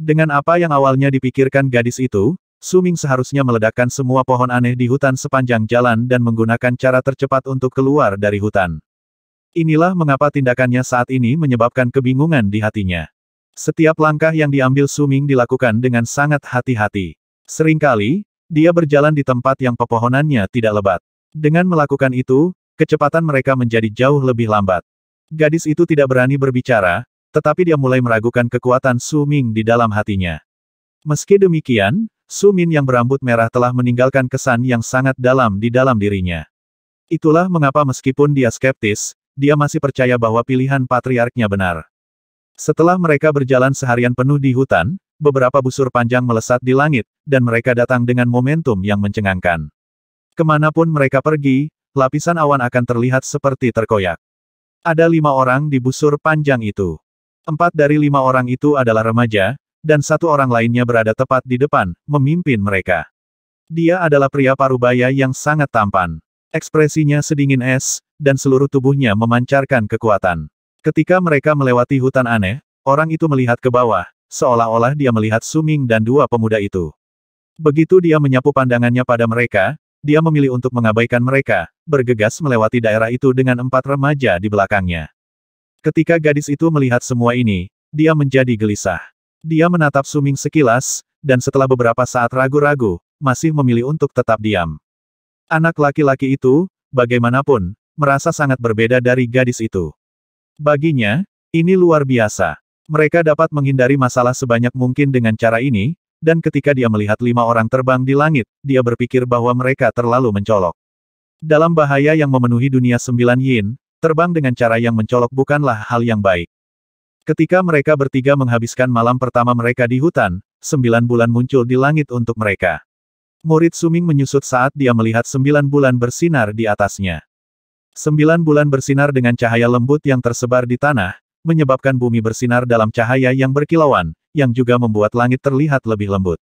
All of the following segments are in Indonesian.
Dengan apa yang awalnya dipikirkan gadis itu, Suming seharusnya meledakkan semua pohon aneh di hutan sepanjang jalan dan menggunakan cara tercepat untuk keluar dari hutan. Inilah mengapa tindakannya saat ini menyebabkan kebingungan di hatinya. Setiap langkah yang diambil Suming dilakukan dengan sangat hati-hati. Seringkali, dia berjalan di tempat yang pepohonannya tidak lebat. Dengan melakukan itu, kecepatan mereka menjadi jauh lebih lambat. Gadis itu tidak berani berbicara, tetapi dia mulai meragukan kekuatan Su Ming di dalam hatinya. Meski demikian, Su Min yang berambut merah telah meninggalkan kesan yang sangat dalam di dalam dirinya. Itulah mengapa meskipun dia skeptis, dia masih percaya bahwa pilihan patriarknya benar. Setelah mereka berjalan seharian penuh di hutan, beberapa busur panjang melesat di langit, dan mereka datang dengan momentum yang mencengangkan. Kemanapun mereka pergi, lapisan awan akan terlihat seperti terkoyak. Ada lima orang di busur panjang itu. Empat dari lima orang itu adalah remaja, dan satu orang lainnya berada tepat di depan, memimpin mereka. Dia adalah pria parubaya yang sangat tampan. Ekspresinya sedingin es, dan seluruh tubuhnya memancarkan kekuatan. Ketika mereka melewati hutan aneh, orang itu melihat ke bawah, seolah-olah dia melihat Suming dan dua pemuda itu. Begitu dia menyapu pandangannya pada mereka, dia memilih untuk mengabaikan mereka, bergegas melewati daerah itu dengan empat remaja di belakangnya. Ketika gadis itu melihat semua ini, dia menjadi gelisah. Dia menatap Suming sekilas, dan setelah beberapa saat ragu-ragu, masih memilih untuk tetap diam. Anak laki-laki itu, bagaimanapun, merasa sangat berbeda dari gadis itu. Baginya, ini luar biasa. Mereka dapat menghindari masalah sebanyak mungkin dengan cara ini, dan ketika dia melihat lima orang terbang di langit, dia berpikir bahwa mereka terlalu mencolok. Dalam bahaya yang memenuhi dunia sembilan yin, Terbang dengan cara yang mencolok bukanlah hal yang baik. Ketika mereka bertiga menghabiskan malam pertama mereka di hutan, sembilan bulan muncul di langit untuk mereka. Murid Suming menyusut saat dia melihat sembilan bulan bersinar di atasnya. Sembilan bulan bersinar dengan cahaya lembut yang tersebar di tanah, menyebabkan bumi bersinar dalam cahaya yang berkilauan, yang juga membuat langit terlihat lebih lembut.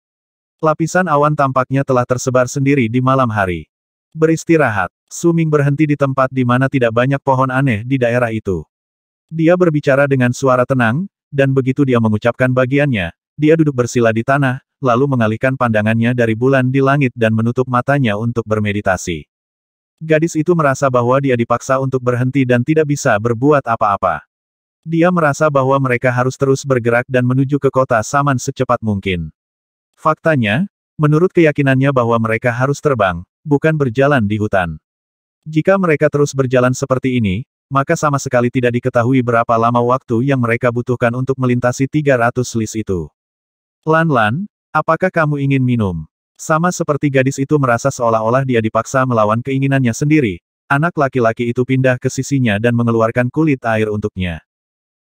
Lapisan awan tampaknya telah tersebar sendiri di malam hari. Beristirahat. Suming berhenti di tempat di mana tidak banyak pohon aneh di daerah itu. Dia berbicara dengan suara tenang, dan begitu dia mengucapkan bagiannya, dia duduk bersila di tanah, lalu mengalihkan pandangannya dari bulan di langit dan menutup matanya untuk bermeditasi. Gadis itu merasa bahwa dia dipaksa untuk berhenti dan tidak bisa berbuat apa-apa. Dia merasa bahwa mereka harus terus bergerak dan menuju ke kota Saman secepat mungkin. Faktanya, menurut keyakinannya bahwa mereka harus terbang, bukan berjalan di hutan. Jika mereka terus berjalan seperti ini, maka sama sekali tidak diketahui berapa lama waktu yang mereka butuhkan untuk melintasi 300 list itu. Lan-lan, apakah kamu ingin minum? Sama seperti gadis itu merasa seolah-olah dia dipaksa melawan keinginannya sendiri, anak laki-laki itu pindah ke sisinya dan mengeluarkan kulit air untuknya.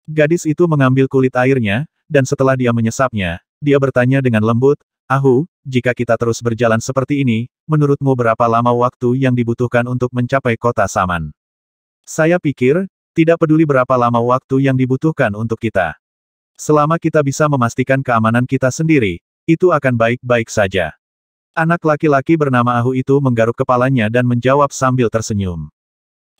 Gadis itu mengambil kulit airnya, dan setelah dia menyesapnya, dia bertanya dengan lembut, Ahu, jika kita terus berjalan seperti ini, menurutmu berapa lama waktu yang dibutuhkan untuk mencapai kota Saman? Saya pikir, tidak peduli berapa lama waktu yang dibutuhkan untuk kita. Selama kita bisa memastikan keamanan kita sendiri, itu akan baik-baik saja. Anak laki-laki bernama Ahu itu menggaruk kepalanya dan menjawab sambil tersenyum.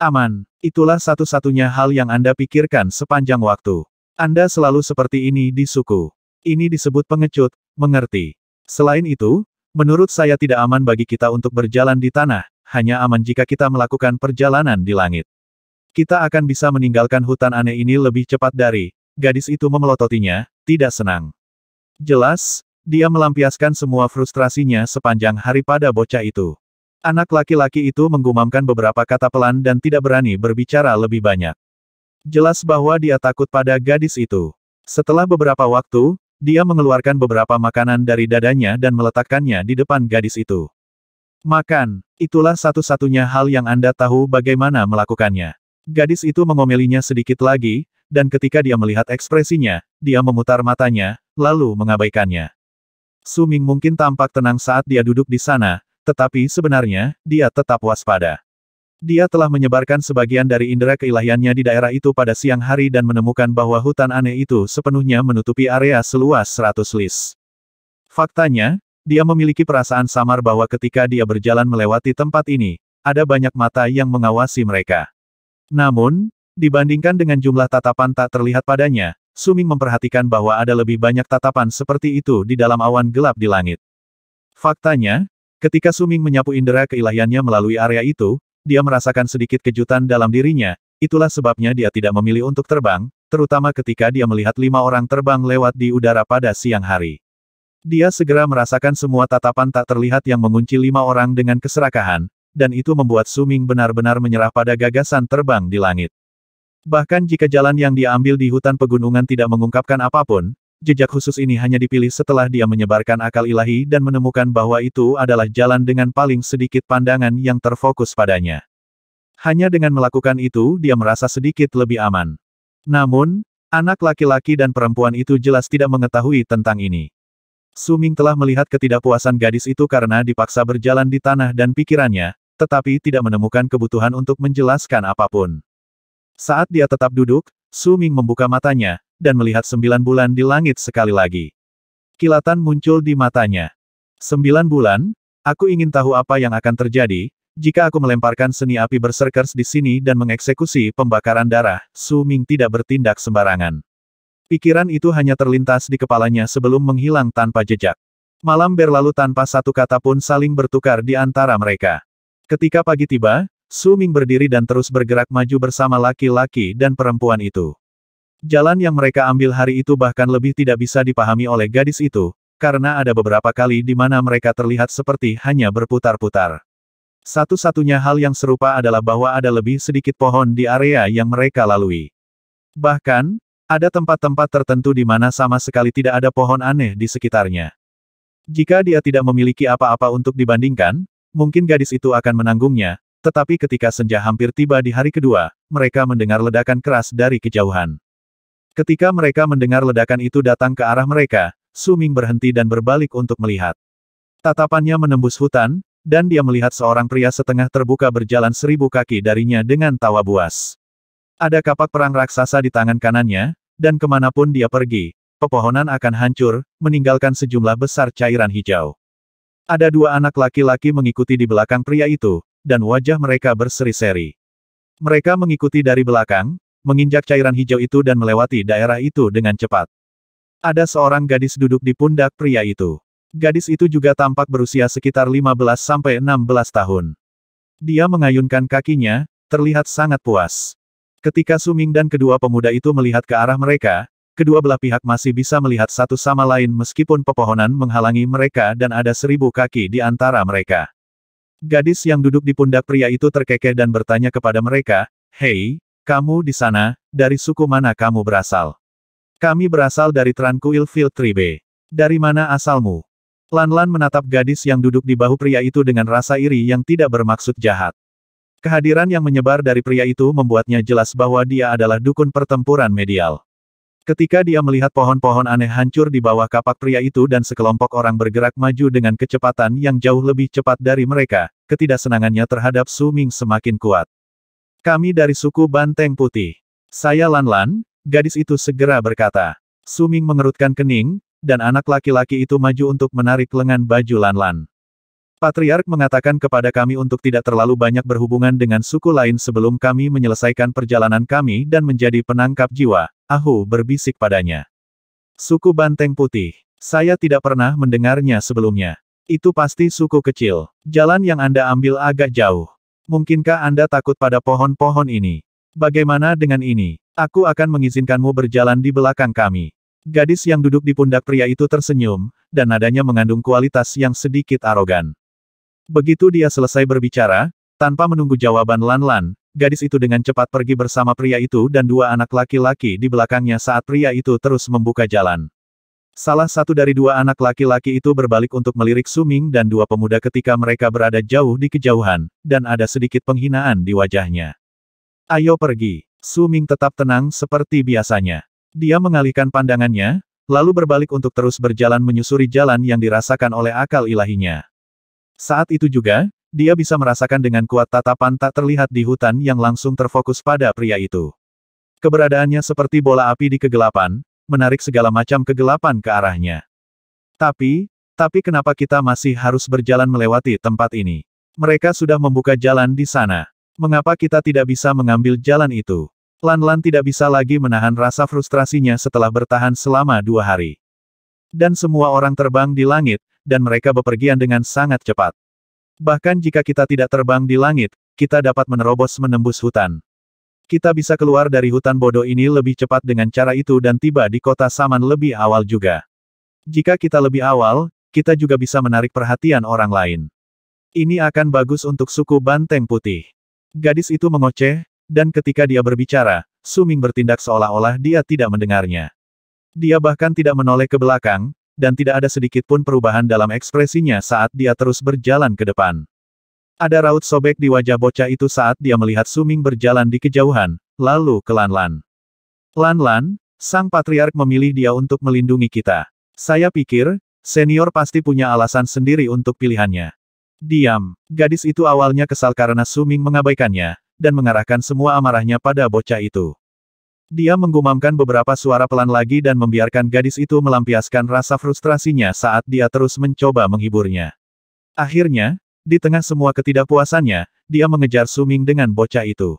Aman, itulah satu-satunya hal yang Anda pikirkan sepanjang waktu. Anda selalu seperti ini di suku. Ini disebut pengecut, mengerti. Selain itu, menurut saya tidak aman bagi kita untuk berjalan di tanah, hanya aman jika kita melakukan perjalanan di langit. Kita akan bisa meninggalkan hutan aneh ini lebih cepat dari, gadis itu memelototinya, tidak senang. Jelas, dia melampiaskan semua frustrasinya sepanjang hari pada bocah itu. Anak laki-laki itu menggumamkan beberapa kata pelan dan tidak berani berbicara lebih banyak. Jelas bahwa dia takut pada gadis itu. Setelah beberapa waktu, dia mengeluarkan beberapa makanan dari dadanya dan meletakkannya di depan gadis itu. Makan, itulah satu-satunya hal yang Anda tahu bagaimana melakukannya. Gadis itu mengomelinya sedikit lagi, dan ketika dia melihat ekspresinya, dia memutar matanya, lalu mengabaikannya. Suming mungkin tampak tenang saat dia duduk di sana, tetapi sebenarnya, dia tetap waspada. Dia telah menyebarkan sebagian dari indera keilahiannya di daerah itu pada siang hari dan menemukan bahwa hutan aneh itu sepenuhnya menutupi area seluas 100 lis. Faktanya, dia memiliki perasaan samar bahwa ketika dia berjalan melewati tempat ini, ada banyak mata yang mengawasi mereka. Namun, dibandingkan dengan jumlah tatapan tak terlihat padanya, Suming memperhatikan bahwa ada lebih banyak tatapan seperti itu di dalam awan gelap di langit. Faktanya, ketika Suming menyapu indera keilahiannya melalui area itu, dia merasakan sedikit kejutan dalam dirinya, itulah sebabnya dia tidak memilih untuk terbang, terutama ketika dia melihat lima orang terbang lewat di udara pada siang hari. Dia segera merasakan semua tatapan tak terlihat yang mengunci lima orang dengan keserakahan, dan itu membuat Suming benar-benar menyerah pada gagasan terbang di langit. Bahkan jika jalan yang diambil di hutan pegunungan tidak mengungkapkan apapun, jejak khusus ini hanya dipilih setelah dia menyebarkan akal ilahi dan menemukan bahwa itu adalah jalan dengan paling sedikit pandangan yang terfokus padanya. Hanya dengan melakukan itu dia merasa sedikit lebih aman. Namun, anak laki-laki dan perempuan itu jelas tidak mengetahui tentang ini. Suming telah melihat ketidakpuasan gadis itu karena dipaksa berjalan di tanah dan pikirannya, tetapi tidak menemukan kebutuhan untuk menjelaskan apapun. Saat dia tetap duduk, Suming membuka matanya, dan melihat sembilan bulan di langit sekali lagi. Kilatan muncul di matanya. Sembilan bulan, aku ingin tahu apa yang akan terjadi, jika aku melemparkan seni api berserkers di sini dan mengeksekusi pembakaran darah, Su Ming tidak bertindak sembarangan. Pikiran itu hanya terlintas di kepalanya sebelum menghilang tanpa jejak. Malam berlalu tanpa satu kata pun saling bertukar di antara mereka. Ketika pagi tiba, Su Ming berdiri dan terus bergerak maju bersama laki-laki dan perempuan itu. Jalan yang mereka ambil hari itu bahkan lebih tidak bisa dipahami oleh gadis itu, karena ada beberapa kali di mana mereka terlihat seperti hanya berputar-putar. Satu-satunya hal yang serupa adalah bahwa ada lebih sedikit pohon di area yang mereka lalui. Bahkan, ada tempat-tempat tertentu di mana sama sekali tidak ada pohon aneh di sekitarnya. Jika dia tidak memiliki apa-apa untuk dibandingkan, mungkin gadis itu akan menanggungnya, tetapi ketika senja hampir tiba di hari kedua, mereka mendengar ledakan keras dari kejauhan. Ketika mereka mendengar ledakan itu datang ke arah mereka, Suming berhenti dan berbalik untuk melihat. Tatapannya menembus hutan, dan dia melihat seorang pria setengah terbuka berjalan seribu kaki darinya dengan tawa buas. Ada kapak perang raksasa di tangan kanannya, dan kemanapun dia pergi, pepohonan akan hancur, meninggalkan sejumlah besar cairan hijau. Ada dua anak laki-laki mengikuti di belakang pria itu, dan wajah mereka berseri-seri. Mereka mengikuti dari belakang, menginjak cairan hijau itu dan melewati daerah itu dengan cepat. Ada seorang gadis duduk di pundak pria itu. Gadis itu juga tampak berusia sekitar 15-16 tahun. Dia mengayunkan kakinya, terlihat sangat puas. Ketika Suming dan kedua pemuda itu melihat ke arah mereka, kedua belah pihak masih bisa melihat satu sama lain meskipun pepohonan menghalangi mereka dan ada seribu kaki di antara mereka. Gadis yang duduk di pundak pria itu terkekeh dan bertanya kepada mereka, Hei, kamu di sana, dari suku mana kamu berasal? Kami berasal dari Tranquil 3 Tribe. Dari mana asalmu? Lan-Lan menatap gadis yang duduk di bahu pria itu dengan rasa iri yang tidak bermaksud jahat. Kehadiran yang menyebar dari pria itu membuatnya jelas bahwa dia adalah dukun pertempuran medial. Ketika dia melihat pohon-pohon aneh hancur di bawah kapak pria itu dan sekelompok orang bergerak maju dengan kecepatan yang jauh lebih cepat dari mereka, ketidaksenangannya terhadap Suming semakin kuat. Kami dari suku Banteng Putih. Saya Lanlan, gadis itu segera berkata. Suming mengerutkan kening, dan anak laki-laki itu maju untuk menarik lengan baju Lanlan. Patriark mengatakan kepada kami untuk tidak terlalu banyak berhubungan dengan suku lain sebelum kami menyelesaikan perjalanan kami dan menjadi penangkap jiwa. Ahu berbisik padanya. Suku Banteng Putih. Saya tidak pernah mendengarnya sebelumnya. Itu pasti suku kecil. Jalan yang Anda ambil agak jauh. Mungkinkah Anda takut pada pohon-pohon ini? Bagaimana dengan ini? Aku akan mengizinkanmu berjalan di belakang kami. Gadis yang duduk di pundak pria itu tersenyum, dan nadanya mengandung kualitas yang sedikit arogan. Begitu dia selesai berbicara, tanpa menunggu jawaban Lan-Lan, gadis itu dengan cepat pergi bersama pria itu dan dua anak laki-laki di belakangnya saat pria itu terus membuka jalan. Salah satu dari dua anak laki-laki itu berbalik untuk melirik Suming dan dua pemuda ketika mereka berada jauh di kejauhan, dan ada sedikit penghinaan di wajahnya. Ayo pergi. Suming tetap tenang seperti biasanya. Dia mengalihkan pandangannya, lalu berbalik untuk terus berjalan menyusuri jalan yang dirasakan oleh akal ilahinya. Saat itu juga, dia bisa merasakan dengan kuat tatapan tak terlihat di hutan yang langsung terfokus pada pria itu. Keberadaannya seperti bola api di kegelapan, menarik segala macam kegelapan ke arahnya. Tapi, tapi kenapa kita masih harus berjalan melewati tempat ini? Mereka sudah membuka jalan di sana. Mengapa kita tidak bisa mengambil jalan itu? Lan-Lan tidak bisa lagi menahan rasa frustrasinya setelah bertahan selama dua hari. Dan semua orang terbang di langit, dan mereka bepergian dengan sangat cepat. Bahkan jika kita tidak terbang di langit, kita dapat menerobos menembus hutan. Kita bisa keluar dari hutan bodoh ini lebih cepat dengan cara itu dan tiba di kota Saman lebih awal juga. Jika kita lebih awal, kita juga bisa menarik perhatian orang lain. Ini akan bagus untuk suku Banteng Putih. Gadis itu mengoceh, dan ketika dia berbicara, Suming bertindak seolah-olah dia tidak mendengarnya. Dia bahkan tidak menoleh ke belakang, dan tidak ada sedikit pun perubahan dalam ekspresinya saat dia terus berjalan ke depan. Ada raut sobek di wajah bocah itu saat dia melihat Suming berjalan di kejauhan, lalu ke Lan-Lan. Lan-Lan, sang patriark memilih dia untuk melindungi kita. Saya pikir, senior pasti punya alasan sendiri untuk pilihannya. Diam, gadis itu awalnya kesal karena Suming mengabaikannya, dan mengarahkan semua amarahnya pada bocah itu. Dia menggumamkan beberapa suara pelan lagi dan membiarkan gadis itu melampiaskan rasa frustrasinya saat dia terus mencoba menghiburnya. Akhirnya, di tengah semua ketidakpuasannya, dia mengejar Suming dengan bocah itu.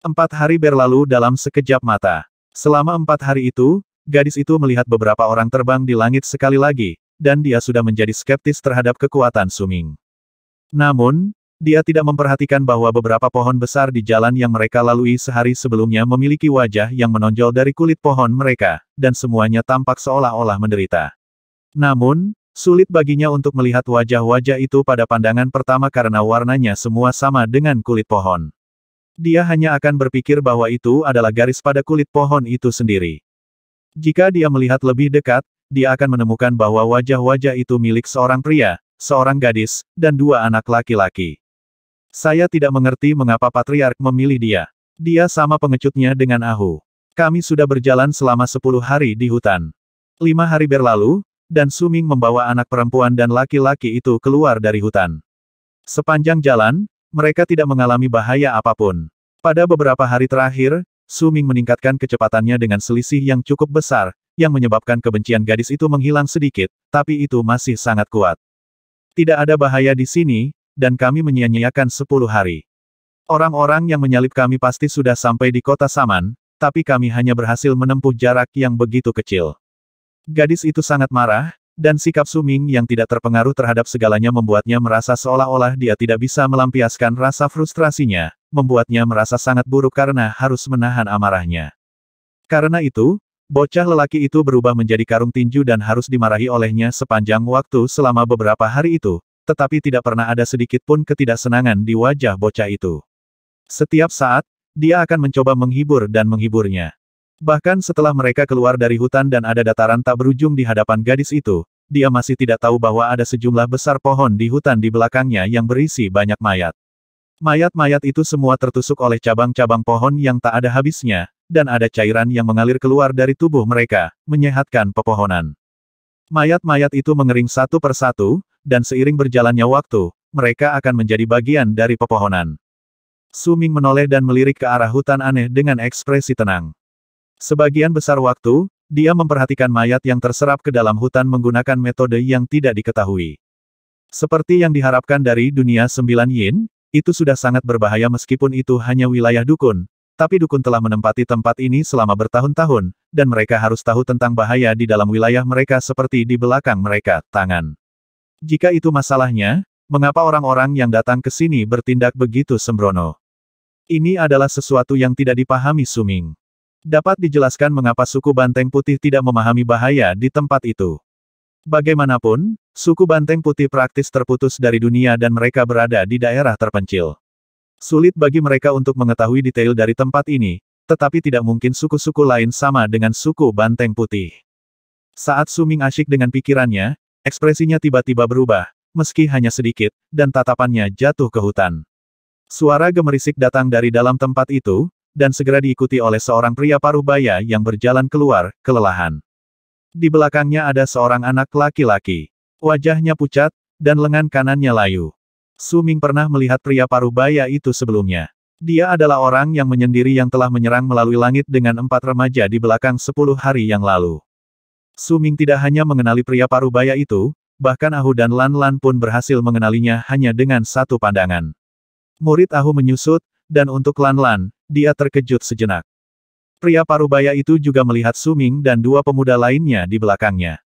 Empat hari berlalu dalam sekejap mata. Selama empat hari itu, gadis itu melihat beberapa orang terbang di langit sekali lagi, dan dia sudah menjadi skeptis terhadap kekuatan Suming. Namun, dia tidak memperhatikan bahwa beberapa pohon besar di jalan yang mereka lalui sehari sebelumnya memiliki wajah yang menonjol dari kulit pohon mereka, dan semuanya tampak seolah-olah menderita. Namun, Sulit baginya untuk melihat wajah-wajah itu pada pandangan pertama karena warnanya semua sama dengan kulit pohon. Dia hanya akan berpikir bahwa itu adalah garis pada kulit pohon itu sendiri. Jika dia melihat lebih dekat, dia akan menemukan bahwa wajah-wajah itu milik seorang pria, seorang gadis, dan dua anak laki-laki. Saya tidak mengerti mengapa patriark memilih dia. Dia sama pengecutnya dengan Ahu. Kami sudah berjalan selama sepuluh hari di hutan. Lima hari berlalu, dan Suming membawa anak perempuan dan laki-laki itu keluar dari hutan. Sepanjang jalan, mereka tidak mengalami bahaya apapun. Pada beberapa hari terakhir, Suming meningkatkan kecepatannya dengan selisih yang cukup besar, yang menyebabkan kebencian gadis itu menghilang sedikit, tapi itu masih sangat kuat. Tidak ada bahaya di sini, dan kami menyia-nyiakan sepuluh hari. Orang-orang yang menyalip kami pasti sudah sampai di kota Saman, tapi kami hanya berhasil menempuh jarak yang begitu kecil. Gadis itu sangat marah, dan sikap Suming yang tidak terpengaruh terhadap segalanya membuatnya merasa seolah-olah dia tidak bisa melampiaskan rasa frustrasinya, membuatnya merasa sangat buruk karena harus menahan amarahnya. Karena itu, bocah lelaki itu berubah menjadi karung tinju dan harus dimarahi olehnya sepanjang waktu selama beberapa hari itu, tetapi tidak pernah ada sedikit pun ketidaksenangan di wajah bocah itu. Setiap saat, dia akan mencoba menghibur dan menghiburnya. Bahkan setelah mereka keluar dari hutan dan ada dataran tak berujung di hadapan gadis itu, dia masih tidak tahu bahwa ada sejumlah besar pohon di hutan di belakangnya yang berisi banyak mayat. Mayat-mayat itu semua tertusuk oleh cabang-cabang pohon yang tak ada habisnya, dan ada cairan yang mengalir keluar dari tubuh mereka, menyehatkan pepohonan. Mayat-mayat itu mengering satu persatu, dan seiring berjalannya waktu, mereka akan menjadi bagian dari pepohonan. Suming menoleh dan melirik ke arah hutan aneh dengan ekspresi tenang. Sebagian besar waktu, dia memperhatikan mayat yang terserap ke dalam hutan menggunakan metode yang tidak diketahui. Seperti yang diharapkan dari dunia sembilan yin, itu sudah sangat berbahaya meskipun itu hanya wilayah dukun, tapi dukun telah menempati tempat ini selama bertahun-tahun, dan mereka harus tahu tentang bahaya di dalam wilayah mereka seperti di belakang mereka, tangan. Jika itu masalahnya, mengapa orang-orang yang datang ke sini bertindak begitu sembrono? Ini adalah sesuatu yang tidak dipahami Suming. Dapat dijelaskan mengapa suku Banteng Putih tidak memahami bahaya di tempat itu. Bagaimanapun, suku Banteng Putih praktis terputus dari dunia dan mereka berada di daerah terpencil. Sulit bagi mereka untuk mengetahui detail dari tempat ini, tetapi tidak mungkin suku-suku lain sama dengan suku Banteng Putih. Saat Suming asyik dengan pikirannya, ekspresinya tiba-tiba berubah, meski hanya sedikit, dan tatapannya jatuh ke hutan. Suara gemerisik datang dari dalam tempat itu, dan segera diikuti oleh seorang pria paruh baya yang berjalan keluar, kelelahan. Di belakangnya ada seorang anak laki-laki. Wajahnya pucat, dan lengan kanannya layu. Suming pernah melihat pria paruh baya itu sebelumnya. Dia adalah orang yang menyendiri yang telah menyerang melalui langit dengan empat remaja di belakang sepuluh hari yang lalu. Suming tidak hanya mengenali pria paruh baya itu, bahkan Ahu dan Lan Lan pun berhasil mengenalinya hanya dengan satu pandangan. Murid Ahu menyusut, dan untuk Lan-Lan, dia terkejut sejenak. Pria parubaya itu juga melihat Suming dan dua pemuda lainnya di belakangnya.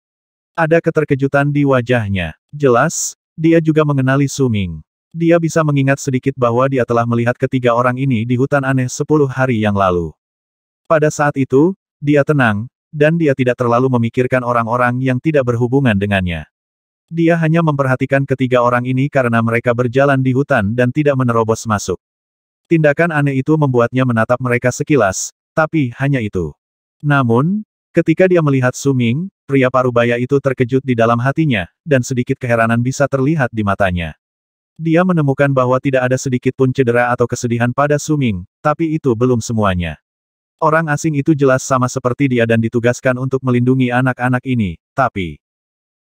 Ada keterkejutan di wajahnya. Jelas, dia juga mengenali Suming. Dia bisa mengingat sedikit bahwa dia telah melihat ketiga orang ini di hutan aneh sepuluh hari yang lalu. Pada saat itu, dia tenang, dan dia tidak terlalu memikirkan orang-orang yang tidak berhubungan dengannya. Dia hanya memperhatikan ketiga orang ini karena mereka berjalan di hutan dan tidak menerobos masuk. Tindakan aneh itu membuatnya menatap mereka sekilas, tapi hanya itu. Namun, ketika dia melihat Suming, pria parubaya itu terkejut di dalam hatinya, dan sedikit keheranan bisa terlihat di matanya. Dia menemukan bahwa tidak ada sedikit pun cedera atau kesedihan pada Suming, tapi itu belum semuanya. Orang asing itu jelas sama seperti dia dan ditugaskan untuk melindungi anak-anak ini, tapi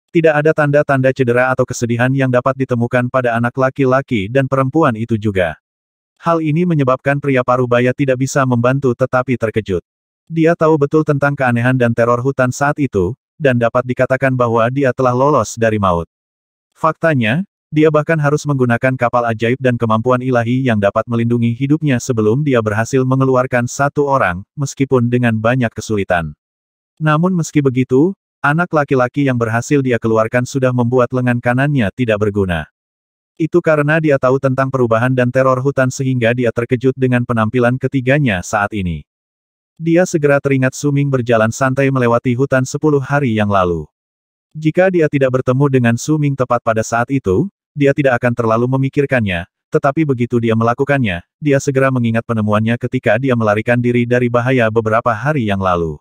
tidak ada tanda-tanda cedera atau kesedihan yang dapat ditemukan pada anak laki-laki dan perempuan itu juga. Hal ini menyebabkan pria Baya tidak bisa membantu tetapi terkejut. Dia tahu betul tentang keanehan dan teror hutan saat itu, dan dapat dikatakan bahwa dia telah lolos dari maut. Faktanya, dia bahkan harus menggunakan kapal ajaib dan kemampuan ilahi yang dapat melindungi hidupnya sebelum dia berhasil mengeluarkan satu orang, meskipun dengan banyak kesulitan. Namun meski begitu, anak laki-laki yang berhasil dia keluarkan sudah membuat lengan kanannya tidak berguna. Itu karena dia tahu tentang perubahan dan teror hutan sehingga dia terkejut dengan penampilan ketiganya saat ini. Dia segera teringat Suming berjalan santai melewati hutan sepuluh hari yang lalu. Jika dia tidak bertemu dengan Suming tepat pada saat itu, dia tidak akan terlalu memikirkannya, tetapi begitu dia melakukannya, dia segera mengingat penemuannya ketika dia melarikan diri dari bahaya beberapa hari yang lalu.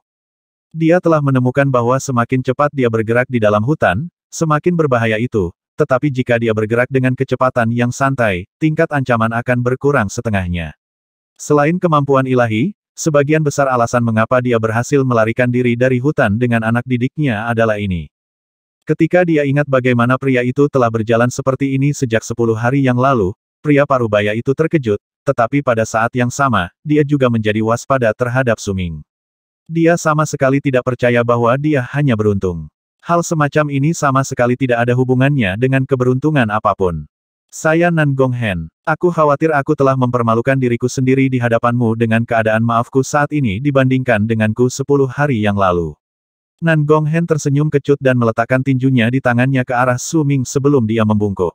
Dia telah menemukan bahwa semakin cepat dia bergerak di dalam hutan, semakin berbahaya itu, tetapi jika dia bergerak dengan kecepatan yang santai, tingkat ancaman akan berkurang setengahnya. Selain kemampuan ilahi, sebagian besar alasan mengapa dia berhasil melarikan diri dari hutan dengan anak didiknya adalah ini. Ketika dia ingat bagaimana pria itu telah berjalan seperti ini sejak sepuluh hari yang lalu, pria parubaya itu terkejut, tetapi pada saat yang sama, dia juga menjadi waspada terhadap Suming. Dia sama sekali tidak percaya bahwa dia hanya beruntung. Hal semacam ini sama sekali tidak ada hubungannya dengan keberuntungan apapun. Saya Nan Gonghen. Aku khawatir aku telah mempermalukan diriku sendiri di hadapanmu dengan keadaan maafku saat ini dibandingkan denganku sepuluh hari yang lalu. Nan Gonghen tersenyum kecut dan meletakkan tinjunya di tangannya ke arah Su Ming sebelum dia membungkuk.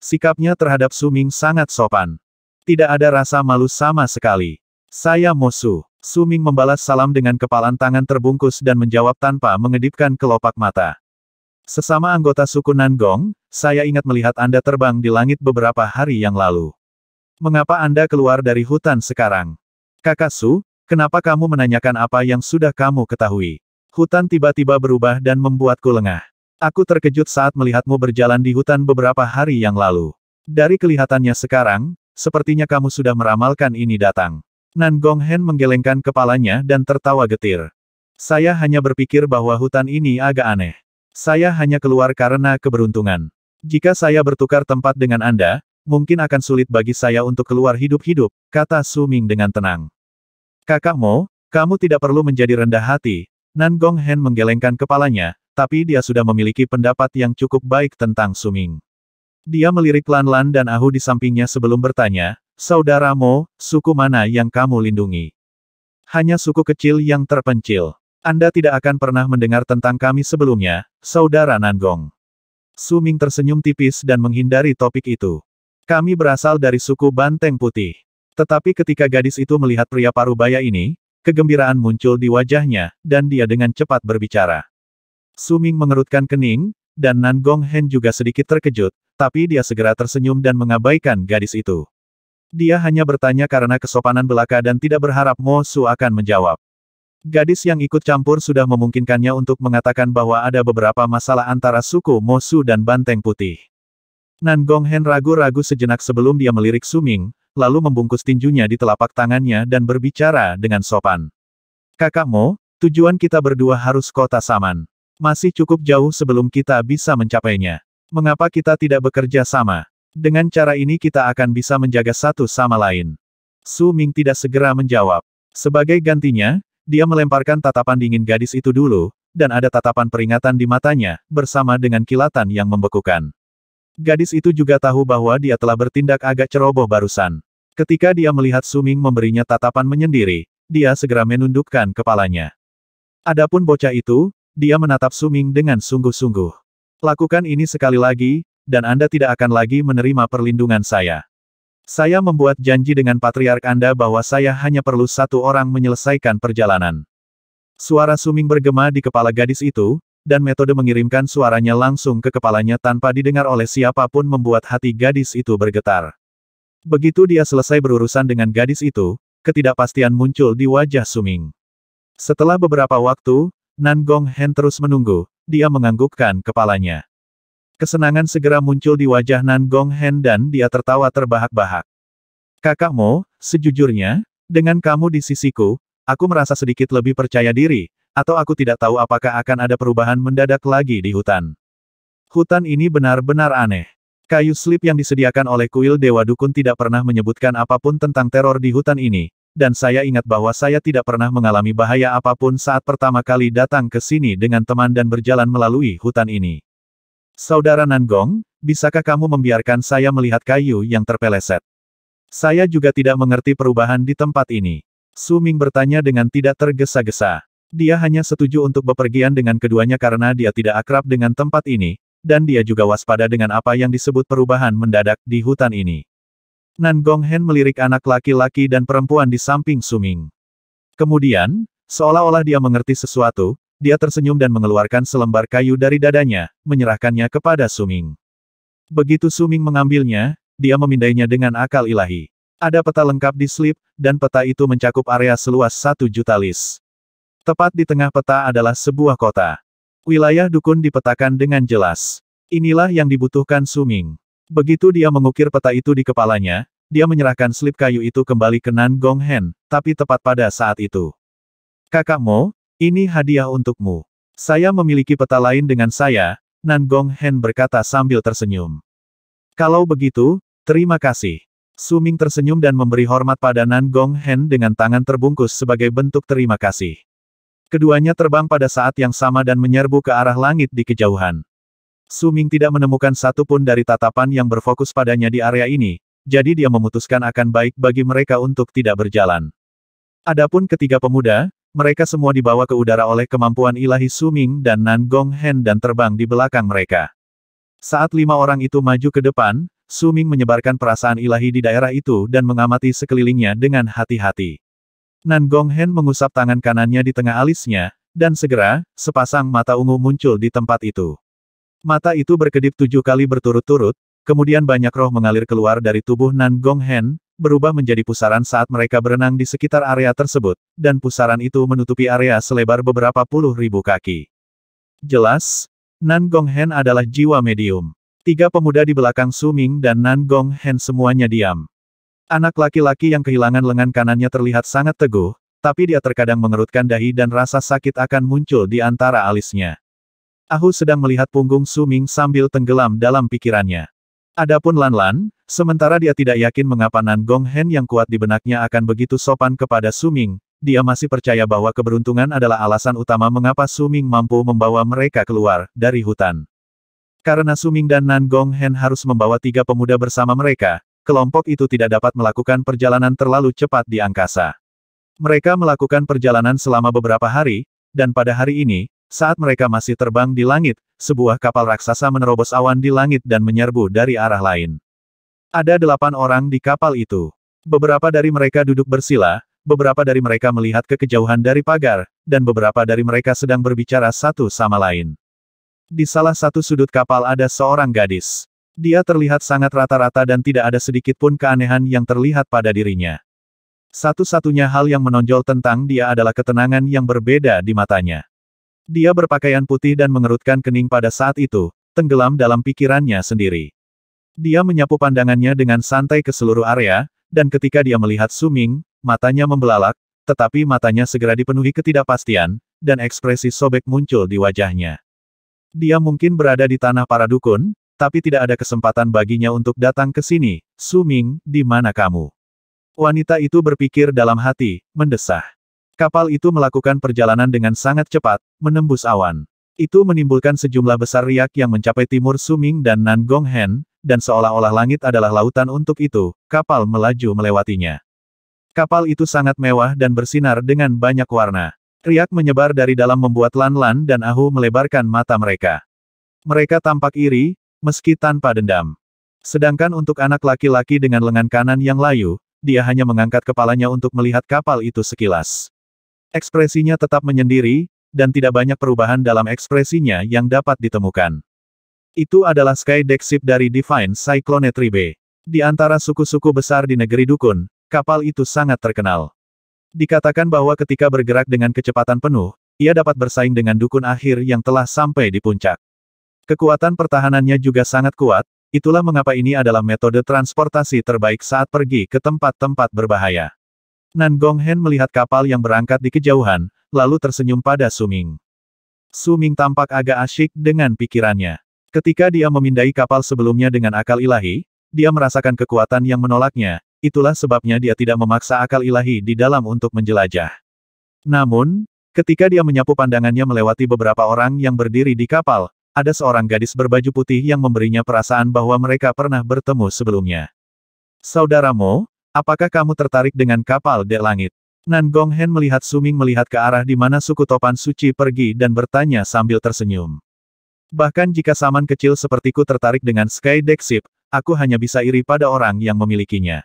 Sikapnya terhadap Su Ming sangat sopan. Tidak ada rasa malu sama sekali. Saya musuh. Su Ming membalas salam dengan kepalan tangan terbungkus dan menjawab tanpa mengedipkan kelopak mata. Sesama anggota suku Nangong, saya ingat melihat Anda terbang di langit beberapa hari yang lalu. Mengapa Anda keluar dari hutan sekarang? Kakak Su, kenapa kamu menanyakan apa yang sudah kamu ketahui? Hutan tiba-tiba berubah dan membuatku lengah. Aku terkejut saat melihatmu berjalan di hutan beberapa hari yang lalu. Dari kelihatannya sekarang, sepertinya kamu sudah meramalkan ini datang. Nan Hen menggelengkan kepalanya dan tertawa getir. Saya hanya berpikir bahwa hutan ini agak aneh. Saya hanya keluar karena keberuntungan. Jika saya bertukar tempat dengan Anda, mungkin akan sulit bagi saya untuk keluar hidup-hidup, kata Su Ming dengan tenang. Kakak Mo, kamu tidak perlu menjadi rendah hati. Nan Hen menggelengkan kepalanya, tapi dia sudah memiliki pendapat yang cukup baik tentang Su Ming. Dia melirik Lan Lan dan Ahu di sampingnya sebelum bertanya, Saudaramu, suku mana yang kamu lindungi? Hanya suku kecil yang terpencil. Anda tidak akan pernah mendengar tentang kami sebelumnya, Saudara Nanggong. Suming tersenyum tipis dan menghindari topik itu. Kami berasal dari suku Banteng Putih. Tetapi ketika gadis itu melihat pria parubaya ini, kegembiraan muncul di wajahnya, dan dia dengan cepat berbicara. Suming mengerutkan kening, dan Nanggong Hen juga sedikit terkejut, tapi dia segera tersenyum dan mengabaikan gadis itu. Dia hanya bertanya karena kesopanan belaka dan tidak berharap Mo Su akan menjawab. Gadis yang ikut campur sudah memungkinkannya untuk mengatakan bahwa ada beberapa masalah antara suku Mo Su dan Banteng Putih. Nan Gong Hen ragu-ragu sejenak sebelum dia melirik Suming, lalu membungkus tinjunya di telapak tangannya dan berbicara dengan sopan. Kakak Mo, tujuan kita berdua harus kota Saman. Masih cukup jauh sebelum kita bisa mencapainya. Mengapa kita tidak bekerja sama? Dengan cara ini kita akan bisa menjaga satu sama lain. Su Ming tidak segera menjawab. Sebagai gantinya, dia melemparkan tatapan dingin gadis itu dulu, dan ada tatapan peringatan di matanya, bersama dengan kilatan yang membekukan. Gadis itu juga tahu bahwa dia telah bertindak agak ceroboh barusan. Ketika dia melihat Suming memberinya tatapan menyendiri, dia segera menundukkan kepalanya. Adapun bocah itu, dia menatap Suming dengan sungguh-sungguh. Lakukan ini sekali lagi, dan Anda tidak akan lagi menerima perlindungan saya. Saya membuat janji dengan patriark Anda bahwa saya hanya perlu satu orang menyelesaikan perjalanan. Suara suming bergema di kepala gadis itu, dan metode mengirimkan suaranya langsung ke kepalanya tanpa didengar oleh siapapun membuat hati gadis itu bergetar. Begitu dia selesai berurusan dengan gadis itu, ketidakpastian muncul di wajah Suming. Setelah beberapa waktu, Nan Gong Hen terus menunggu, dia menganggukkan kepalanya. Kesenangan segera muncul di wajah Nan Gong Hen dan dia tertawa terbahak-bahak. Kakakmu, sejujurnya, dengan kamu di sisiku, aku merasa sedikit lebih percaya diri, atau aku tidak tahu apakah akan ada perubahan mendadak lagi di hutan. Hutan ini benar-benar aneh. Kayu slip yang disediakan oleh kuil Dewa Dukun tidak pernah menyebutkan apapun tentang teror di hutan ini, dan saya ingat bahwa saya tidak pernah mengalami bahaya apapun saat pertama kali datang ke sini dengan teman dan berjalan melalui hutan ini. Saudara Nanggong, bisakah kamu membiarkan saya melihat kayu yang terpeleset? Saya juga tidak mengerti perubahan di tempat ini. Su Ming bertanya dengan tidak tergesa-gesa. Dia hanya setuju untuk bepergian dengan keduanya karena dia tidak akrab dengan tempat ini, dan dia juga waspada dengan apa yang disebut perubahan mendadak di hutan ini. Nan Gong Hen melirik anak laki-laki dan perempuan di samping Suming. Kemudian, seolah-olah dia mengerti sesuatu, dia tersenyum dan mengeluarkan selembar kayu dari dadanya, menyerahkannya kepada Suming. Begitu Suming mengambilnya, dia memindainya dengan akal ilahi. Ada peta lengkap di slip, dan peta itu mencakup area seluas satu juta lis. Tepat di tengah peta adalah sebuah kota. Wilayah dukun dipetakan dengan jelas. Inilah yang dibutuhkan Suming. Begitu dia mengukir peta itu di kepalanya, dia menyerahkan slip kayu itu kembali ke Nan Gong Hen, tapi tepat pada saat itu. Kakak Mo, ini hadiah untukmu. Saya memiliki peta lain dengan saya, Nan Gong Hen berkata sambil tersenyum. Kalau begitu, terima kasih. Suming tersenyum dan memberi hormat pada Nan Gong Hen dengan tangan terbungkus sebagai bentuk terima kasih. Keduanya terbang pada saat yang sama dan menyerbu ke arah langit di kejauhan. Suming tidak menemukan satupun dari tatapan yang berfokus padanya di area ini, jadi dia memutuskan akan baik bagi mereka untuk tidak berjalan. Adapun ketiga pemuda, mereka semua dibawa ke udara oleh kemampuan ilahi Suming dan Nan Gong Hen dan terbang di belakang mereka. Saat lima orang itu maju ke depan, Suming menyebarkan perasaan ilahi di daerah itu dan mengamati sekelilingnya dengan hati-hati. Nan Gong Hen mengusap tangan kanannya di tengah alisnya, dan segera, sepasang mata ungu muncul di tempat itu. Mata itu berkedip tujuh kali berturut-turut, kemudian banyak roh mengalir keluar dari tubuh Nan Gong Hen, berubah menjadi pusaran saat mereka berenang di sekitar area tersebut, dan pusaran itu menutupi area selebar beberapa puluh ribu kaki. Jelas, Nan Gong Hen adalah jiwa medium. Tiga pemuda di belakang Su Ming dan Nan Gong Hen semuanya diam. Anak laki-laki yang kehilangan lengan kanannya terlihat sangat teguh, tapi dia terkadang mengerutkan dahi dan rasa sakit akan muncul di antara alisnya. Ahu sedang melihat punggung Su Ming sambil tenggelam dalam pikirannya. Adapun Lan Lan, sementara dia tidak yakin mengapa Nan Gong Hen yang kuat di benaknya akan begitu sopan kepada Suming, dia masih percaya bahwa keberuntungan adalah alasan utama mengapa Suming mampu membawa mereka keluar dari hutan. Karena Suming dan Nan Gong Hen harus membawa tiga pemuda bersama mereka, kelompok itu tidak dapat melakukan perjalanan terlalu cepat di angkasa. Mereka melakukan perjalanan selama beberapa hari, dan pada hari ini, saat mereka masih terbang di langit, sebuah kapal raksasa menerobos awan di langit dan menyerbu dari arah lain. Ada delapan orang di kapal itu. Beberapa dari mereka duduk bersila, beberapa dari mereka melihat ke kejauhan dari pagar, dan beberapa dari mereka sedang berbicara satu sama lain. Di salah satu sudut kapal ada seorang gadis. Dia terlihat sangat rata-rata dan tidak ada sedikit pun keanehan yang terlihat pada dirinya. Satu-satunya hal yang menonjol tentang dia adalah ketenangan yang berbeda di matanya. Dia berpakaian putih dan mengerutkan kening pada saat itu, tenggelam dalam pikirannya sendiri. Dia menyapu pandangannya dengan santai ke seluruh area, dan ketika dia melihat Suming, matanya membelalak, tetapi matanya segera dipenuhi ketidakpastian, dan ekspresi sobek muncul di wajahnya. Dia mungkin berada di tanah para dukun, tapi tidak ada kesempatan baginya untuk datang ke sini. Suming, di mana kamu? Wanita itu berpikir dalam hati, mendesah. Kapal itu melakukan perjalanan dengan sangat cepat, menembus awan. Itu menimbulkan sejumlah besar riak yang mencapai timur Suming dan Hen, dan seolah-olah langit adalah lautan untuk itu, kapal melaju melewatinya. Kapal itu sangat mewah dan bersinar dengan banyak warna. Riak menyebar dari dalam membuat Lan-Lan dan Ahu melebarkan mata mereka. Mereka tampak iri, meski tanpa dendam. Sedangkan untuk anak laki-laki dengan lengan kanan yang layu, dia hanya mengangkat kepalanya untuk melihat kapal itu sekilas. Ekspresinya tetap menyendiri, dan tidak banyak perubahan dalam ekspresinya yang dapat ditemukan. Itu adalah Sky Deck dari Divine Cyclonetry B. Di antara suku-suku besar di negeri Dukun, kapal itu sangat terkenal. Dikatakan bahwa ketika bergerak dengan kecepatan penuh, ia dapat bersaing dengan dukun akhir yang telah sampai di puncak. Kekuatan pertahanannya juga sangat kuat, itulah mengapa ini adalah metode transportasi terbaik saat pergi ke tempat-tempat berbahaya. Nan Gonghen melihat kapal yang berangkat di kejauhan, lalu tersenyum pada Suming. Suming tampak agak asyik dengan pikirannya. Ketika dia memindai kapal sebelumnya dengan akal ilahi, dia merasakan kekuatan yang menolaknya, itulah sebabnya dia tidak memaksa akal ilahi di dalam untuk menjelajah. Namun, ketika dia menyapu pandangannya melewati beberapa orang yang berdiri di kapal, ada seorang gadis berbaju putih yang memberinya perasaan bahwa mereka pernah bertemu sebelumnya. Saudaramu, Apakah kamu tertarik dengan kapal dek langit? Nan Gonghen melihat Suming melihat ke arah di mana suku topan suci pergi dan bertanya sambil tersenyum. Bahkan jika saman kecil sepertiku tertarik dengan Sky Deck Ship, aku hanya bisa iri pada orang yang memilikinya.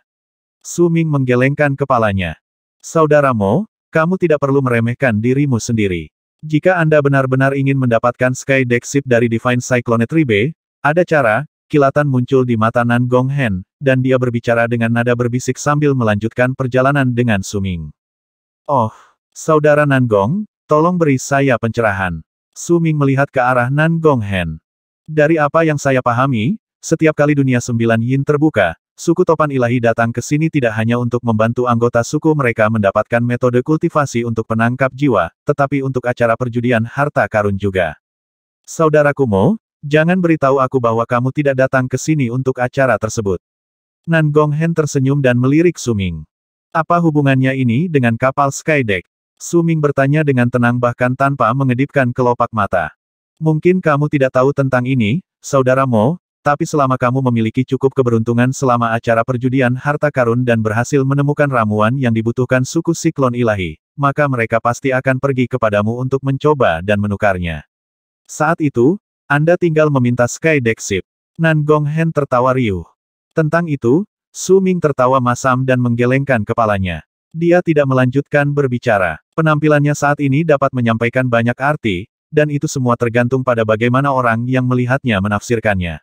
Suming menggelengkan kepalanya. Saudaramu, kamu tidak perlu meremehkan dirimu sendiri. Jika Anda benar-benar ingin mendapatkan Sky Deck Ship dari Divine Cyclone Tribe, ada cara, Kilatan muncul di mata Nan Gong Hen, dan dia berbicara dengan nada berbisik sambil melanjutkan perjalanan dengan Suming. Oh, saudara Nan Gong, tolong beri saya pencerahan. Suming melihat ke arah Nan Gong Hen. Dari apa yang saya pahami, setiap kali dunia sembilan yin terbuka, Suku Topan Ilahi datang ke sini tidak hanya untuk membantu anggota suku mereka mendapatkan metode kultivasi untuk penangkap jiwa, tetapi untuk acara perjudian harta karun juga. Saudaraku Mo, Jangan beritahu aku bahwa kamu tidak datang ke sini untuk acara tersebut. Nan Hen tersenyum dan melirik Suming. Apa hubungannya ini dengan kapal Skydeck? Suming bertanya dengan tenang bahkan tanpa mengedipkan kelopak mata. Mungkin kamu tidak tahu tentang ini, saudara Mo, tapi selama kamu memiliki cukup keberuntungan selama acara perjudian harta karun dan berhasil menemukan ramuan yang dibutuhkan suku siklon ilahi, maka mereka pasti akan pergi kepadamu untuk mencoba dan menukarnya. Saat itu, anda tinggal meminta Sky Ship. Nan Gong Hen tertawa riuh. Tentang itu, Su Ming tertawa masam dan menggelengkan kepalanya. Dia tidak melanjutkan berbicara. Penampilannya saat ini dapat menyampaikan banyak arti, dan itu semua tergantung pada bagaimana orang yang melihatnya menafsirkannya.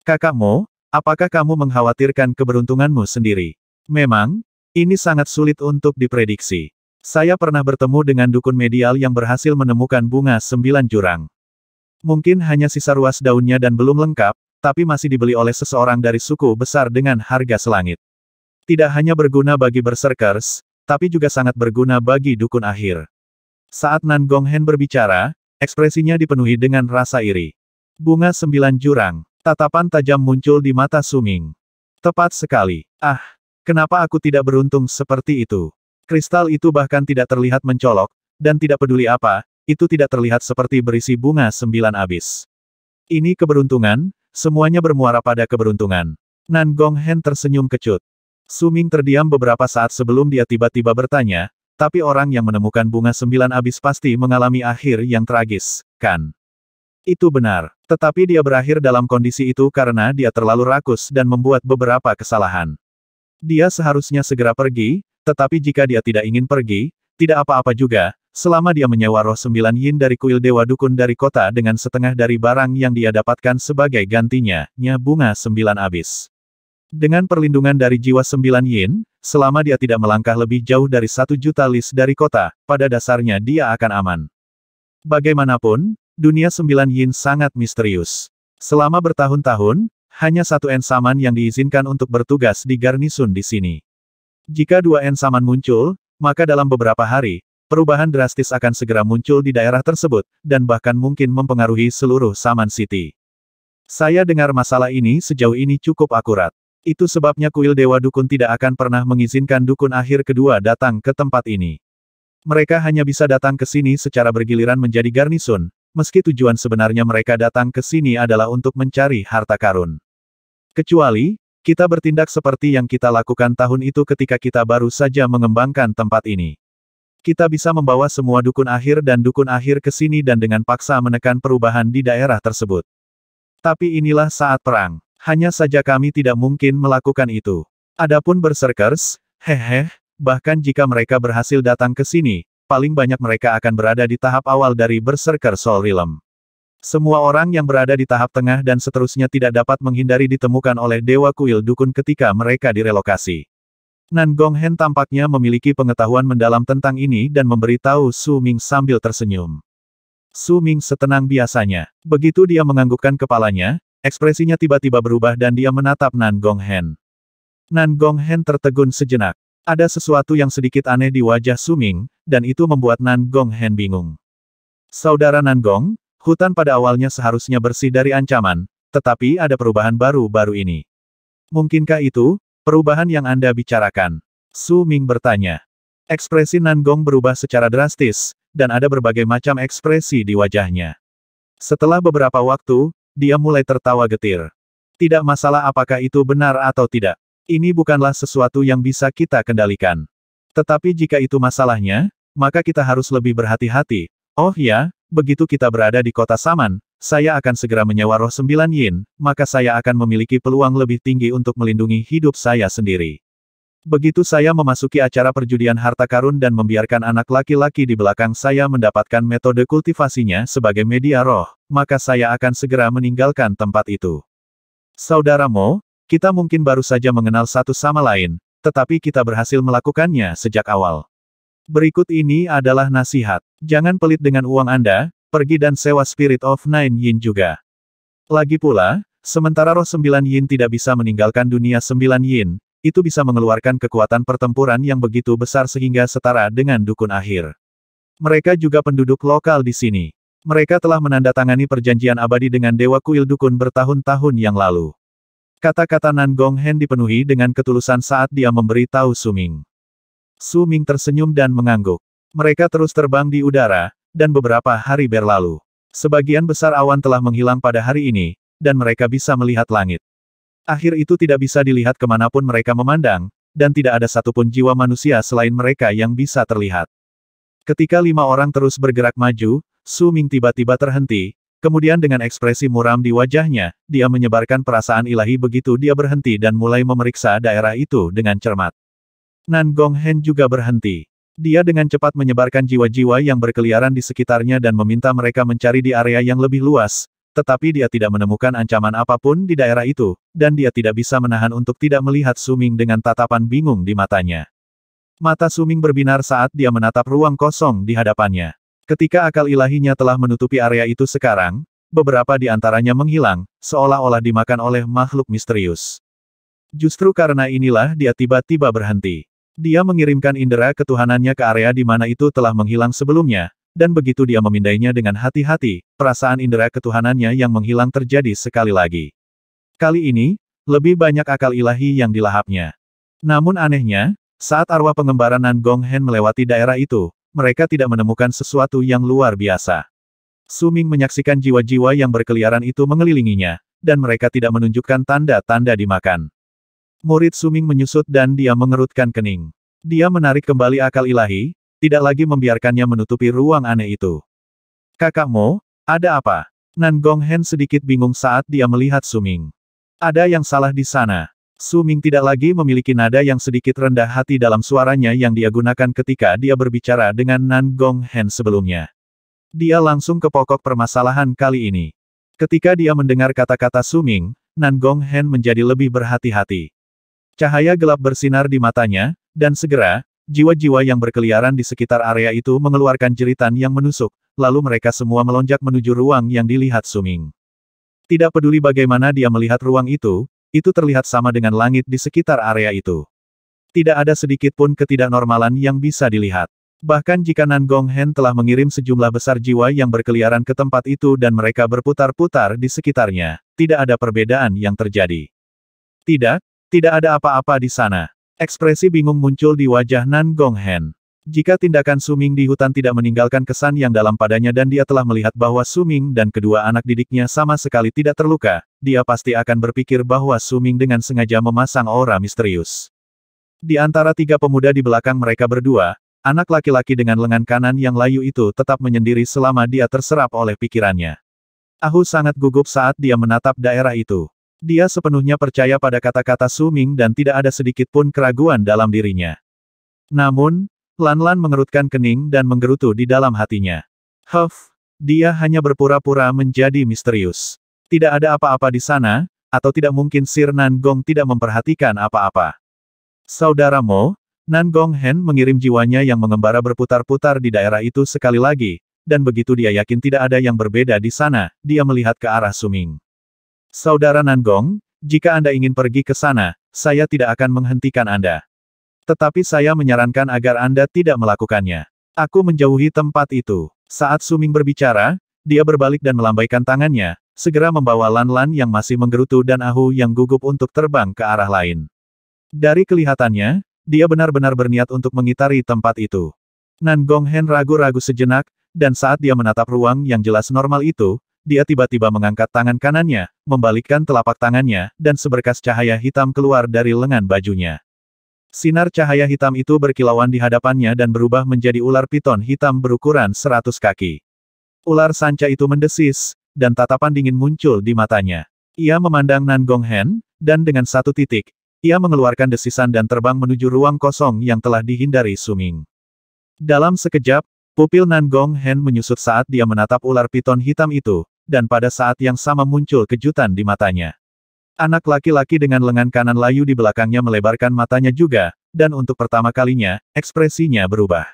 Kakakmu, apakah kamu mengkhawatirkan keberuntunganmu sendiri? Memang, ini sangat sulit untuk diprediksi. Saya pernah bertemu dengan dukun medial yang berhasil menemukan bunga sembilan jurang. Mungkin hanya sisa ruas daunnya dan belum lengkap, tapi masih dibeli oleh seseorang dari suku besar dengan harga selangit. Tidak hanya berguna bagi berserkers, tapi juga sangat berguna bagi dukun akhir. Saat Nan Gonghen berbicara, ekspresinya dipenuhi dengan rasa iri. Bunga sembilan jurang, tatapan tajam muncul di mata Suming. Tepat sekali. Ah, kenapa aku tidak beruntung seperti itu? Kristal itu bahkan tidak terlihat mencolok, dan tidak peduli apa, itu tidak terlihat seperti berisi bunga sembilan abis. Ini keberuntungan, semuanya bermuara pada keberuntungan. Nan Gong Hen tersenyum kecut. Suming terdiam beberapa saat sebelum dia tiba-tiba bertanya, tapi orang yang menemukan bunga sembilan abis pasti mengalami akhir yang tragis, kan? Itu benar. Tetapi dia berakhir dalam kondisi itu karena dia terlalu rakus dan membuat beberapa kesalahan. Dia seharusnya segera pergi, tetapi jika dia tidak ingin pergi, tidak apa-apa juga, selama dia menyewa roh sembilan yin dari kuil dewa dukun dari kota dengan setengah dari barang yang dia dapatkan sebagai gantinya, nya bunga sembilan abis. Dengan perlindungan dari jiwa sembilan yin, selama dia tidak melangkah lebih jauh dari satu juta lis dari kota, pada dasarnya dia akan aman. Bagaimanapun, dunia sembilan yin sangat misterius. Selama bertahun-tahun, hanya satu ensaman yang diizinkan untuk bertugas di garnisun di sini. Jika dua ensaman muncul, maka dalam beberapa hari, perubahan drastis akan segera muncul di daerah tersebut, dan bahkan mungkin mempengaruhi seluruh Saman City. Saya dengar masalah ini sejauh ini cukup akurat. Itu sebabnya kuil Dewa Dukun tidak akan pernah mengizinkan Dukun akhir kedua datang ke tempat ini. Mereka hanya bisa datang ke sini secara bergiliran menjadi garnisun, meski tujuan sebenarnya mereka datang ke sini adalah untuk mencari harta karun. Kecuali, kita bertindak seperti yang kita lakukan tahun itu ketika kita baru saja mengembangkan tempat ini. Kita bisa membawa semua dukun akhir dan dukun akhir ke sini dan dengan paksa menekan perubahan di daerah tersebut. Tapi inilah saat perang. Hanya saja kami tidak mungkin melakukan itu. Adapun berserkers, hehe, bahkan jika mereka berhasil datang ke sini, paling banyak mereka akan berada di tahap awal dari berserker Sol Realm. Semua orang yang berada di tahap tengah dan seterusnya tidak dapat menghindari ditemukan oleh Dewa Kuil Dukun ketika mereka direlokasi. Nan Gong Hen tampaknya memiliki pengetahuan mendalam tentang ini dan memberitahu Su Ming sambil tersenyum. Su Ming setenang biasanya. Begitu dia menganggukkan kepalanya, ekspresinya tiba-tiba berubah dan dia menatap Nan Gong Hen. Nan Gong Hen tertegun sejenak. Ada sesuatu yang sedikit aneh di wajah Su Ming, dan itu membuat Nan Gong Hen bingung. Saudara Nan Gong, Hutan pada awalnya seharusnya bersih dari ancaman, tetapi ada perubahan baru baru ini. Mungkinkah itu, perubahan yang Anda bicarakan? Su Ming bertanya. Ekspresi Nanggong berubah secara drastis, dan ada berbagai macam ekspresi di wajahnya. Setelah beberapa waktu, dia mulai tertawa getir. Tidak masalah apakah itu benar atau tidak. Ini bukanlah sesuatu yang bisa kita kendalikan. Tetapi jika itu masalahnya, maka kita harus lebih berhati-hati. Oh ya, begitu kita berada di kota Saman, saya akan segera menyewa roh sembilan yin, maka saya akan memiliki peluang lebih tinggi untuk melindungi hidup saya sendiri. Begitu saya memasuki acara perjudian harta karun dan membiarkan anak laki-laki di belakang saya mendapatkan metode kultivasinya sebagai media roh, maka saya akan segera meninggalkan tempat itu. Saudara Mo, kita mungkin baru saja mengenal satu sama lain, tetapi kita berhasil melakukannya sejak awal. Berikut ini adalah nasihat. Jangan pelit dengan uang Anda, pergi dan sewa Spirit of Nine Yin juga. Lagi pula, sementara roh sembilan Yin tidak bisa meninggalkan dunia sembilan Yin, itu bisa mengeluarkan kekuatan pertempuran yang begitu besar sehingga setara dengan dukun akhir. Mereka juga penduduk lokal di sini. Mereka telah menandatangani perjanjian abadi dengan Dewa Kuil Dukun bertahun-tahun yang lalu. Kata-kata Nan Gong Hen dipenuhi dengan ketulusan saat dia memberitahu Suming. Su Ming tersenyum dan mengangguk. Mereka terus terbang di udara, dan beberapa hari berlalu. Sebagian besar awan telah menghilang pada hari ini, dan mereka bisa melihat langit. Akhir itu tidak bisa dilihat kemanapun mereka memandang, dan tidak ada satupun jiwa manusia selain mereka yang bisa terlihat. Ketika lima orang terus bergerak maju, Su Ming tiba-tiba terhenti, kemudian dengan ekspresi muram di wajahnya, dia menyebarkan perasaan ilahi begitu dia berhenti dan mulai memeriksa daerah itu dengan cermat. Nan Hen juga berhenti. Dia dengan cepat menyebarkan jiwa-jiwa yang berkeliaran di sekitarnya dan meminta mereka mencari di area yang lebih luas, tetapi dia tidak menemukan ancaman apapun di daerah itu, dan dia tidak bisa menahan untuk tidak melihat Suming dengan tatapan bingung di matanya. Mata Suming berbinar saat dia menatap ruang kosong di hadapannya. Ketika akal ilahinya telah menutupi area itu sekarang, beberapa di antaranya menghilang, seolah-olah dimakan oleh makhluk misterius. Justru karena inilah dia tiba-tiba berhenti. Dia mengirimkan indera ketuhanannya ke area di mana itu telah menghilang sebelumnya, dan begitu dia memindainya dengan hati-hati, perasaan indera ketuhanannya yang menghilang terjadi sekali lagi. Kali ini, lebih banyak akal ilahi yang dilahapnya. Namun anehnya, saat arwah pengembara Nan Gong Hen melewati daerah itu, mereka tidak menemukan sesuatu yang luar biasa. Suming menyaksikan jiwa-jiwa yang berkeliaran itu mengelilinginya, dan mereka tidak menunjukkan tanda-tanda dimakan. Murid Suming menyusut dan dia mengerutkan kening. Dia menarik kembali akal ilahi, tidak lagi membiarkannya menutupi ruang aneh itu. Kakakmu, ada apa? Nan Hen sedikit bingung saat dia melihat Suming. Ada yang salah di sana. Suming tidak lagi memiliki nada yang sedikit rendah hati dalam suaranya yang dia gunakan ketika dia berbicara dengan Nan Gong Hen sebelumnya. Dia langsung ke pokok permasalahan kali ini. Ketika dia mendengar kata-kata Suming, Nan Gong Hen menjadi lebih berhati-hati. Cahaya gelap bersinar di matanya, dan segera, jiwa-jiwa yang berkeliaran di sekitar area itu mengeluarkan jeritan yang menusuk, lalu mereka semua melonjak menuju ruang yang dilihat Suming. Tidak peduli bagaimana dia melihat ruang itu, itu terlihat sama dengan langit di sekitar area itu. Tidak ada sedikit pun ketidaknormalan yang bisa dilihat. Bahkan jika Nan Gong Hen telah mengirim sejumlah besar jiwa yang berkeliaran ke tempat itu dan mereka berputar-putar di sekitarnya, tidak ada perbedaan yang terjadi. Tidak, tidak ada apa-apa di sana. Ekspresi bingung muncul di wajah Nan Gonghen. Jika tindakan Suming di hutan tidak meninggalkan kesan yang dalam padanya dan dia telah melihat bahwa Suming dan kedua anak didiknya sama sekali tidak terluka, dia pasti akan berpikir bahwa Suming dengan sengaja memasang aura misterius. Di antara tiga pemuda di belakang mereka berdua, anak laki-laki dengan lengan kanan yang layu itu tetap menyendiri selama dia terserap oleh pikirannya. Ahu sangat gugup saat dia menatap daerah itu. Dia sepenuhnya percaya pada kata-kata Su Ming dan tidak ada sedikit pun keraguan dalam dirinya. Namun, Lan-Lan mengerutkan kening dan menggerutu di dalam hatinya. Huff, dia hanya berpura-pura menjadi misterius. Tidak ada apa-apa di sana, atau tidak mungkin Sir Nan Gong tidak memperhatikan apa-apa. Saudara Mo, Gong Hen mengirim jiwanya yang mengembara berputar-putar di daerah itu sekali lagi, dan begitu dia yakin tidak ada yang berbeda di sana, dia melihat ke arah Suming. Saudara Nanggong, jika Anda ingin pergi ke sana, saya tidak akan menghentikan Anda. Tetapi saya menyarankan agar Anda tidak melakukannya. Aku menjauhi tempat itu. Saat Suming berbicara, dia berbalik dan melambaikan tangannya, segera membawa Lan-Lan yang masih menggerutu dan Ahu yang gugup untuk terbang ke arah lain. Dari kelihatannya, dia benar-benar berniat untuk mengitari tempat itu. Nan Gonghen ragu-ragu sejenak, dan saat dia menatap ruang yang jelas normal itu, dia tiba-tiba mengangkat tangan kanannya, membalikkan telapak tangannya, dan seberkas cahaya hitam keluar dari lengan bajunya. Sinar cahaya hitam itu berkilauan di hadapannya dan berubah menjadi ular piton hitam berukuran seratus kaki. Ular sanca itu mendesis, dan tatapan dingin muncul di matanya. Ia memandang Nan Gonghen, dan dengan satu titik, ia mengeluarkan desisan dan terbang menuju ruang kosong yang telah dihindari Suming. Dalam sekejap, pupil Nan Gonghen menyusut saat dia menatap ular piton hitam itu, dan pada saat yang sama muncul kejutan di matanya. Anak laki-laki dengan lengan kanan layu di belakangnya melebarkan matanya juga, dan untuk pertama kalinya, ekspresinya berubah.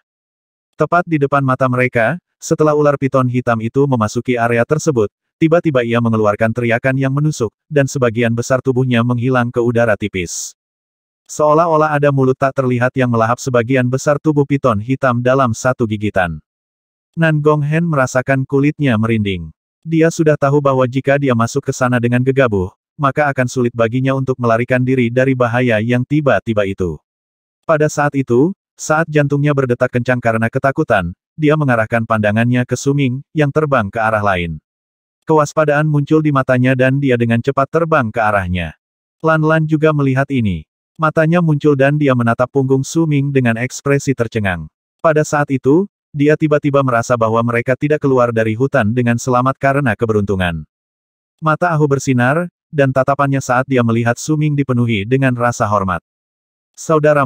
Tepat di depan mata mereka, setelah ular piton hitam itu memasuki area tersebut, tiba-tiba ia mengeluarkan teriakan yang menusuk, dan sebagian besar tubuhnya menghilang ke udara tipis. Seolah-olah ada mulut tak terlihat yang melahap sebagian besar tubuh piton hitam dalam satu gigitan. Nan Gong Hen merasakan kulitnya merinding. Dia sudah tahu bahwa jika dia masuk ke sana dengan gegabah, maka akan sulit baginya untuk melarikan diri dari bahaya yang tiba-tiba itu. Pada saat itu, saat jantungnya berdetak kencang karena ketakutan, dia mengarahkan pandangannya ke Suming, yang terbang ke arah lain. Kewaspadaan muncul di matanya dan dia dengan cepat terbang ke arahnya. Lan-Lan juga melihat ini. Matanya muncul dan dia menatap punggung Suming dengan ekspresi tercengang. Pada saat itu, dia tiba-tiba merasa bahwa mereka tidak keluar dari hutan dengan selamat karena keberuntungan. Mata Ahu bersinar, dan tatapannya saat dia melihat Suming dipenuhi dengan rasa hormat. Saudara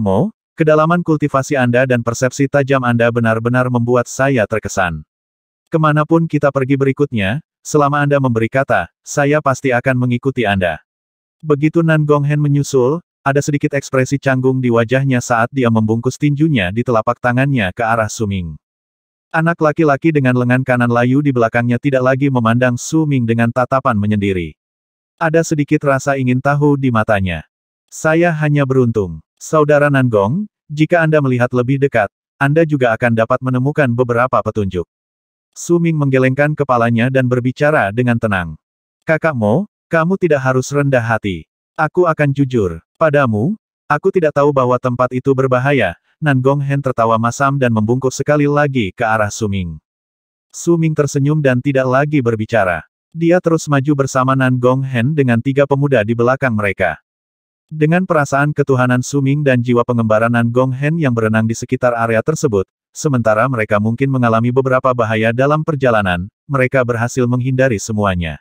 kedalaman kultivasi Anda dan persepsi tajam Anda benar-benar membuat saya terkesan. Kemanapun kita pergi berikutnya, selama Anda memberi kata, saya pasti akan mengikuti Anda. Begitu Nan Gonghen menyusul, ada sedikit ekspresi canggung di wajahnya saat dia membungkus tinjunya di telapak tangannya ke arah Suming. Anak laki-laki dengan lengan kanan layu di belakangnya tidak lagi memandang Su Ming dengan tatapan menyendiri. Ada sedikit rasa ingin tahu di matanya. Saya hanya beruntung. Saudara Nan Gong. jika Anda melihat lebih dekat, Anda juga akan dapat menemukan beberapa petunjuk. Su Ming menggelengkan kepalanya dan berbicara dengan tenang. Kakak Mo, kamu tidak harus rendah hati. Aku akan jujur. Padamu, aku tidak tahu bahwa tempat itu berbahaya, Nan Hen tertawa masam dan membungkuk sekali lagi ke arah Suming. Suming tersenyum dan tidak lagi berbicara. Dia terus maju bersama Nan Hen dengan tiga pemuda di belakang mereka. Dengan perasaan ketuhanan Suming dan jiwa pengembara Nan Hen yang berenang di sekitar area tersebut, sementara mereka mungkin mengalami beberapa bahaya dalam perjalanan, mereka berhasil menghindari semuanya.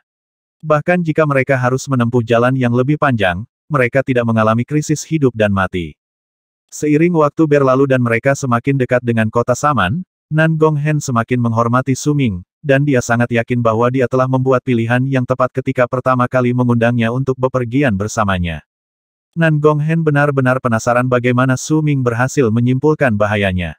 Bahkan jika mereka harus menempuh jalan yang lebih panjang, mereka tidak mengalami krisis hidup dan mati. Seiring waktu berlalu dan mereka semakin dekat dengan kota Saman, Nan Gonghen semakin menghormati Suming, dan dia sangat yakin bahwa dia telah membuat pilihan yang tepat ketika pertama kali mengundangnya untuk bepergian bersamanya. Nan Gonghen benar-benar penasaran bagaimana Su Ming berhasil menyimpulkan bahayanya.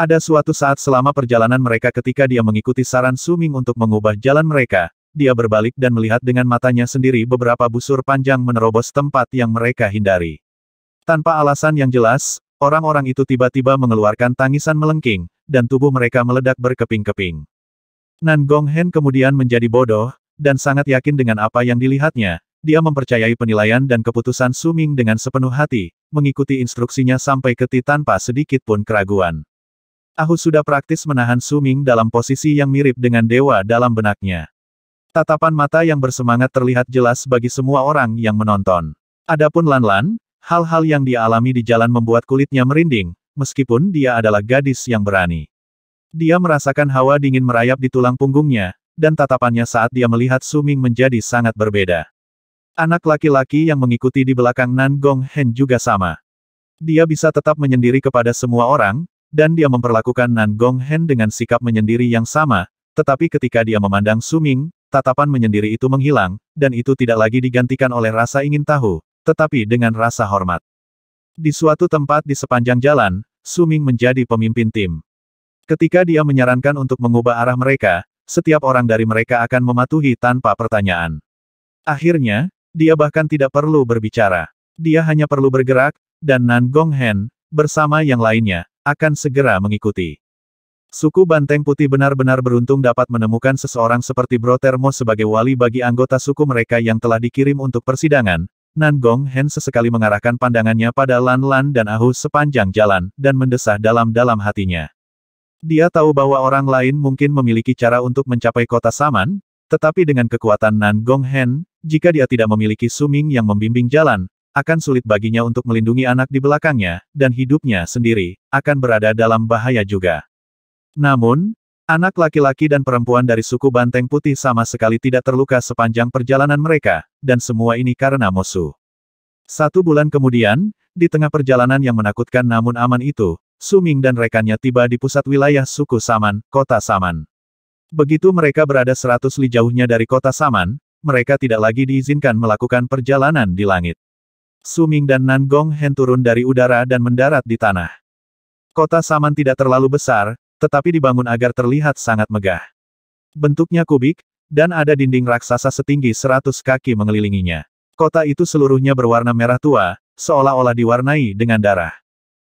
Ada suatu saat selama perjalanan mereka ketika dia mengikuti saran Su Ming untuk mengubah jalan mereka, dia berbalik dan melihat dengan matanya sendiri beberapa busur panjang menerobos tempat yang mereka hindari. Tanpa alasan yang jelas, orang-orang itu tiba-tiba mengeluarkan tangisan melengking, dan tubuh mereka meledak berkeping-keping. Nan Hen kemudian menjadi bodoh, dan sangat yakin dengan apa yang dilihatnya, dia mempercayai penilaian dan keputusan Suming dengan sepenuh hati, mengikuti instruksinya sampai keti tanpa sedikit pun keraguan. Ahu sudah praktis menahan Suming dalam posisi yang mirip dengan dewa dalam benaknya. Tatapan mata yang bersemangat terlihat jelas bagi semua orang yang menonton. Adapun Lan Lan, Hal-hal yang dia alami di jalan membuat kulitnya merinding, meskipun dia adalah gadis yang berani. Dia merasakan hawa dingin merayap di tulang punggungnya, dan tatapannya saat dia melihat Suming menjadi sangat berbeda. Anak laki-laki yang mengikuti di belakang Nan Gong Hen juga sama. Dia bisa tetap menyendiri kepada semua orang, dan dia memperlakukan Nan Gong Hen dengan sikap menyendiri yang sama, tetapi ketika dia memandang Suming, tatapan menyendiri itu menghilang, dan itu tidak lagi digantikan oleh rasa ingin tahu, tetapi dengan rasa hormat. Di suatu tempat di sepanjang jalan, Suming menjadi pemimpin tim. Ketika dia menyarankan untuk mengubah arah mereka, setiap orang dari mereka akan mematuhi tanpa pertanyaan. Akhirnya, dia bahkan tidak perlu berbicara. Dia hanya perlu bergerak, dan Nan Gonghen, bersama yang lainnya, akan segera mengikuti. Suku Banteng Putih benar-benar beruntung dapat menemukan seseorang seperti Bro Termo sebagai wali bagi anggota suku mereka yang telah dikirim untuk persidangan, Nan Gong Hen sesekali mengarahkan pandangannya pada Lan Lan dan Ahu sepanjang jalan, dan mendesah dalam-dalam hatinya. Dia tahu bahwa orang lain mungkin memiliki cara untuk mencapai kota Saman, tetapi dengan kekuatan Nan Gong Hen, jika dia tidak memiliki Suming yang membimbing jalan, akan sulit baginya untuk melindungi anak di belakangnya, dan hidupnya sendiri, akan berada dalam bahaya juga. Namun, Anak laki-laki dan perempuan dari suku Banteng Putih sama sekali tidak terluka sepanjang perjalanan mereka, dan semua ini karena musuh. Satu bulan kemudian, di tengah perjalanan yang menakutkan namun aman itu, Suming dan rekannya tiba di pusat wilayah suku Saman, kota Saman. Begitu mereka berada seratus li jauhnya dari kota Saman, mereka tidak lagi diizinkan melakukan perjalanan di langit. Suming dan Nan Gong Hen turun dari udara dan mendarat di tanah. Kota Saman tidak terlalu besar, tetapi dibangun agar terlihat sangat megah. Bentuknya kubik, dan ada dinding raksasa setinggi 100 kaki mengelilinginya. Kota itu seluruhnya berwarna merah tua, seolah-olah diwarnai dengan darah.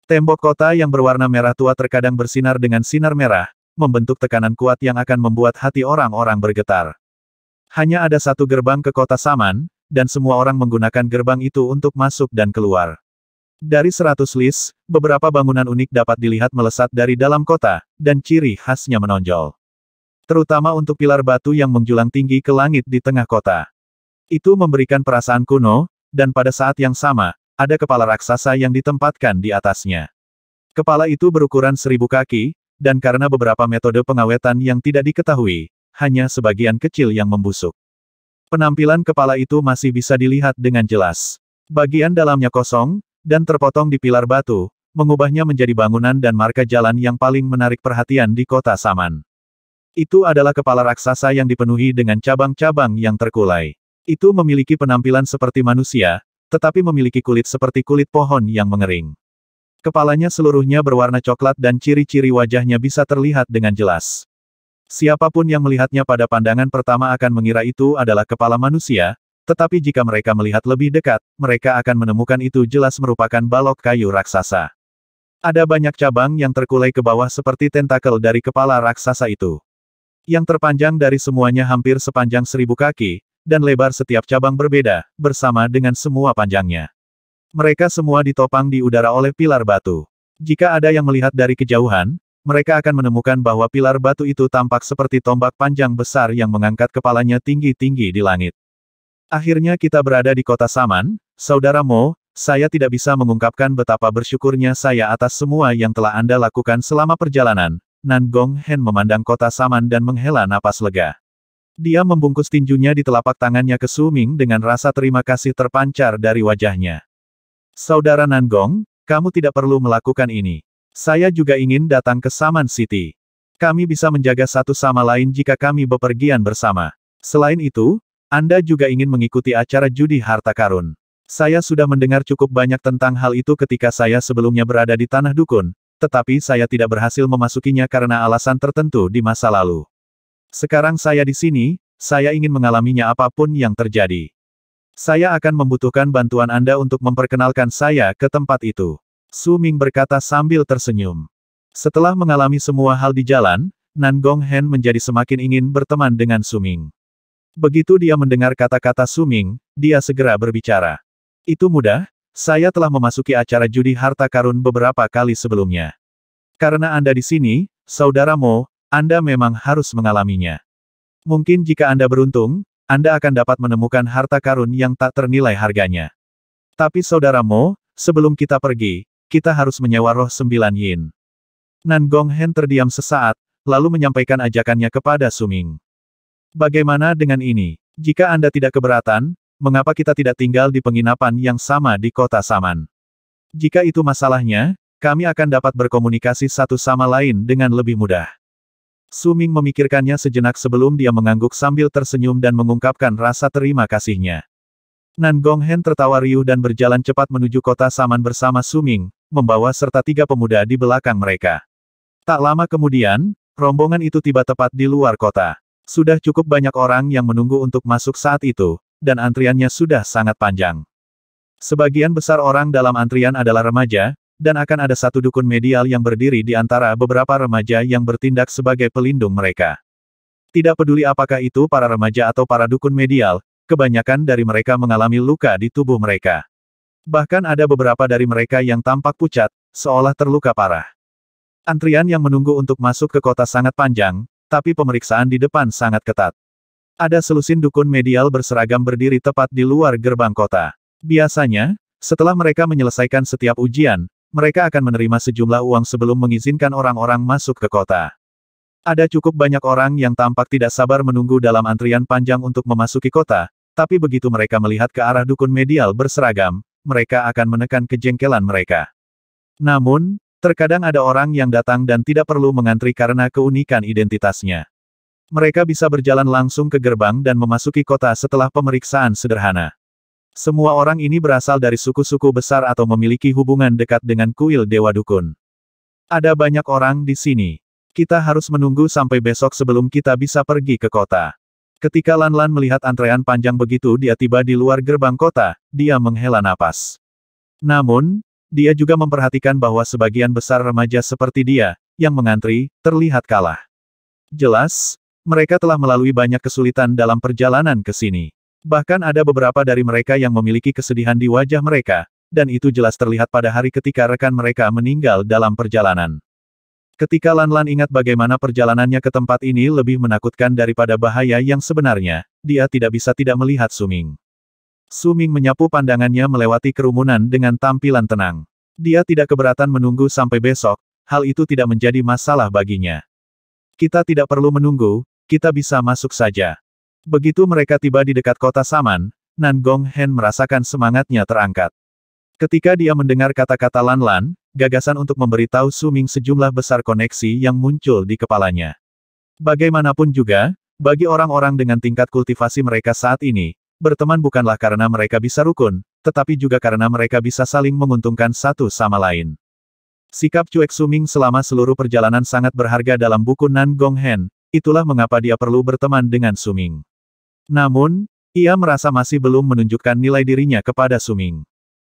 Tembok kota yang berwarna merah tua terkadang bersinar dengan sinar merah, membentuk tekanan kuat yang akan membuat hati orang-orang bergetar. Hanya ada satu gerbang ke kota Saman, dan semua orang menggunakan gerbang itu untuk masuk dan keluar. Dari seratus list, beberapa bangunan unik dapat dilihat melesat dari dalam kota, dan ciri khasnya menonjol. Terutama untuk pilar batu yang menjulang tinggi ke langit di tengah kota. Itu memberikan perasaan kuno, dan pada saat yang sama, ada kepala raksasa yang ditempatkan di atasnya. Kepala itu berukuran seribu kaki, dan karena beberapa metode pengawetan yang tidak diketahui, hanya sebagian kecil yang membusuk. Penampilan kepala itu masih bisa dilihat dengan jelas. Bagian dalamnya kosong, dan terpotong di pilar batu, mengubahnya menjadi bangunan dan marka jalan yang paling menarik perhatian di kota Saman. Itu adalah kepala raksasa yang dipenuhi dengan cabang-cabang yang terkulai. Itu memiliki penampilan seperti manusia, tetapi memiliki kulit seperti kulit pohon yang mengering. Kepalanya seluruhnya berwarna coklat dan ciri-ciri wajahnya bisa terlihat dengan jelas. Siapapun yang melihatnya pada pandangan pertama akan mengira itu adalah kepala manusia, tetapi jika mereka melihat lebih dekat, mereka akan menemukan itu jelas merupakan balok kayu raksasa. Ada banyak cabang yang terkulai ke bawah seperti tentakel dari kepala raksasa itu. Yang terpanjang dari semuanya hampir sepanjang seribu kaki, dan lebar setiap cabang berbeda, bersama dengan semua panjangnya. Mereka semua ditopang di udara oleh pilar batu. Jika ada yang melihat dari kejauhan, mereka akan menemukan bahwa pilar batu itu tampak seperti tombak panjang besar yang mengangkat kepalanya tinggi-tinggi di langit. Akhirnya kita berada di kota Saman, Saudara Mo, saya tidak bisa mengungkapkan betapa bersyukurnya saya atas semua yang telah Anda lakukan selama perjalanan. Nan Gong Hen memandang kota Saman dan menghela napas lega. Dia membungkus tinjunya di telapak tangannya ke Suming dengan rasa terima kasih terpancar dari wajahnya. Saudara Nan Gong, kamu tidak perlu melakukan ini. Saya juga ingin datang ke Saman City. Kami bisa menjaga satu sama lain jika kami bepergian bersama. Selain itu, anda juga ingin mengikuti acara judi harta karun. Saya sudah mendengar cukup banyak tentang hal itu ketika saya sebelumnya berada di tanah dukun, tetapi saya tidak berhasil memasukinya karena alasan tertentu di masa lalu. Sekarang saya di sini, saya ingin mengalaminya apapun yang terjadi. Saya akan membutuhkan bantuan Anda untuk memperkenalkan saya ke tempat itu. Su Ming berkata sambil tersenyum. Setelah mengalami semua hal di jalan, Nan Gong Hen menjadi semakin ingin berteman dengan Su Ming. Begitu dia mendengar kata-kata Suming, dia segera berbicara. Itu mudah, saya telah memasuki acara judi harta karun beberapa kali sebelumnya. Karena Anda di sini, Saudara Mo, Anda memang harus mengalaminya. Mungkin jika Anda beruntung, Anda akan dapat menemukan harta karun yang tak ternilai harganya. Tapi Saudara Mo, sebelum kita pergi, kita harus menyewa roh sembilan yin. Nan Gong Hen terdiam sesaat, lalu menyampaikan ajakannya kepada Suming. Bagaimana dengan ini? Jika Anda tidak keberatan, mengapa kita tidak tinggal di penginapan yang sama di kota Saman? Jika itu masalahnya, kami akan dapat berkomunikasi satu sama lain dengan lebih mudah. Suming memikirkannya sejenak sebelum dia mengangguk sambil tersenyum dan mengungkapkan rasa terima kasihnya. Nan Gonghen tertawa riuh dan berjalan cepat menuju kota Saman bersama Suming, membawa serta tiga pemuda di belakang mereka. Tak lama kemudian, rombongan itu tiba tepat di luar kota. Sudah cukup banyak orang yang menunggu untuk masuk saat itu, dan antriannya sudah sangat panjang. Sebagian besar orang dalam antrian adalah remaja, dan akan ada satu dukun medial yang berdiri di antara beberapa remaja yang bertindak sebagai pelindung mereka. Tidak peduli apakah itu para remaja atau para dukun medial, kebanyakan dari mereka mengalami luka di tubuh mereka. Bahkan ada beberapa dari mereka yang tampak pucat, seolah terluka parah. Antrian yang menunggu untuk masuk ke kota sangat panjang, tapi pemeriksaan di depan sangat ketat. Ada selusin dukun medial berseragam berdiri tepat di luar gerbang kota. Biasanya, setelah mereka menyelesaikan setiap ujian, mereka akan menerima sejumlah uang sebelum mengizinkan orang-orang masuk ke kota. Ada cukup banyak orang yang tampak tidak sabar menunggu dalam antrian panjang untuk memasuki kota, tapi begitu mereka melihat ke arah dukun medial berseragam, mereka akan menekan kejengkelan mereka. Namun, Terkadang ada orang yang datang dan tidak perlu mengantri karena keunikan identitasnya. Mereka bisa berjalan langsung ke gerbang dan memasuki kota setelah pemeriksaan sederhana. Semua orang ini berasal dari suku-suku besar atau memiliki hubungan dekat dengan kuil Dewa Dukun. Ada banyak orang di sini. Kita harus menunggu sampai besok sebelum kita bisa pergi ke kota. Ketika Lanlan -Lan melihat antrean panjang begitu dia tiba di luar gerbang kota, dia menghela napas. Namun, dia juga memperhatikan bahwa sebagian besar remaja seperti dia, yang mengantri, terlihat kalah. Jelas, mereka telah melalui banyak kesulitan dalam perjalanan ke sini. Bahkan ada beberapa dari mereka yang memiliki kesedihan di wajah mereka, dan itu jelas terlihat pada hari ketika rekan mereka meninggal dalam perjalanan. Ketika Lanlan ingat bagaimana perjalanannya ke tempat ini lebih menakutkan daripada bahaya yang sebenarnya, dia tidak bisa tidak melihat Suming. Suming menyapu pandangannya melewati kerumunan dengan tampilan tenang. Dia tidak keberatan menunggu sampai besok, hal itu tidak menjadi masalah baginya. Kita tidak perlu menunggu, kita bisa masuk saja. Begitu mereka tiba di dekat kota Saman, Nan Gong Hen merasakan semangatnya terangkat. Ketika dia mendengar kata-kata Lan Lan, gagasan untuk memberitahu Suming sejumlah besar koneksi yang muncul di kepalanya. Bagaimanapun juga, bagi orang-orang dengan tingkat kultivasi mereka saat ini, berteman bukanlah karena mereka bisa rukun, tetapi juga karena mereka bisa saling menguntungkan satu sama lain. Sikap cuek Suming selama seluruh perjalanan sangat berharga dalam buku Nan Gong Hen, itulah mengapa dia perlu berteman dengan Suming. Namun, ia merasa masih belum menunjukkan nilai dirinya kepada Suming.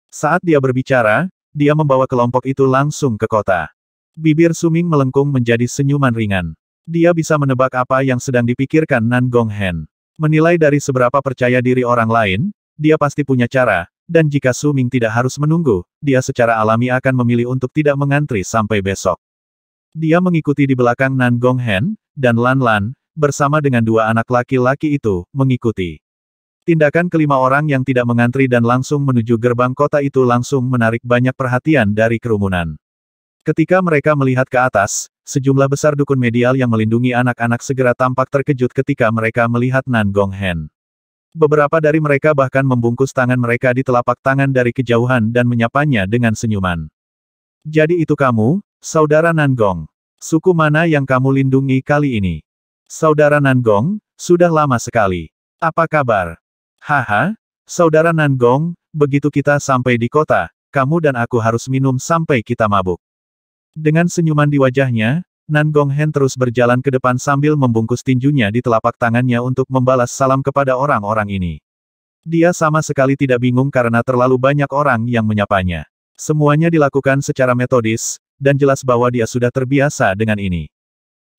Saat dia berbicara, dia membawa kelompok itu langsung ke kota. Bibir Suming melengkung menjadi senyuman ringan. Dia bisa menebak apa yang sedang dipikirkan Nan Gong Hen. Menilai dari seberapa percaya diri orang lain, dia pasti punya cara, dan jika Su Ming tidak harus menunggu, dia secara alami akan memilih untuk tidak mengantri sampai besok. Dia mengikuti di belakang Nan Gong Hen, dan Lan Lan, bersama dengan dua anak laki-laki itu, mengikuti. Tindakan kelima orang yang tidak mengantri dan langsung menuju gerbang kota itu langsung menarik banyak perhatian dari kerumunan. Ketika mereka melihat ke atas, sejumlah besar dukun medial yang melindungi anak-anak segera tampak terkejut ketika mereka melihat Nan Hen. Beberapa dari mereka bahkan membungkus tangan mereka di telapak tangan dari kejauhan dan menyapanya dengan senyuman. Jadi itu kamu, Saudara Nan Gong. Suku mana yang kamu lindungi kali ini? Saudara Nan Gong, sudah lama sekali. Apa kabar? Haha, Saudara Nan Gong, begitu kita sampai di kota, kamu dan aku harus minum sampai kita mabuk. Dengan senyuman di wajahnya, Nan Gonghen terus berjalan ke depan sambil membungkus tinjunya di telapak tangannya untuk membalas salam kepada orang-orang ini. Dia sama sekali tidak bingung karena terlalu banyak orang yang menyapanya. Semuanya dilakukan secara metodis, dan jelas bahwa dia sudah terbiasa dengan ini.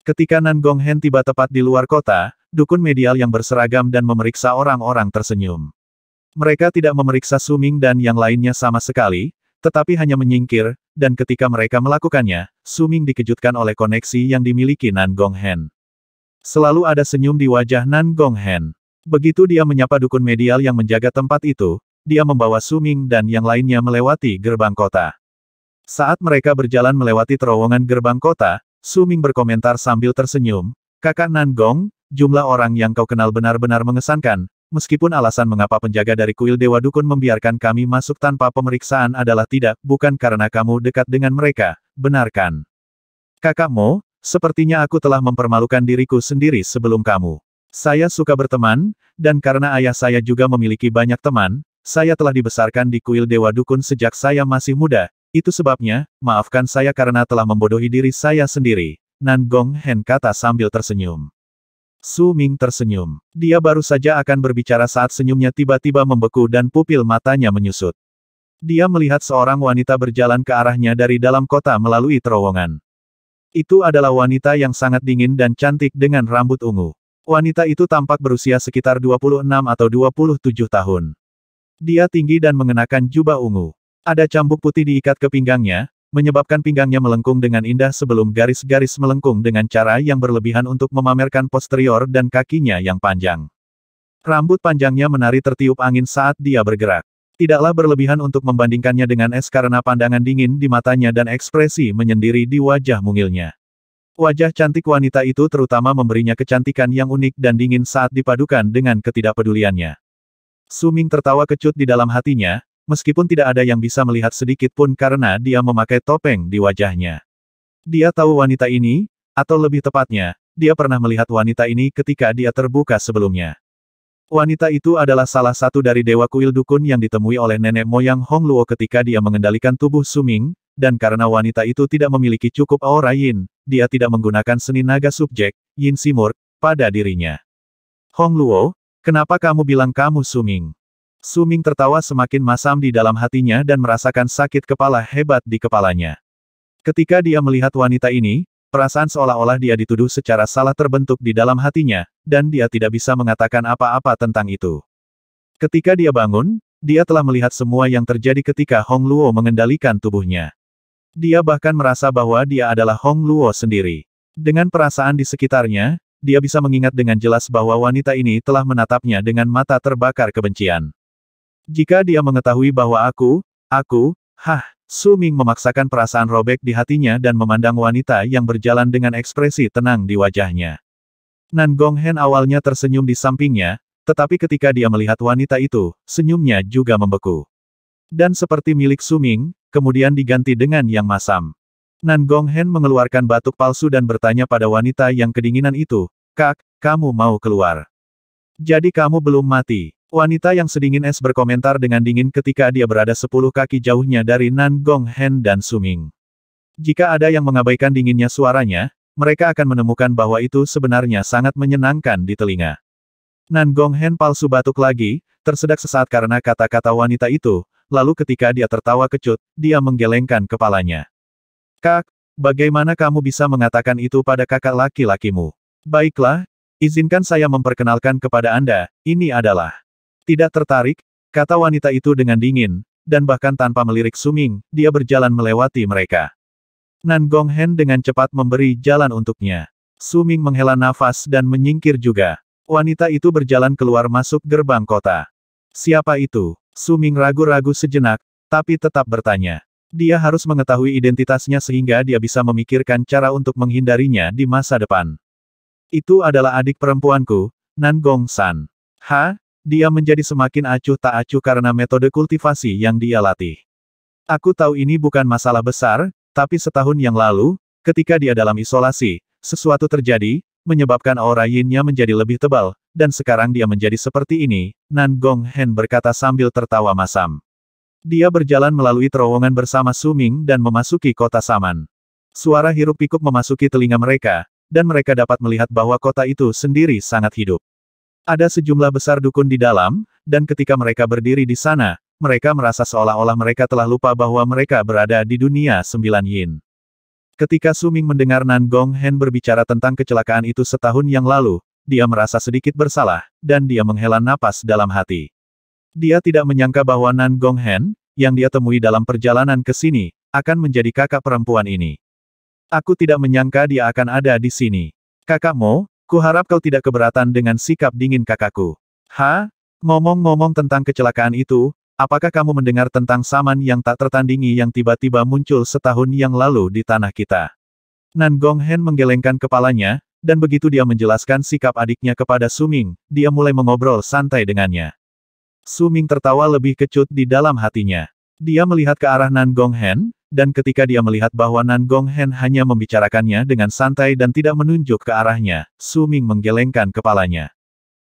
Ketika Nan Gonghen tiba tepat di luar kota, dukun medial yang berseragam dan memeriksa orang-orang tersenyum. Mereka tidak memeriksa Suming dan yang lainnya sama sekali, tetapi hanya menyingkir, dan ketika mereka melakukannya, Suming dikejutkan oleh koneksi yang dimiliki Nan Gonghen. Selalu ada senyum di wajah Nan Gonghen. Begitu dia menyapa dukun medial yang menjaga tempat itu, dia membawa Suming dan yang lainnya melewati gerbang kota. Saat mereka berjalan melewati terowongan gerbang kota, Suming berkomentar sambil tersenyum, Kakak Nan Gong, jumlah orang yang kau kenal benar-benar mengesankan, meskipun alasan mengapa penjaga dari kuil Dewa Dukun membiarkan kami masuk tanpa pemeriksaan adalah tidak, bukan karena kamu dekat dengan mereka, benarkan. Kakakmu, sepertinya aku telah mempermalukan diriku sendiri sebelum kamu. Saya suka berteman, dan karena ayah saya juga memiliki banyak teman, saya telah dibesarkan di kuil Dewa Dukun sejak saya masih muda, itu sebabnya, maafkan saya karena telah membodohi diri saya sendiri. Nan Gong Hen kata sambil tersenyum. Su Ming tersenyum. Dia baru saja akan berbicara saat senyumnya tiba-tiba membeku dan pupil matanya menyusut. Dia melihat seorang wanita berjalan ke arahnya dari dalam kota melalui terowongan. Itu adalah wanita yang sangat dingin dan cantik dengan rambut ungu. Wanita itu tampak berusia sekitar 26 atau 27 tahun. Dia tinggi dan mengenakan jubah ungu. Ada cambuk putih diikat ke pinggangnya, menyebabkan pinggangnya melengkung dengan indah sebelum garis-garis melengkung dengan cara yang berlebihan untuk memamerkan posterior dan kakinya yang panjang. Rambut panjangnya menari tertiup angin saat dia bergerak. Tidaklah berlebihan untuk membandingkannya dengan es karena pandangan dingin di matanya dan ekspresi menyendiri di wajah mungilnya. Wajah cantik wanita itu terutama memberinya kecantikan yang unik dan dingin saat dipadukan dengan ketidakpeduliannya. Suming tertawa kecut di dalam hatinya, meskipun tidak ada yang bisa melihat sedikit pun karena dia memakai topeng di wajahnya. Dia tahu wanita ini, atau lebih tepatnya, dia pernah melihat wanita ini ketika dia terbuka sebelumnya. Wanita itu adalah salah satu dari Dewa Kuil Dukun yang ditemui oleh nenek moyang Hong Luo ketika dia mengendalikan tubuh Suming, dan karena wanita itu tidak memiliki cukup aura Yin, dia tidak menggunakan seni naga subjek, Yin Simur, pada dirinya. Hong Luo, kenapa kamu bilang kamu Suming? Suming tertawa semakin masam di dalam hatinya dan merasakan sakit kepala hebat di kepalanya. Ketika dia melihat wanita ini, perasaan seolah-olah dia dituduh secara salah terbentuk di dalam hatinya, dan dia tidak bisa mengatakan apa-apa tentang itu. Ketika dia bangun, dia telah melihat semua yang terjadi ketika Hong Luo mengendalikan tubuhnya. Dia bahkan merasa bahwa dia adalah Hong Luo sendiri. Dengan perasaan di sekitarnya, dia bisa mengingat dengan jelas bahwa wanita ini telah menatapnya dengan mata terbakar kebencian. Jika dia mengetahui bahwa aku, aku, hah, Su Ming memaksakan perasaan robek di hatinya dan memandang wanita yang berjalan dengan ekspresi tenang di wajahnya. Nan Hen awalnya tersenyum di sampingnya, tetapi ketika dia melihat wanita itu, senyumnya juga membeku. Dan seperti milik Suming, kemudian diganti dengan yang masam. Nan Hen mengeluarkan batuk palsu dan bertanya pada wanita yang kedinginan itu, Kak, kamu mau keluar. Jadi kamu belum mati. Wanita yang sedingin es berkomentar dengan dingin ketika dia berada sepuluh kaki jauhnya dari Nan Gong Hen dan Suming. Jika ada yang mengabaikan dinginnya suaranya, mereka akan menemukan bahwa itu sebenarnya sangat menyenangkan di telinga. Nan Gong Hen palsu batuk lagi, tersedak sesaat karena kata-kata wanita itu, lalu ketika dia tertawa kecut, dia menggelengkan kepalanya. Kak, bagaimana kamu bisa mengatakan itu pada kakak laki-lakimu? Baiklah, izinkan saya memperkenalkan kepada Anda, ini adalah tidak tertarik, kata wanita itu dengan dingin, dan bahkan tanpa melirik Suming, dia berjalan melewati mereka. Nan Gonghen dengan cepat memberi jalan untuknya. Suming menghela nafas dan menyingkir juga. Wanita itu berjalan keluar masuk gerbang kota. Siapa itu? Suming ragu-ragu sejenak, tapi tetap bertanya. Dia harus mengetahui identitasnya sehingga dia bisa memikirkan cara untuk menghindarinya di masa depan. Itu adalah adik perempuanku, Nan Gong San. Ha? Dia menjadi semakin acuh tak acuh karena metode kultivasi yang dia latih. Aku tahu ini bukan masalah besar, tapi setahun yang lalu, ketika dia dalam isolasi, sesuatu terjadi, menyebabkan aura yinnya menjadi lebih tebal, dan sekarang dia menjadi seperti ini, Nan Gong Hen berkata sambil tertawa masam. Dia berjalan melalui terowongan bersama Suming dan memasuki kota Saman. Suara hiruk pikuk memasuki telinga mereka, dan mereka dapat melihat bahwa kota itu sendiri sangat hidup. Ada sejumlah besar dukun di dalam, dan ketika mereka berdiri di sana, mereka merasa seolah-olah mereka telah lupa bahwa mereka berada di dunia sembilan yin. Ketika Suming mendengar Nan Gong Hen berbicara tentang kecelakaan itu setahun yang lalu, dia merasa sedikit bersalah, dan dia menghela napas dalam hati. Dia tidak menyangka bahwa Nan Gong Hen, yang dia temui dalam perjalanan ke sini, akan menjadi kakak perempuan ini. Aku tidak menyangka dia akan ada di sini. Kakakmu, Kuharap kau tidak keberatan dengan sikap dingin kakakku. Ha? Ngomong-ngomong tentang kecelakaan itu, apakah kamu mendengar tentang saman yang tak tertandingi yang tiba-tiba muncul setahun yang lalu di tanah kita? Nan Gong Hen menggelengkan kepalanya, dan begitu dia menjelaskan sikap adiknya kepada Suming, dia mulai mengobrol santai dengannya. Suming tertawa lebih kecut di dalam hatinya. Dia melihat ke arah Nan Gong Hen, dan ketika dia melihat bahwa Nan Gong Hen hanya membicarakannya dengan santai dan tidak menunjuk ke arahnya, Su Ming menggelengkan kepalanya.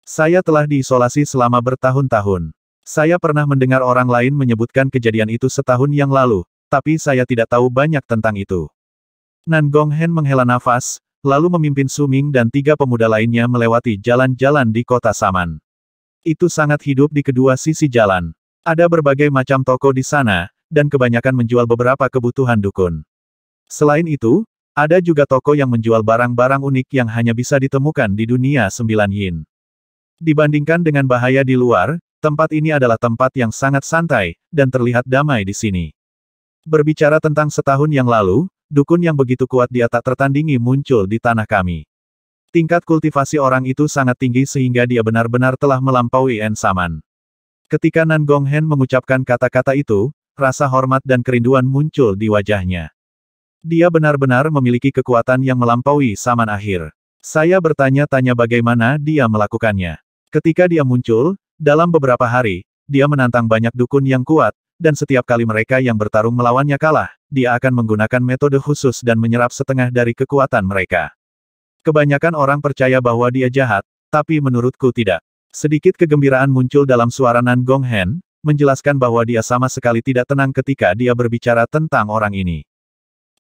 Saya telah diisolasi selama bertahun-tahun. Saya pernah mendengar orang lain menyebutkan kejadian itu setahun yang lalu, tapi saya tidak tahu banyak tentang itu. Nan Gong Hen menghela nafas, lalu memimpin Suming dan tiga pemuda lainnya melewati jalan-jalan di kota Saman. Itu sangat hidup di kedua sisi jalan. Ada berbagai macam toko di sana, dan kebanyakan menjual beberapa kebutuhan dukun. Selain itu, ada juga toko yang menjual barang-barang unik yang hanya bisa ditemukan di dunia sembilan yin. Dibandingkan dengan bahaya di luar, tempat ini adalah tempat yang sangat santai, dan terlihat damai di sini. Berbicara tentang setahun yang lalu, dukun yang begitu kuat dia tak tertandingi muncul di tanah kami. Tingkat kultivasi orang itu sangat tinggi sehingga dia benar-benar telah melampaui En Saman. Ketika Nan Gong Hen mengucapkan kata-kata itu, Rasa hormat dan kerinduan muncul di wajahnya. Dia benar-benar memiliki kekuatan yang melampaui saman akhir. Saya bertanya-tanya bagaimana dia melakukannya. Ketika dia muncul, dalam beberapa hari, dia menantang banyak dukun yang kuat, dan setiap kali mereka yang bertarung melawannya kalah, dia akan menggunakan metode khusus dan menyerap setengah dari kekuatan mereka. Kebanyakan orang percaya bahwa dia jahat, tapi menurutku tidak. Sedikit kegembiraan muncul dalam suara Nan Hen, menjelaskan bahwa dia sama sekali tidak tenang ketika dia berbicara tentang orang ini.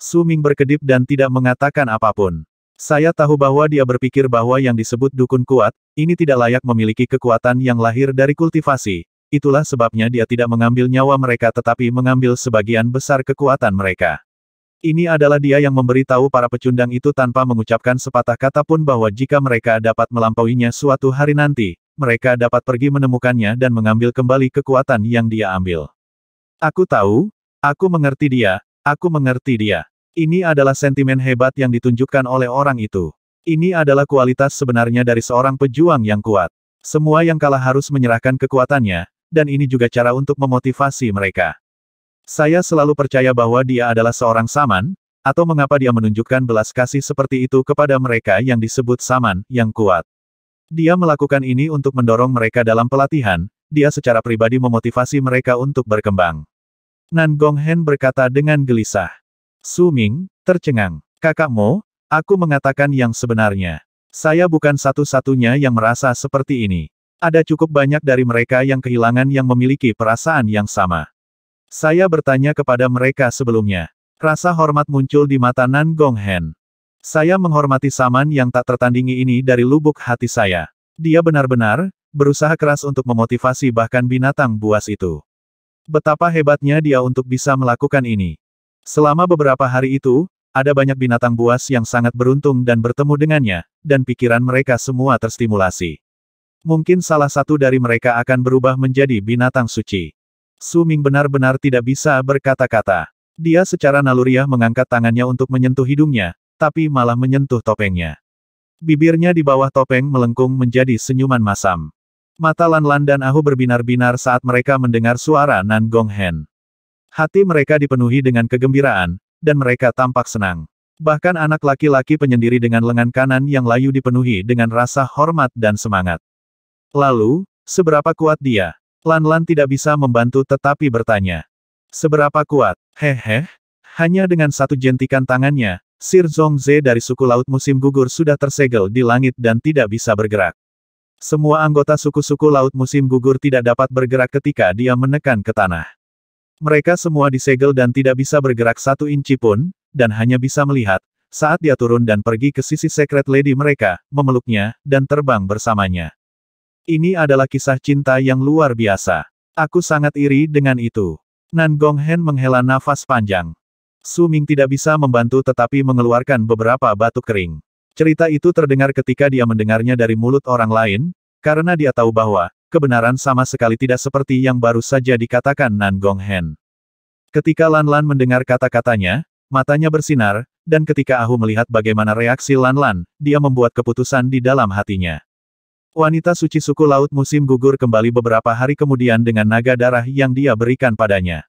Suming berkedip dan tidak mengatakan apapun. Saya tahu bahwa dia berpikir bahwa yang disebut dukun kuat, ini tidak layak memiliki kekuatan yang lahir dari kultivasi. Itulah sebabnya dia tidak mengambil nyawa mereka tetapi mengambil sebagian besar kekuatan mereka. Ini adalah dia yang memberitahu para pecundang itu tanpa mengucapkan sepatah kata pun bahwa jika mereka dapat melampauinya suatu hari nanti, mereka dapat pergi menemukannya dan mengambil kembali kekuatan yang dia ambil. Aku tahu, aku mengerti dia, aku mengerti dia. Ini adalah sentimen hebat yang ditunjukkan oleh orang itu. Ini adalah kualitas sebenarnya dari seorang pejuang yang kuat. Semua yang kalah harus menyerahkan kekuatannya, dan ini juga cara untuk memotivasi mereka. Saya selalu percaya bahwa dia adalah seorang saman, atau mengapa dia menunjukkan belas kasih seperti itu kepada mereka yang disebut saman, yang kuat. Dia melakukan ini untuk mendorong mereka dalam pelatihan, dia secara pribadi memotivasi mereka untuk berkembang. Nan Gong Hen berkata dengan gelisah. Su Ming, tercengang. Kakakmu, aku mengatakan yang sebenarnya. Saya bukan satu-satunya yang merasa seperti ini. Ada cukup banyak dari mereka yang kehilangan yang memiliki perasaan yang sama. Saya bertanya kepada mereka sebelumnya. Rasa hormat muncul di mata Nan Gong Hen. Saya menghormati Saman yang tak tertandingi ini dari lubuk hati saya. Dia benar-benar, berusaha keras untuk memotivasi bahkan binatang buas itu. Betapa hebatnya dia untuk bisa melakukan ini. Selama beberapa hari itu, ada banyak binatang buas yang sangat beruntung dan bertemu dengannya, dan pikiran mereka semua terstimulasi. Mungkin salah satu dari mereka akan berubah menjadi binatang suci. Su Ming benar-benar tidak bisa berkata-kata. Dia secara naluriah mengangkat tangannya untuk menyentuh hidungnya, tapi malah menyentuh topengnya. Bibirnya di bawah topeng melengkung menjadi senyuman masam. Mata Lan Lan dan Ahu berbinar-binar saat mereka mendengar suara Nan Gong Hen. Hati mereka dipenuhi dengan kegembiraan, dan mereka tampak senang. Bahkan anak laki-laki penyendiri dengan lengan kanan yang layu dipenuhi dengan rasa hormat dan semangat. Lalu, seberapa kuat dia? Lan Lan tidak bisa membantu tetapi bertanya. Seberapa kuat? Hehe, hanya dengan satu jentikan tangannya, Sir Zhongze dari suku laut musim gugur sudah tersegel di langit dan tidak bisa bergerak. Semua anggota suku-suku laut musim gugur tidak dapat bergerak ketika dia menekan ke tanah. Mereka semua disegel dan tidak bisa bergerak satu inci pun, dan hanya bisa melihat, saat dia turun dan pergi ke sisi secret lady mereka, memeluknya, dan terbang bersamanya. Ini adalah kisah cinta yang luar biasa. Aku sangat iri dengan itu. Nan Hen menghela nafas panjang. Su Ming tidak bisa membantu tetapi mengeluarkan beberapa batu kering. Cerita itu terdengar ketika dia mendengarnya dari mulut orang lain, karena dia tahu bahwa, kebenaran sama sekali tidak seperti yang baru saja dikatakan Nan Gong Hen. Ketika Lan Lan mendengar kata-katanya, matanya bersinar, dan ketika Ahu melihat bagaimana reaksi Lan Lan, dia membuat keputusan di dalam hatinya. Wanita suci suku laut musim gugur kembali beberapa hari kemudian dengan naga darah yang dia berikan padanya.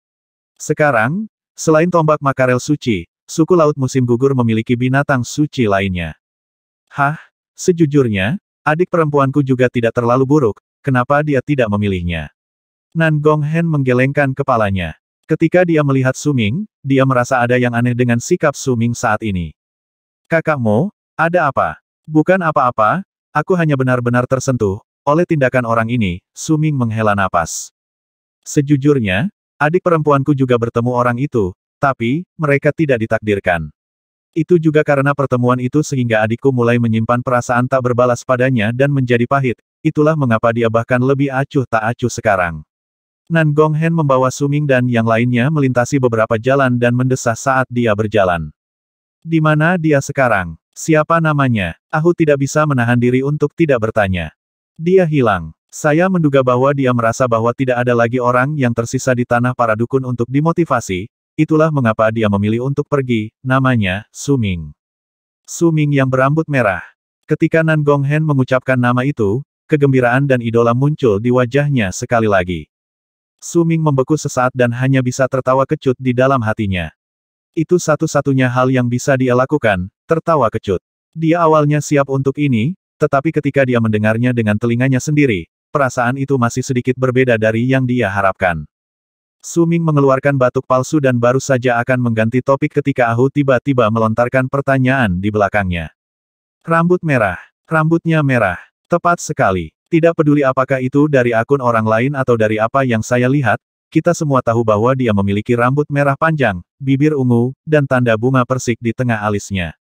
Sekarang, Selain tombak makarel suci, suku laut musim gugur memiliki binatang suci lainnya. Hah? Sejujurnya, adik perempuanku juga tidak terlalu buruk, kenapa dia tidak memilihnya? Nan Gonghen menggelengkan kepalanya. Ketika dia melihat Suming, dia merasa ada yang aneh dengan sikap Suming saat ini. Kakakmu, ada apa? Bukan apa-apa, aku hanya benar-benar tersentuh, oleh tindakan orang ini, Suming menghela napas. Sejujurnya, Adik perempuanku juga bertemu orang itu, tapi, mereka tidak ditakdirkan. Itu juga karena pertemuan itu sehingga adikku mulai menyimpan perasaan tak berbalas padanya dan menjadi pahit, itulah mengapa dia bahkan lebih acuh tak acuh sekarang. Nan Gonghen membawa Suming dan yang lainnya melintasi beberapa jalan dan mendesah saat dia berjalan. Di mana dia sekarang? Siapa namanya? Aku tidak bisa menahan diri untuk tidak bertanya. Dia hilang. Saya menduga bahwa dia merasa bahwa tidak ada lagi orang yang tersisa di tanah para dukun untuk dimotivasi, itulah mengapa dia memilih untuk pergi, namanya, Suming. Suming yang berambut merah. Ketika Nan Gonghen mengucapkan nama itu, kegembiraan dan idola muncul di wajahnya sekali lagi. Suming membeku sesaat dan hanya bisa tertawa kecut di dalam hatinya. Itu satu-satunya hal yang bisa dia lakukan, tertawa kecut. Dia awalnya siap untuk ini, tetapi ketika dia mendengarnya dengan telinganya sendiri, Perasaan itu masih sedikit berbeda dari yang dia harapkan. Suming mengeluarkan batuk palsu dan baru saja akan mengganti topik ketika Ahu tiba-tiba melontarkan pertanyaan di belakangnya. Rambut merah. Rambutnya merah. Tepat sekali. Tidak peduli apakah itu dari akun orang lain atau dari apa yang saya lihat, kita semua tahu bahwa dia memiliki rambut merah panjang, bibir ungu, dan tanda bunga persik di tengah alisnya.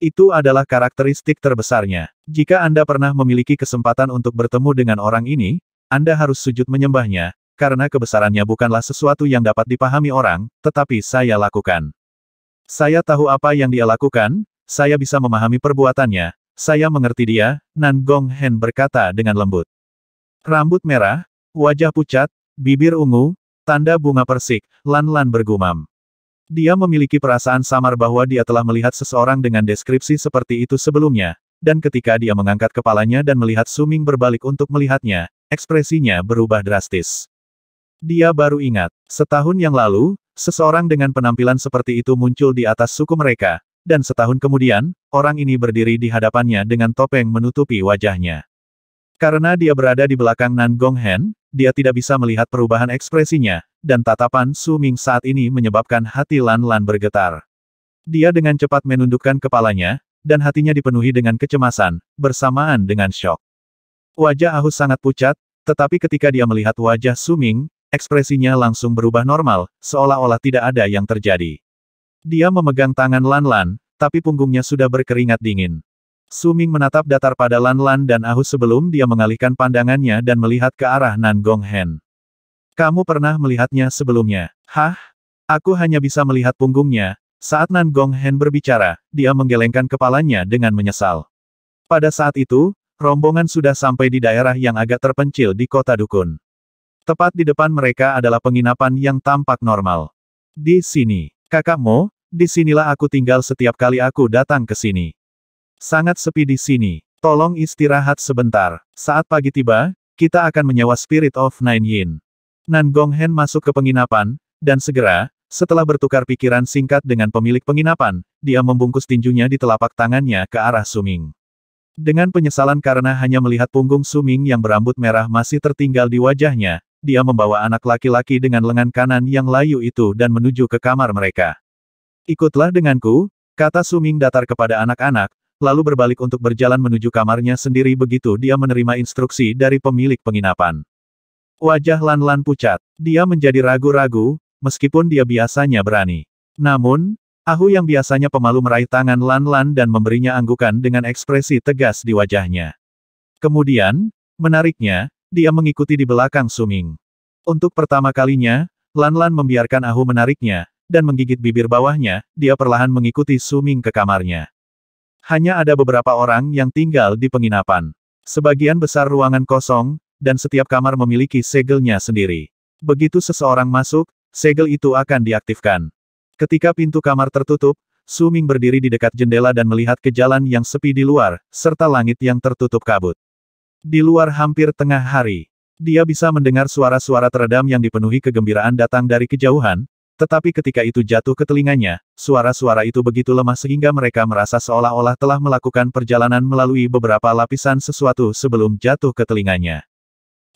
Itu adalah karakteristik terbesarnya. Jika Anda pernah memiliki kesempatan untuk bertemu dengan orang ini, Anda harus sujud menyembahnya, karena kebesarannya bukanlah sesuatu yang dapat dipahami orang, tetapi saya lakukan. Saya tahu apa yang dia lakukan, saya bisa memahami perbuatannya, saya mengerti dia, Nan Gong Hen berkata dengan lembut. Rambut merah, wajah pucat, bibir ungu, tanda bunga persik, Lan Lan bergumam. Dia memiliki perasaan samar bahwa dia telah melihat seseorang dengan deskripsi seperti itu sebelumnya, dan ketika dia mengangkat kepalanya dan melihat Suming berbalik untuk melihatnya, ekspresinya berubah drastis. Dia baru ingat, setahun yang lalu, seseorang dengan penampilan seperti itu muncul di atas suku mereka, dan setahun kemudian, orang ini berdiri di hadapannya dengan topeng menutupi wajahnya. Karena dia berada di belakang Nan Gong Hen, dia tidak bisa melihat perubahan ekspresinya, dan tatapan Su Ming saat ini menyebabkan hati Lan Lan bergetar. Dia dengan cepat menundukkan kepalanya, dan hatinya dipenuhi dengan kecemasan, bersamaan dengan shock. Wajah Ahu sangat pucat, tetapi ketika dia melihat wajah Su Ming, ekspresinya langsung berubah normal, seolah-olah tidak ada yang terjadi. Dia memegang tangan Lan Lan, tapi punggungnya sudah berkeringat dingin. Suming menatap datar pada Lan Lan dan Ahu sebelum dia mengalihkan pandangannya dan melihat ke arah Nan Gong Hen. Kamu pernah melihatnya sebelumnya? Hah? Aku hanya bisa melihat punggungnya. Saat Nan Gong Hen berbicara, dia menggelengkan kepalanya dengan menyesal. Pada saat itu, rombongan sudah sampai di daerah yang agak terpencil di kota Dukun. Tepat di depan mereka adalah penginapan yang tampak normal. Di sini, kakakmu, disinilah aku tinggal setiap kali aku datang ke sini. Sangat sepi di sini. Tolong istirahat sebentar. Saat pagi tiba, kita akan menyewa Spirit of Nine Yin. Nan Gonghen masuk ke penginapan, dan segera, setelah bertukar pikiran singkat dengan pemilik penginapan, dia membungkus tinjunya di telapak tangannya ke arah Suming. Dengan penyesalan karena hanya melihat punggung Suming yang berambut merah masih tertinggal di wajahnya, dia membawa anak laki-laki dengan lengan kanan yang layu itu dan menuju ke kamar mereka. Ikutlah denganku, kata Suming datar kepada anak-anak, lalu berbalik untuk berjalan menuju kamarnya sendiri begitu dia menerima instruksi dari pemilik penginapan. Wajah Lan-Lan pucat. Dia menjadi ragu-ragu, meskipun dia biasanya berani. Namun, Ahu yang biasanya pemalu meraih tangan Lan-Lan dan memberinya anggukan dengan ekspresi tegas di wajahnya. Kemudian, menariknya, dia mengikuti di belakang Suming. Untuk pertama kalinya, Lan-Lan membiarkan Ahu menariknya, dan menggigit bibir bawahnya, dia perlahan mengikuti Suming ke kamarnya. Hanya ada beberapa orang yang tinggal di penginapan. Sebagian besar ruangan kosong, dan setiap kamar memiliki segelnya sendiri. Begitu seseorang masuk, segel itu akan diaktifkan. Ketika pintu kamar tertutup, Suming berdiri di dekat jendela dan melihat ke jalan yang sepi di luar, serta langit yang tertutup kabut. Di luar hampir tengah hari, dia bisa mendengar suara-suara teredam yang dipenuhi kegembiraan datang dari kejauhan, tetapi ketika itu jatuh ke telinganya, suara-suara itu begitu lemah sehingga mereka merasa seolah-olah telah melakukan perjalanan melalui beberapa lapisan sesuatu sebelum jatuh ke telinganya.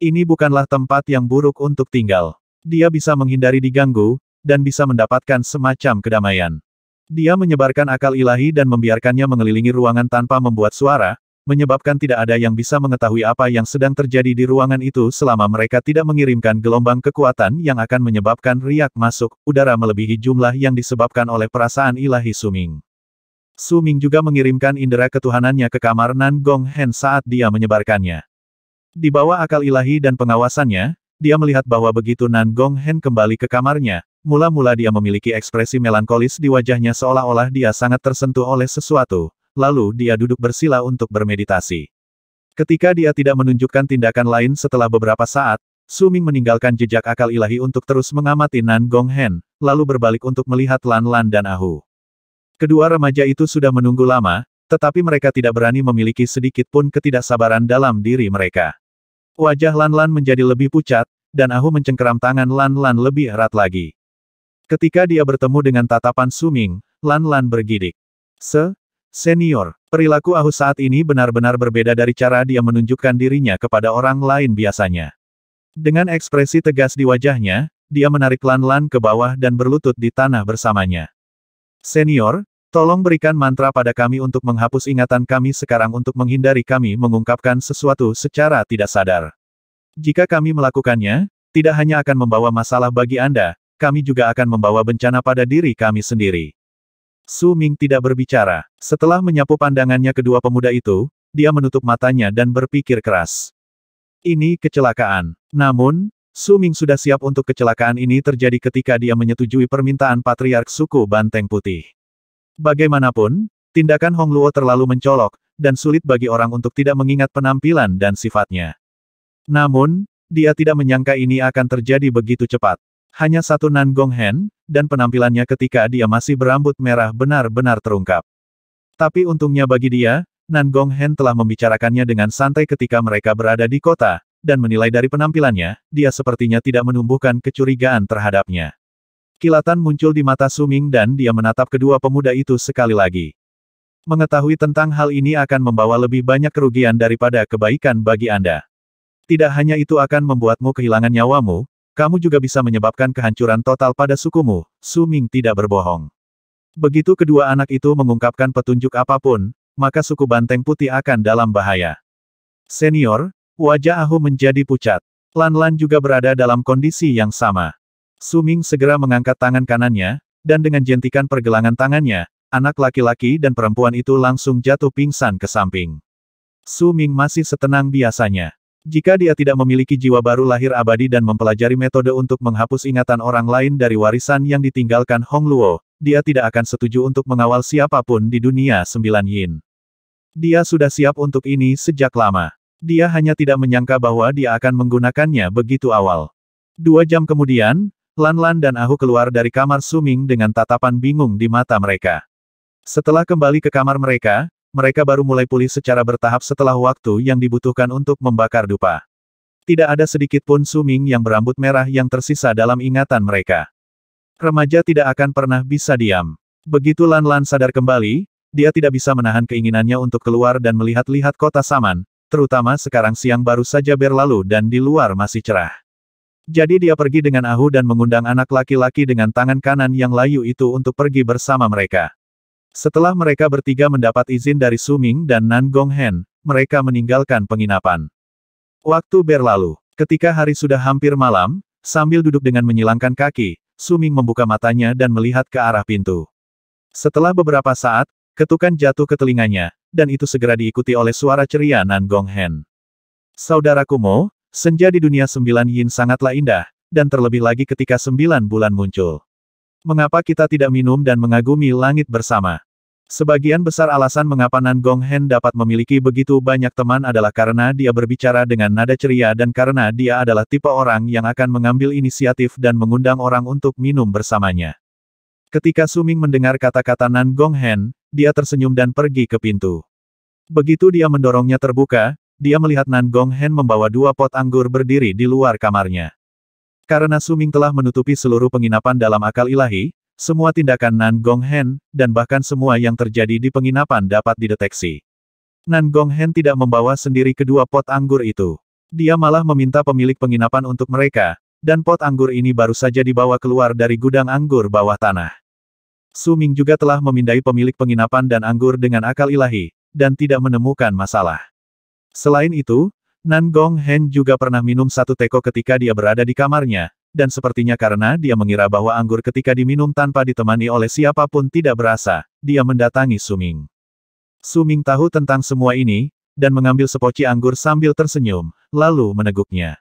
Ini bukanlah tempat yang buruk untuk tinggal. Dia bisa menghindari diganggu, dan bisa mendapatkan semacam kedamaian. Dia menyebarkan akal ilahi dan membiarkannya mengelilingi ruangan tanpa membuat suara, menyebabkan tidak ada yang bisa mengetahui apa yang sedang terjadi di ruangan itu selama mereka tidak mengirimkan gelombang kekuatan yang akan menyebabkan riak masuk, udara melebihi jumlah yang disebabkan oleh perasaan ilahi Suming. Suming juga mengirimkan indera ketuhanannya ke kamar Nan Gong Hen saat dia menyebarkannya. Di bawah akal ilahi dan pengawasannya, dia melihat bahwa begitu Nan Gong Hen kembali ke kamarnya, mula-mula dia memiliki ekspresi melankolis di wajahnya seolah-olah dia sangat tersentuh oleh sesuatu, lalu dia duduk bersila untuk bermeditasi. Ketika dia tidak menunjukkan tindakan lain setelah beberapa saat, Su Ming meninggalkan jejak akal ilahi untuk terus mengamati Nan Gong Hen, lalu berbalik untuk melihat Lan Lan dan Ahu. Kedua remaja itu sudah menunggu lama, tetapi mereka tidak berani memiliki sedikit pun ketidaksabaran dalam diri mereka. Wajah Lan Lan menjadi lebih pucat, dan Ahu mencengkeram tangan Lan Lan lebih erat lagi. Ketika dia bertemu dengan tatapan Suming, Lan Lan bergidik. Se, Senior, perilaku Ahus saat ini benar-benar berbeda dari cara dia menunjukkan dirinya kepada orang lain biasanya. Dengan ekspresi tegas di wajahnya, dia menarik Lan-Lan ke bawah dan berlutut di tanah bersamanya. Senior, tolong berikan mantra pada kami untuk menghapus ingatan kami sekarang untuk menghindari kami mengungkapkan sesuatu secara tidak sadar. Jika kami melakukannya, tidak hanya akan membawa masalah bagi Anda, kami juga akan membawa bencana pada diri kami sendiri. Su Ming tidak berbicara. Setelah menyapu pandangannya kedua pemuda itu, dia menutup matanya dan berpikir keras. Ini kecelakaan. Namun, Su Ming sudah siap untuk kecelakaan ini terjadi ketika dia menyetujui permintaan Patriark Suku Banteng Putih. Bagaimanapun, tindakan Hong Luo terlalu mencolok, dan sulit bagi orang untuk tidak mengingat penampilan dan sifatnya. Namun, dia tidak menyangka ini akan terjadi begitu cepat. Hanya satu Nan Gonghen, dan penampilannya ketika dia masih berambut merah benar-benar terungkap. Tapi untungnya bagi dia, Nan Gonghen telah membicarakannya dengan santai ketika mereka berada di kota, dan menilai dari penampilannya, dia sepertinya tidak menumbuhkan kecurigaan terhadapnya. Kilatan muncul di mata Suming dan dia menatap kedua pemuda itu sekali lagi. Mengetahui tentang hal ini akan membawa lebih banyak kerugian daripada kebaikan bagi Anda. Tidak hanya itu akan membuatmu kehilangan nyawamu, kamu juga bisa menyebabkan kehancuran total pada sukumu, Su Ming tidak berbohong. Begitu kedua anak itu mengungkapkan petunjuk apapun, maka suku Banteng Putih akan dalam bahaya. Senior, wajah Ahu menjadi pucat. Lan-Lan juga berada dalam kondisi yang sama. Suming segera mengangkat tangan kanannya, dan dengan jentikan pergelangan tangannya, anak laki-laki dan perempuan itu langsung jatuh pingsan ke samping. Suming masih setenang biasanya. Jika dia tidak memiliki jiwa baru lahir abadi dan mempelajari metode untuk menghapus ingatan orang lain dari warisan yang ditinggalkan Hong Luo, dia tidak akan setuju untuk mengawal siapapun di dunia sembilan yin. Dia sudah siap untuk ini sejak lama. Dia hanya tidak menyangka bahwa dia akan menggunakannya begitu awal. Dua jam kemudian, Lan Lan dan Ahu keluar dari kamar Suming dengan tatapan bingung di mata mereka. Setelah kembali ke kamar mereka, mereka baru mulai pulih secara bertahap setelah waktu yang dibutuhkan untuk membakar dupa. Tidak ada sedikit pun Suming yang berambut merah yang tersisa dalam ingatan mereka. Remaja tidak akan pernah bisa diam. Begitu Lan Lan sadar kembali, dia tidak bisa menahan keinginannya untuk keluar dan melihat-lihat kota Saman, terutama sekarang siang baru saja berlalu dan di luar masih cerah. Jadi dia pergi dengan Ahu dan mengundang anak laki-laki dengan tangan kanan yang layu itu untuk pergi bersama mereka. Setelah mereka bertiga mendapat izin dari Suming dan Nan Gonghen, mereka meninggalkan penginapan. Waktu berlalu. Ketika hari sudah hampir malam, sambil duduk dengan menyilangkan kaki, Suming membuka matanya dan melihat ke arah pintu. Setelah beberapa saat, ketukan jatuh ke telinganya, dan itu segera diikuti oleh suara ceria Nan Gonghen. Saudaraku Mo, senja di dunia sembilan yin sangatlah indah, dan terlebih lagi ketika sembilan bulan muncul. Mengapa kita tidak minum dan mengagumi langit bersama? Sebagian besar alasan mengapa Nan Gong Hen dapat memiliki begitu banyak teman adalah karena dia berbicara dengan nada ceria dan karena dia adalah tipe orang yang akan mengambil inisiatif dan mengundang orang untuk minum bersamanya. Ketika Suming mendengar kata-kata Nan Gong Hen, dia tersenyum dan pergi ke pintu. Begitu dia mendorongnya terbuka, dia melihat Nan Gong Hen membawa dua pot anggur berdiri di luar kamarnya. Karena Suming telah menutupi seluruh penginapan dalam akal ilahi, semua tindakan Nan Gonghen, dan bahkan semua yang terjadi di penginapan dapat dideteksi. Nan Gonghen tidak membawa sendiri kedua pot anggur itu. Dia malah meminta pemilik penginapan untuk mereka, dan pot anggur ini baru saja dibawa keluar dari gudang anggur bawah tanah. Suming juga telah memindai pemilik penginapan dan anggur dengan akal ilahi, dan tidak menemukan masalah. Selain itu, Nan Gong Hen juga pernah minum satu teko ketika dia berada di kamarnya, dan sepertinya karena dia mengira bahwa anggur ketika diminum tanpa ditemani oleh siapapun tidak berasa, dia mendatangi Suming. Suming tahu tentang semua ini, dan mengambil sepoci anggur sambil tersenyum, lalu meneguknya.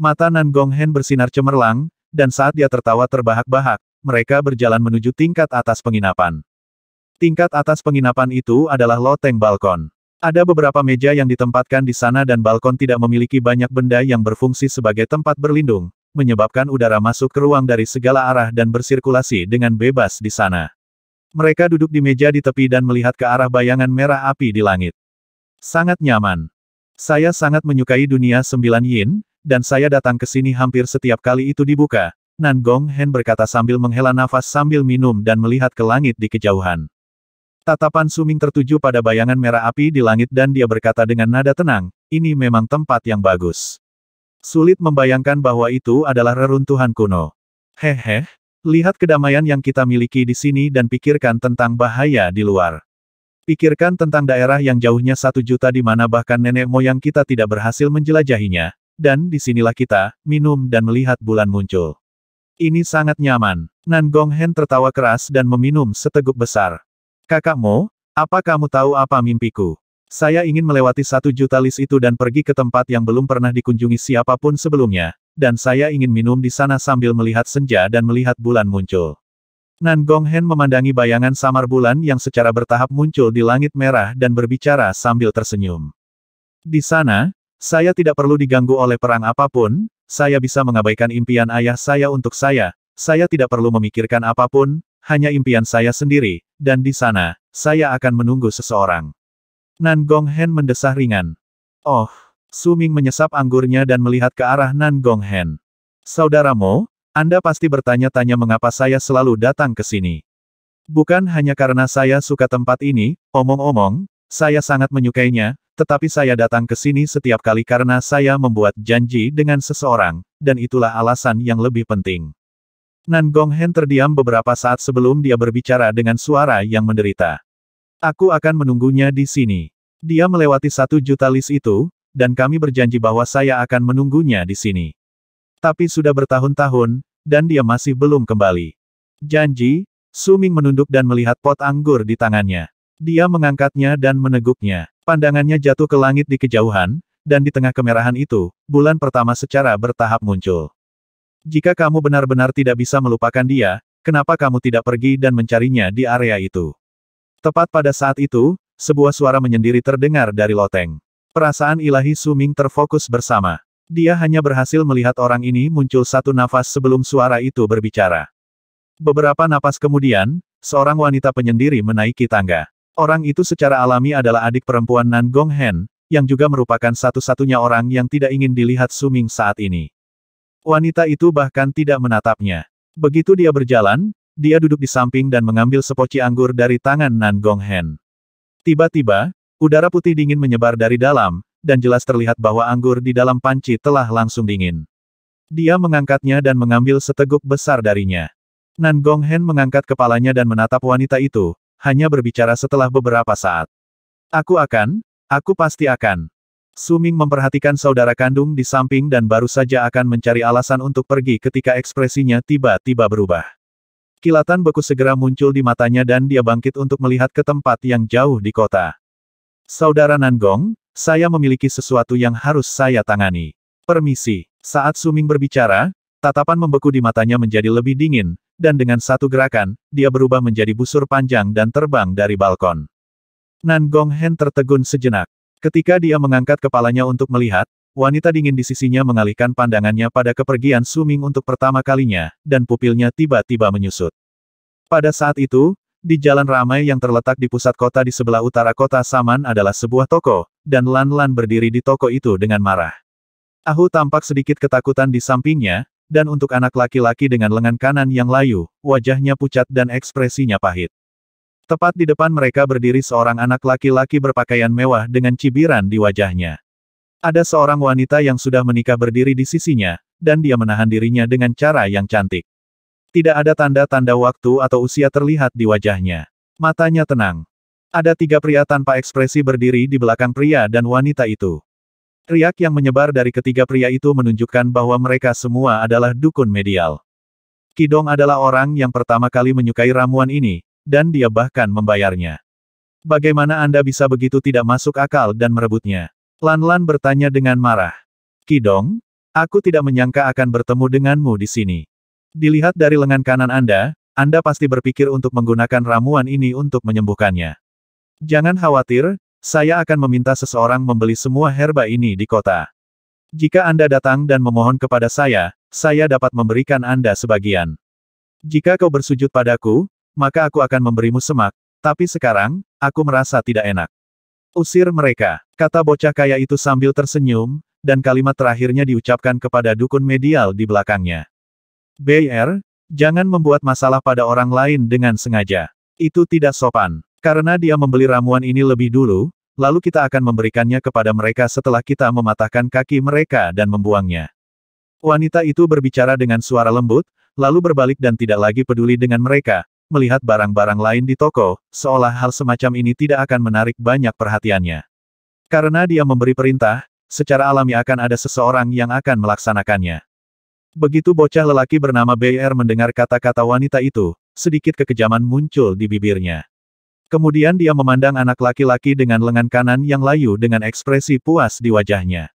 Mata Nan Gong Hen bersinar cemerlang, dan saat dia tertawa terbahak-bahak, mereka berjalan menuju tingkat atas penginapan. Tingkat atas penginapan itu adalah loteng balkon. Ada beberapa meja yang ditempatkan di sana dan balkon tidak memiliki banyak benda yang berfungsi sebagai tempat berlindung, menyebabkan udara masuk ke ruang dari segala arah dan bersirkulasi dengan bebas di sana. Mereka duduk di meja di tepi dan melihat ke arah bayangan merah api di langit. Sangat nyaman. Saya sangat menyukai dunia sembilan yin, dan saya datang ke sini hampir setiap kali itu dibuka, Nan Gong Hen berkata sambil menghela nafas sambil minum dan melihat ke langit di kejauhan. Tatapan Suming tertuju pada bayangan merah api di langit dan dia berkata dengan nada tenang, ini memang tempat yang bagus. Sulit membayangkan bahwa itu adalah reruntuhan kuno. Hehe, lihat kedamaian yang kita miliki di sini dan pikirkan tentang bahaya di luar. Pikirkan tentang daerah yang jauhnya satu juta di mana bahkan nenek moyang kita tidak berhasil menjelajahinya, dan disinilah kita, minum dan melihat bulan muncul. Ini sangat nyaman. Nan Gong Hen tertawa keras dan meminum seteguk besar. Kakakmu, apa kamu tahu apa mimpiku? Saya ingin melewati satu juta list itu dan pergi ke tempat yang belum pernah dikunjungi siapapun sebelumnya, dan saya ingin minum di sana sambil melihat senja dan melihat bulan muncul. Nan Hen memandangi bayangan samar bulan yang secara bertahap muncul di langit merah dan berbicara sambil tersenyum. Di sana, saya tidak perlu diganggu oleh perang apapun, saya bisa mengabaikan impian ayah saya untuk saya, saya tidak perlu memikirkan apapun, hanya impian saya sendiri, dan di sana, saya akan menunggu seseorang. Nan Gong Hen mendesah ringan. Oh, Su Ming menyesap anggurnya dan melihat ke arah Nan Gong Hen. Saudaramu, Anda pasti bertanya-tanya mengapa saya selalu datang ke sini. Bukan hanya karena saya suka tempat ini, omong-omong, saya sangat menyukainya, tetapi saya datang ke sini setiap kali karena saya membuat janji dengan seseorang, dan itulah alasan yang lebih penting. Nan Hen terdiam beberapa saat sebelum dia berbicara dengan suara yang menderita. Aku akan menunggunya di sini. Dia melewati satu juta list itu, dan kami berjanji bahwa saya akan menunggunya di sini. Tapi sudah bertahun-tahun, dan dia masih belum kembali. Janji, Su Ming menunduk dan melihat pot anggur di tangannya. Dia mengangkatnya dan meneguknya. Pandangannya jatuh ke langit di kejauhan, dan di tengah kemerahan itu, bulan pertama secara bertahap muncul. Jika kamu benar-benar tidak bisa melupakan dia, kenapa kamu tidak pergi dan mencarinya di area itu? Tepat pada saat itu, sebuah suara menyendiri terdengar dari loteng. Perasaan ilahi Suming terfokus bersama. Dia hanya berhasil melihat orang ini muncul satu nafas sebelum suara itu berbicara. Beberapa nafas kemudian, seorang wanita penyendiri menaiki tangga. Orang itu secara alami adalah adik perempuan Nan Gong Hen, yang juga merupakan satu-satunya orang yang tidak ingin dilihat Suming saat ini. Wanita itu bahkan tidak menatapnya. Begitu dia berjalan, dia duduk di samping dan mengambil sepoci anggur dari tangan Nan Hen. Tiba-tiba, udara putih dingin menyebar dari dalam, dan jelas terlihat bahwa anggur di dalam panci telah langsung dingin. Dia mengangkatnya dan mengambil seteguk besar darinya. Nan Hen mengangkat kepalanya dan menatap wanita itu, hanya berbicara setelah beberapa saat. Aku akan, aku pasti akan. Suming memperhatikan saudara kandung di samping dan baru saja akan mencari alasan untuk pergi ketika ekspresinya tiba-tiba berubah. Kilatan beku segera muncul di matanya dan dia bangkit untuk melihat ke tempat yang jauh di kota. Saudara Nanggong, saya memiliki sesuatu yang harus saya tangani. Permisi. Saat Suming berbicara, tatapan membeku di matanya menjadi lebih dingin, dan dengan satu gerakan, dia berubah menjadi busur panjang dan terbang dari balkon. Nanggong Hen tertegun sejenak. Ketika dia mengangkat kepalanya untuk melihat, wanita dingin di sisinya mengalihkan pandangannya pada kepergian Suming untuk pertama kalinya, dan pupilnya tiba-tiba menyusut. Pada saat itu, di jalan ramai yang terletak di pusat kota di sebelah utara kota Saman adalah sebuah toko, dan Lan Lan berdiri di toko itu dengan marah. Ahu tampak sedikit ketakutan di sampingnya, dan untuk anak laki-laki dengan lengan kanan yang layu, wajahnya pucat dan ekspresinya pahit. Tepat di depan mereka berdiri seorang anak laki-laki berpakaian mewah dengan cibiran di wajahnya. Ada seorang wanita yang sudah menikah berdiri di sisinya, dan dia menahan dirinya dengan cara yang cantik. Tidak ada tanda-tanda waktu atau usia terlihat di wajahnya. Matanya tenang. Ada tiga pria tanpa ekspresi berdiri di belakang pria dan wanita itu. Riak yang menyebar dari ketiga pria itu menunjukkan bahwa mereka semua adalah dukun medial. Kidong adalah orang yang pertama kali menyukai ramuan ini, dan dia bahkan membayarnya. Bagaimana Anda bisa begitu tidak masuk akal dan merebutnya? Lan-Lan bertanya dengan marah. Kidong, aku tidak menyangka akan bertemu denganmu di sini. Dilihat dari lengan kanan Anda, Anda pasti berpikir untuk menggunakan ramuan ini untuk menyembuhkannya. Jangan khawatir, saya akan meminta seseorang membeli semua herba ini di kota. Jika Anda datang dan memohon kepada saya, saya dapat memberikan Anda sebagian. Jika kau bersujud padaku, maka aku akan memberimu semak, tapi sekarang, aku merasa tidak enak. Usir mereka, kata bocah kaya itu sambil tersenyum, dan kalimat terakhirnya diucapkan kepada dukun medial di belakangnya. BR, er, jangan membuat masalah pada orang lain dengan sengaja. Itu tidak sopan. Karena dia membeli ramuan ini lebih dulu, lalu kita akan memberikannya kepada mereka setelah kita mematahkan kaki mereka dan membuangnya. Wanita itu berbicara dengan suara lembut, lalu berbalik dan tidak lagi peduli dengan mereka, melihat barang-barang lain di toko, seolah hal semacam ini tidak akan menarik banyak perhatiannya. Karena dia memberi perintah, secara alami akan ada seseorang yang akan melaksanakannya. Begitu bocah lelaki bernama BR mendengar kata-kata wanita itu, sedikit kekejaman muncul di bibirnya. Kemudian dia memandang anak laki-laki dengan lengan kanan yang layu dengan ekspresi puas di wajahnya.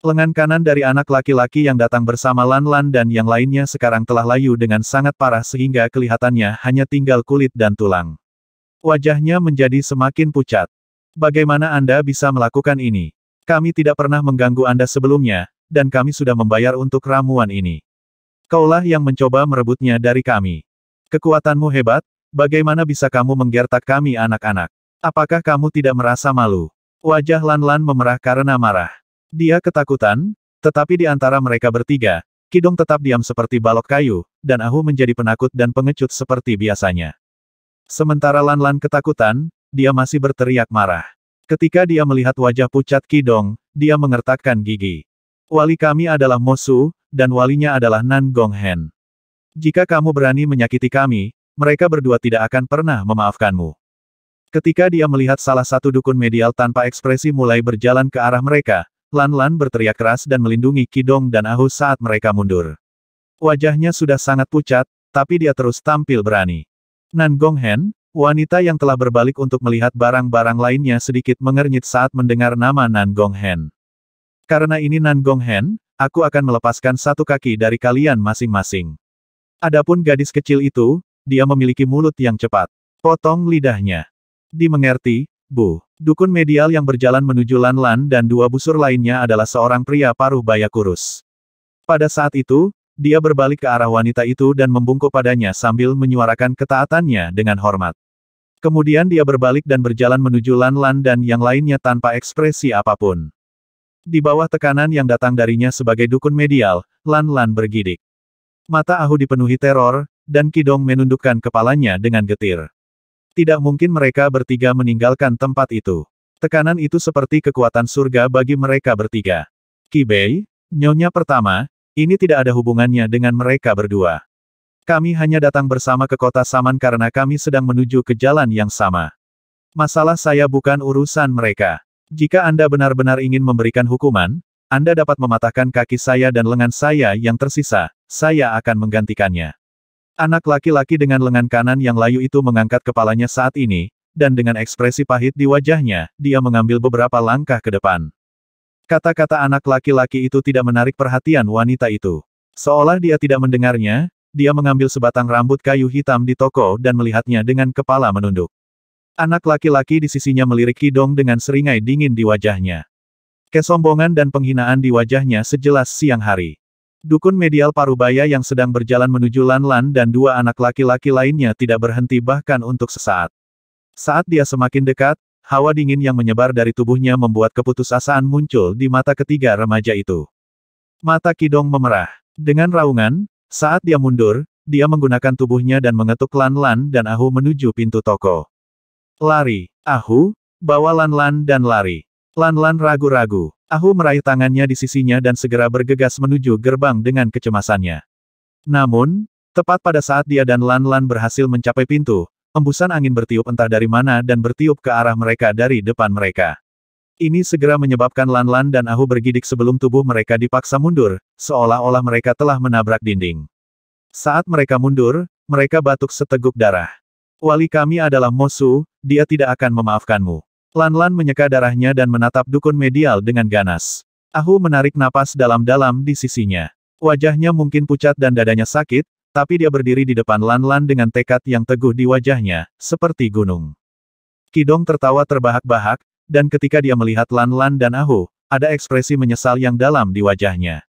Lengan kanan dari anak laki-laki yang datang bersama Lan Lan dan yang lainnya sekarang telah layu dengan sangat parah sehingga kelihatannya hanya tinggal kulit dan tulang. Wajahnya menjadi semakin pucat. Bagaimana Anda bisa melakukan ini? Kami tidak pernah mengganggu Anda sebelumnya, dan kami sudah membayar untuk ramuan ini. Kaulah yang mencoba merebutnya dari kami. Kekuatanmu hebat, bagaimana bisa kamu menggertak kami anak-anak? Apakah kamu tidak merasa malu? Wajah Lan Lan memerah karena marah. Dia ketakutan, tetapi di antara mereka bertiga, Kidong tetap diam seperti balok kayu, dan Ahu menjadi penakut dan pengecut seperti biasanya. Sementara Lanlan -Lan ketakutan, dia masih berteriak marah. Ketika dia melihat wajah pucat Kidong, dia mengertakkan gigi. Wali kami adalah Mosu, dan walinya adalah Nan Gong Hen. Jika kamu berani menyakiti kami, mereka berdua tidak akan pernah memaafkanmu. Ketika dia melihat salah satu dukun medial tanpa ekspresi mulai berjalan ke arah mereka, Lan-Lan berteriak keras dan melindungi Kidong dan Ahu saat mereka mundur. Wajahnya sudah sangat pucat, tapi dia terus tampil berani. Nan Hen, wanita yang telah berbalik untuk melihat barang-barang lainnya sedikit mengernyit saat mendengar nama Nan Hen. Karena ini Nan Hen, aku akan melepaskan satu kaki dari kalian masing-masing. Adapun gadis kecil itu, dia memiliki mulut yang cepat. Potong lidahnya. Dimengerti, Bu. Dukun medial yang berjalan menuju Lan Lan dan dua busur lainnya adalah seorang pria paruh baya kurus. Pada saat itu, dia berbalik ke arah wanita itu dan membungkuk padanya sambil menyuarakan ketaatannya dengan hormat. Kemudian dia berbalik dan berjalan menuju Lan Lan dan yang lainnya tanpa ekspresi apapun. Di bawah tekanan yang datang darinya sebagai dukun medial, Lan Lan bergidik. Mata Ahu dipenuhi teror, dan Kidong menundukkan kepalanya dengan getir. Tidak mungkin mereka bertiga meninggalkan tempat itu. Tekanan itu seperti kekuatan surga bagi mereka bertiga. Kibei, nyonya pertama, ini tidak ada hubungannya dengan mereka berdua. Kami hanya datang bersama ke kota Saman karena kami sedang menuju ke jalan yang sama. Masalah saya bukan urusan mereka. Jika Anda benar-benar ingin memberikan hukuman, Anda dapat mematahkan kaki saya dan lengan saya yang tersisa, saya akan menggantikannya. Anak laki-laki dengan lengan kanan yang layu itu mengangkat kepalanya saat ini, dan dengan ekspresi pahit di wajahnya, dia mengambil beberapa langkah ke depan. Kata-kata anak laki-laki itu tidak menarik perhatian wanita itu. Seolah dia tidak mendengarnya, dia mengambil sebatang rambut kayu hitam di toko dan melihatnya dengan kepala menunduk. Anak laki-laki di sisinya melirik Kidong dengan seringai dingin di wajahnya. Kesombongan dan penghinaan di wajahnya sejelas siang hari. Dukun medial Parubaya yang sedang berjalan menuju lan -Lan dan dua anak laki-laki lainnya tidak berhenti bahkan untuk sesaat. Saat dia semakin dekat, hawa dingin yang menyebar dari tubuhnya membuat keputusasaan muncul di mata ketiga remaja itu. Mata Kidong memerah. Dengan raungan, saat dia mundur, dia menggunakan tubuhnya dan mengetuk Lan-Lan dan Ahu menuju pintu toko. Lari, Ahu, bawa Lan-Lan dan lari. Lan-lan ragu-ragu. Ahu meraih tangannya di sisinya dan segera bergegas menuju gerbang dengan kecemasannya. Namun, tepat pada saat dia dan Lan-lan berhasil mencapai pintu, embusan angin bertiup entah dari mana dan bertiup ke arah mereka dari depan mereka. Ini segera menyebabkan Lan-lan dan Ahu bergidik sebelum tubuh mereka dipaksa mundur, seolah-olah mereka telah menabrak dinding. Saat mereka mundur, mereka batuk seteguk darah. Wali kami adalah Mosu, dia tidak akan memaafkanmu. Lanlan lan menyeka darahnya dan menatap dukun medial dengan ganas. Ahu menarik napas dalam-dalam di sisinya. Wajahnya mungkin pucat dan dadanya sakit, tapi dia berdiri di depan Lanlan lan dengan tekad yang teguh di wajahnya, seperti gunung. Kidong tertawa terbahak-bahak, dan ketika dia melihat Lanlan lan dan Ahu, ada ekspresi menyesal yang dalam di wajahnya.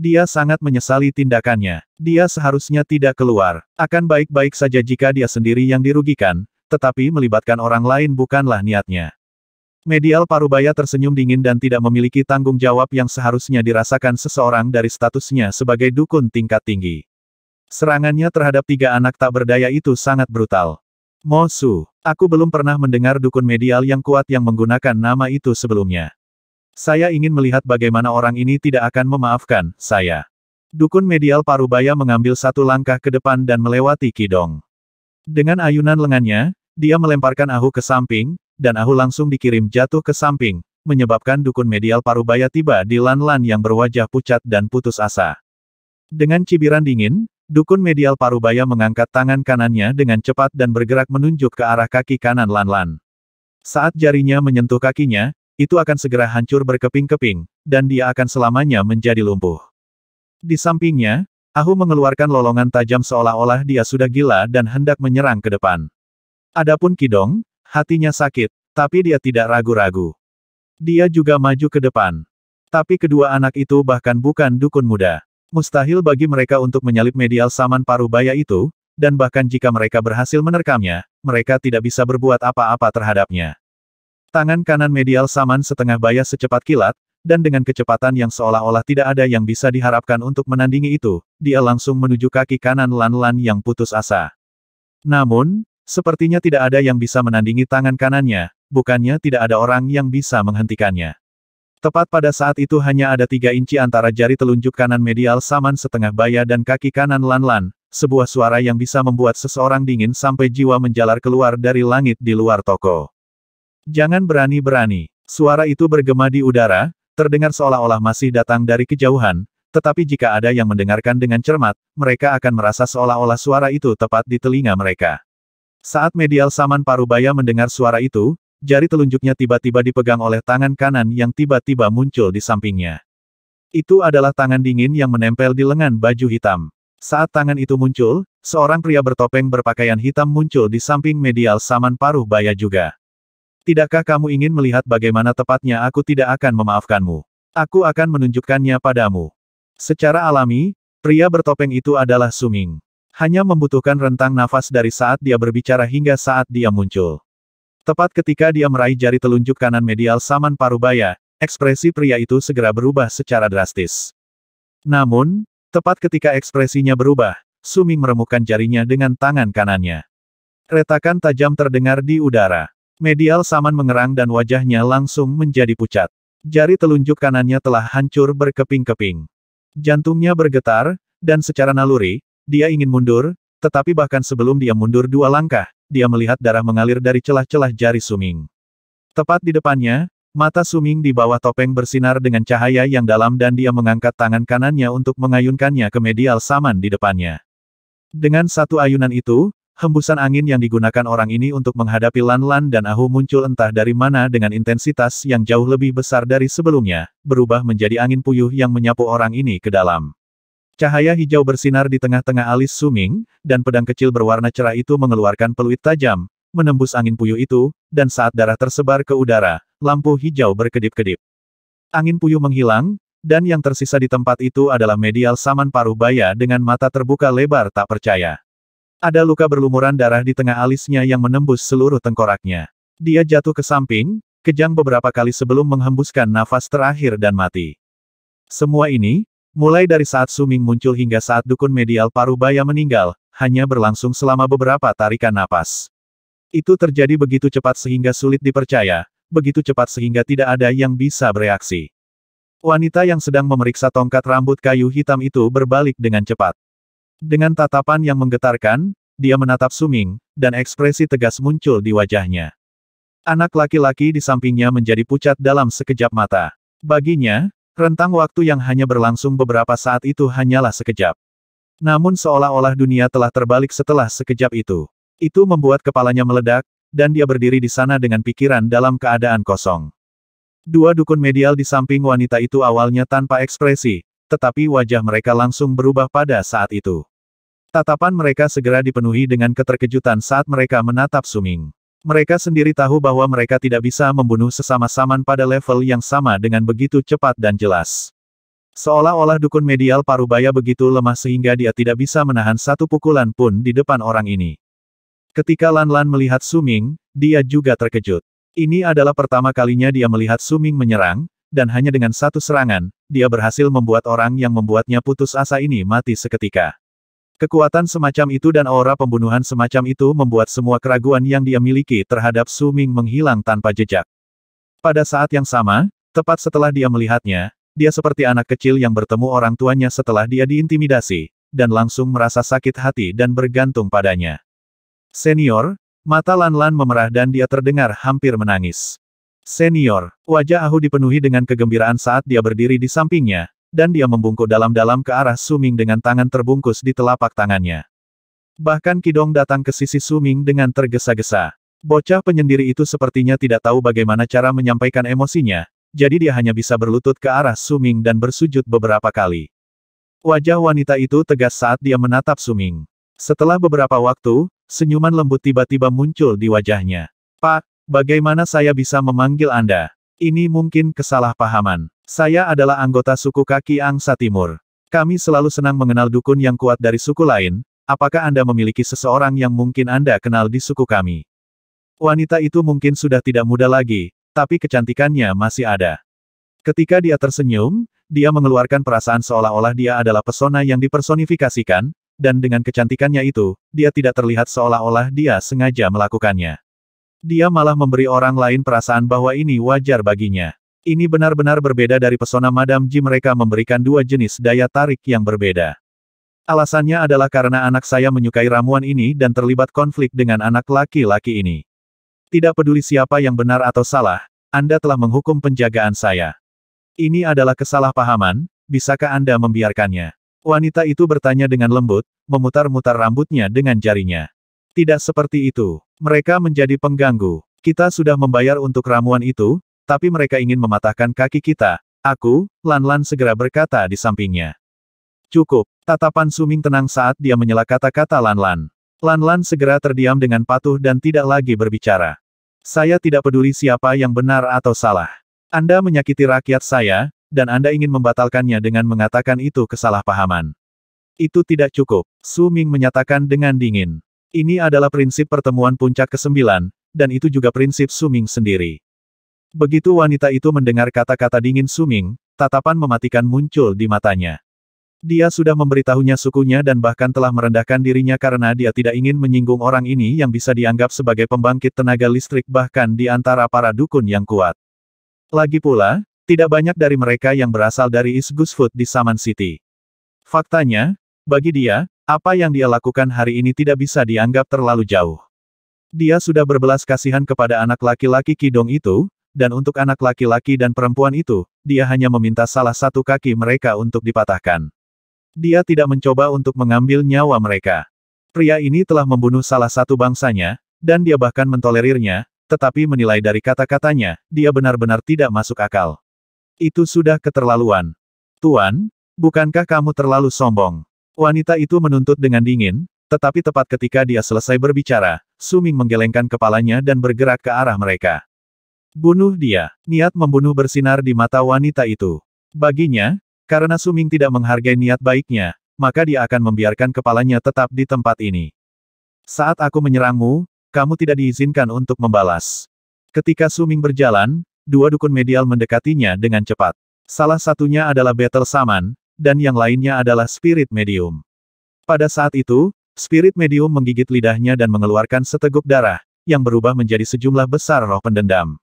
Dia sangat menyesali tindakannya. Dia seharusnya tidak keluar. Akan baik-baik saja jika dia sendiri yang dirugikan, tetapi melibatkan orang lain bukanlah niatnya. Medial Parubaya tersenyum dingin dan tidak memiliki tanggung jawab yang seharusnya dirasakan seseorang dari statusnya sebagai dukun tingkat tinggi. Serangannya terhadap tiga anak tak berdaya itu sangat brutal. Mosu, aku belum pernah mendengar dukun medial yang kuat yang menggunakan nama itu sebelumnya. Saya ingin melihat bagaimana orang ini tidak akan memaafkan saya. Dukun medial Parubaya mengambil satu langkah ke depan dan melewati Kidong. Dengan ayunan lengannya, dia melemparkan Ahu ke samping, dan Ahu langsung dikirim jatuh ke samping, menyebabkan dukun medial parubaya tiba di Lan-Lan yang berwajah pucat dan putus asa. Dengan cibiran dingin, dukun medial parubaya mengangkat tangan kanannya dengan cepat dan bergerak menunjuk ke arah kaki kanan Lan-Lan. Saat jarinya menyentuh kakinya, itu akan segera hancur berkeping-keping, dan dia akan selamanya menjadi lumpuh. Di sampingnya, Ahu mengeluarkan lolongan tajam seolah-olah dia sudah gila dan hendak menyerang ke depan. Adapun Kidong, hatinya sakit, tapi dia tidak ragu-ragu. Dia juga maju ke depan. Tapi kedua anak itu bahkan bukan dukun muda. Mustahil bagi mereka untuk menyalip medial saman parubaya itu, dan bahkan jika mereka berhasil menerkamnya, mereka tidak bisa berbuat apa-apa terhadapnya. Tangan kanan medial saman setengah baya secepat kilat, dan dengan kecepatan yang seolah-olah tidak ada yang bisa diharapkan untuk menandingi itu, dia langsung menuju kaki kanan Lan Lan yang putus asa. Namun, Sepertinya tidak ada yang bisa menandingi tangan kanannya, bukannya tidak ada orang yang bisa menghentikannya. Tepat pada saat itu hanya ada tiga inci antara jari telunjuk kanan medial saman setengah baya dan kaki kanan lan-lan, sebuah suara yang bisa membuat seseorang dingin sampai jiwa menjalar keluar dari langit di luar toko. Jangan berani-berani. Suara itu bergema di udara, terdengar seolah-olah masih datang dari kejauhan, tetapi jika ada yang mendengarkan dengan cermat, mereka akan merasa seolah-olah suara itu tepat di telinga mereka. Saat medial saman Parubaya mendengar suara itu, jari telunjuknya tiba-tiba dipegang oleh tangan kanan yang tiba-tiba muncul di sampingnya. Itu adalah tangan dingin yang menempel di lengan baju hitam. Saat tangan itu muncul, seorang pria bertopeng berpakaian hitam muncul di samping medial saman paruh baya juga. Tidakkah kamu ingin melihat bagaimana tepatnya aku tidak akan memaafkanmu? Aku akan menunjukkannya padamu. Secara alami, pria bertopeng itu adalah Suming. Hanya membutuhkan rentang nafas dari saat dia berbicara hingga saat dia muncul. Tepat ketika dia meraih jari telunjuk kanan medial saman parubaya, ekspresi pria itu segera berubah secara drastis. Namun, tepat ketika ekspresinya berubah, Suming meremukkan jarinya dengan tangan kanannya. Retakan tajam terdengar di udara. Medial saman mengerang dan wajahnya langsung menjadi pucat. Jari telunjuk kanannya telah hancur berkeping-keping. Jantungnya bergetar, dan secara naluri, dia ingin mundur, tetapi bahkan sebelum dia mundur dua langkah, dia melihat darah mengalir dari celah-celah jari Suming. Tepat di depannya, mata Suming di bawah topeng bersinar dengan cahaya yang dalam dan dia mengangkat tangan kanannya untuk mengayunkannya ke medial saman di depannya. Dengan satu ayunan itu, Hembusan angin yang digunakan orang ini untuk menghadapi Lan-Lan dan Ahu muncul entah dari mana dengan intensitas yang jauh lebih besar dari sebelumnya, berubah menjadi angin puyuh yang menyapu orang ini ke dalam. Cahaya hijau bersinar di tengah-tengah alis Suming, dan pedang kecil berwarna cerah itu mengeluarkan peluit tajam, menembus angin puyuh itu, dan saat darah tersebar ke udara, lampu hijau berkedip-kedip. Angin puyuh menghilang, dan yang tersisa di tempat itu adalah medial saman paruh baya dengan mata terbuka lebar tak percaya. Ada luka berlumuran darah di tengah alisnya yang menembus seluruh tengkoraknya. Dia jatuh ke samping, kejang beberapa kali sebelum menghembuskan nafas terakhir dan mati. Semua ini, Mulai dari saat Suming muncul hingga saat dukun medial Parubaya meninggal, hanya berlangsung selama beberapa tarikan napas. Itu terjadi begitu cepat sehingga sulit dipercaya, begitu cepat sehingga tidak ada yang bisa bereaksi. Wanita yang sedang memeriksa tongkat rambut kayu hitam itu berbalik dengan cepat. Dengan tatapan yang menggetarkan, dia menatap Suming, dan ekspresi tegas muncul di wajahnya. Anak laki-laki di sampingnya menjadi pucat dalam sekejap mata. Baginya, Rentang waktu yang hanya berlangsung beberapa saat itu hanyalah sekejap. Namun seolah-olah dunia telah terbalik setelah sekejap itu. Itu membuat kepalanya meledak, dan dia berdiri di sana dengan pikiran dalam keadaan kosong. Dua dukun medial di samping wanita itu awalnya tanpa ekspresi, tetapi wajah mereka langsung berubah pada saat itu. Tatapan mereka segera dipenuhi dengan keterkejutan saat mereka menatap Suming. Mereka sendiri tahu bahwa mereka tidak bisa membunuh sesama saman pada level yang sama dengan begitu cepat dan jelas. Seolah-olah dukun medial parubaya begitu lemah sehingga dia tidak bisa menahan satu pukulan pun di depan orang ini. Ketika Lan-Lan melihat Suming, dia juga terkejut. Ini adalah pertama kalinya dia melihat Suming menyerang, dan hanya dengan satu serangan, dia berhasil membuat orang yang membuatnya putus asa ini mati seketika. Kekuatan semacam itu dan aura pembunuhan semacam itu membuat semua keraguan yang dia miliki terhadap Su Ming menghilang tanpa jejak. Pada saat yang sama, tepat setelah dia melihatnya, dia seperti anak kecil yang bertemu orang tuanya setelah dia diintimidasi, dan langsung merasa sakit hati dan bergantung padanya. Senior, mata Lan-Lan memerah dan dia terdengar hampir menangis. Senior, wajah Ahu dipenuhi dengan kegembiraan saat dia berdiri di sampingnya, dan dia membungkuk dalam-dalam ke arah Suming dengan tangan terbungkus di telapak tangannya. Bahkan Kidong datang ke sisi Suming dengan tergesa-gesa. Bocah penyendiri itu sepertinya tidak tahu bagaimana cara menyampaikan emosinya, jadi dia hanya bisa berlutut ke arah Suming dan bersujud beberapa kali. Wajah wanita itu tegas saat dia menatap Suming. Setelah beberapa waktu, senyuman lembut tiba-tiba muncul di wajahnya. Pak, bagaimana saya bisa memanggil Anda? Ini mungkin kesalahpahaman. Saya adalah anggota suku kaki Angsa Timur. Kami selalu senang mengenal dukun yang kuat dari suku lain, apakah Anda memiliki seseorang yang mungkin Anda kenal di suku kami? Wanita itu mungkin sudah tidak muda lagi, tapi kecantikannya masih ada. Ketika dia tersenyum, dia mengeluarkan perasaan seolah-olah dia adalah pesona yang dipersonifikasikan, dan dengan kecantikannya itu, dia tidak terlihat seolah-olah dia sengaja melakukannya. Dia malah memberi orang lain perasaan bahwa ini wajar baginya. Ini benar-benar berbeda dari pesona Madam Ji mereka memberikan dua jenis daya tarik yang berbeda. Alasannya adalah karena anak saya menyukai ramuan ini dan terlibat konflik dengan anak laki-laki ini. Tidak peduli siapa yang benar atau salah, Anda telah menghukum penjagaan saya. Ini adalah kesalahpahaman, bisakah Anda membiarkannya? Wanita itu bertanya dengan lembut, memutar-mutar rambutnya dengan jarinya. Tidak seperti itu. Mereka menjadi pengganggu. Kita sudah membayar untuk ramuan itu, tapi mereka ingin mematahkan kaki kita. Aku, Lan-Lan segera berkata di sampingnya. Cukup, tatapan Suming tenang saat dia menyela kata-kata Lan-Lan. Lan-Lan segera terdiam dengan patuh dan tidak lagi berbicara. Saya tidak peduli siapa yang benar atau salah. Anda menyakiti rakyat saya, dan Anda ingin membatalkannya dengan mengatakan itu kesalahpahaman. Itu tidak cukup, Su Ming menyatakan dengan dingin. Ini adalah prinsip pertemuan puncak ke-9, dan itu juga prinsip Su Ming sendiri. Begitu wanita itu mendengar kata-kata dingin Suming, tatapan mematikan muncul di matanya. Dia sudah memberitahunya sukunya dan bahkan telah merendahkan dirinya karena dia tidak ingin menyinggung orang ini yang bisa dianggap sebagai pembangkit tenaga listrik bahkan di antara para dukun yang kuat. Lagi pula, tidak banyak dari mereka yang berasal dari East Food di Saman City. Faktanya, bagi dia, apa yang dia lakukan hari ini tidak bisa dianggap terlalu jauh. Dia sudah berbelas kasihan kepada anak laki-laki Kidong itu, dan untuk anak laki-laki dan perempuan itu, dia hanya meminta salah satu kaki mereka untuk dipatahkan. Dia tidak mencoba untuk mengambil nyawa mereka. Pria ini telah membunuh salah satu bangsanya, dan dia bahkan mentolerirnya, tetapi menilai dari kata-katanya, dia benar-benar tidak masuk akal. Itu sudah keterlaluan. Tuan, bukankah kamu terlalu sombong? Wanita itu menuntut dengan dingin, tetapi tepat ketika dia selesai berbicara, Suming menggelengkan kepalanya dan bergerak ke arah mereka. Bunuh dia. Niat membunuh bersinar di mata wanita itu. Baginya, karena Suming tidak menghargai niat baiknya, maka dia akan membiarkan kepalanya tetap di tempat ini. Saat aku menyerangmu, kamu tidak diizinkan untuk membalas. Ketika Suming berjalan, dua dukun medial mendekatinya dengan cepat. Salah satunya adalah Battle Saman, dan yang lainnya adalah Spirit Medium. Pada saat itu, Spirit Medium menggigit lidahnya dan mengeluarkan seteguk darah, yang berubah menjadi sejumlah besar roh pendendam.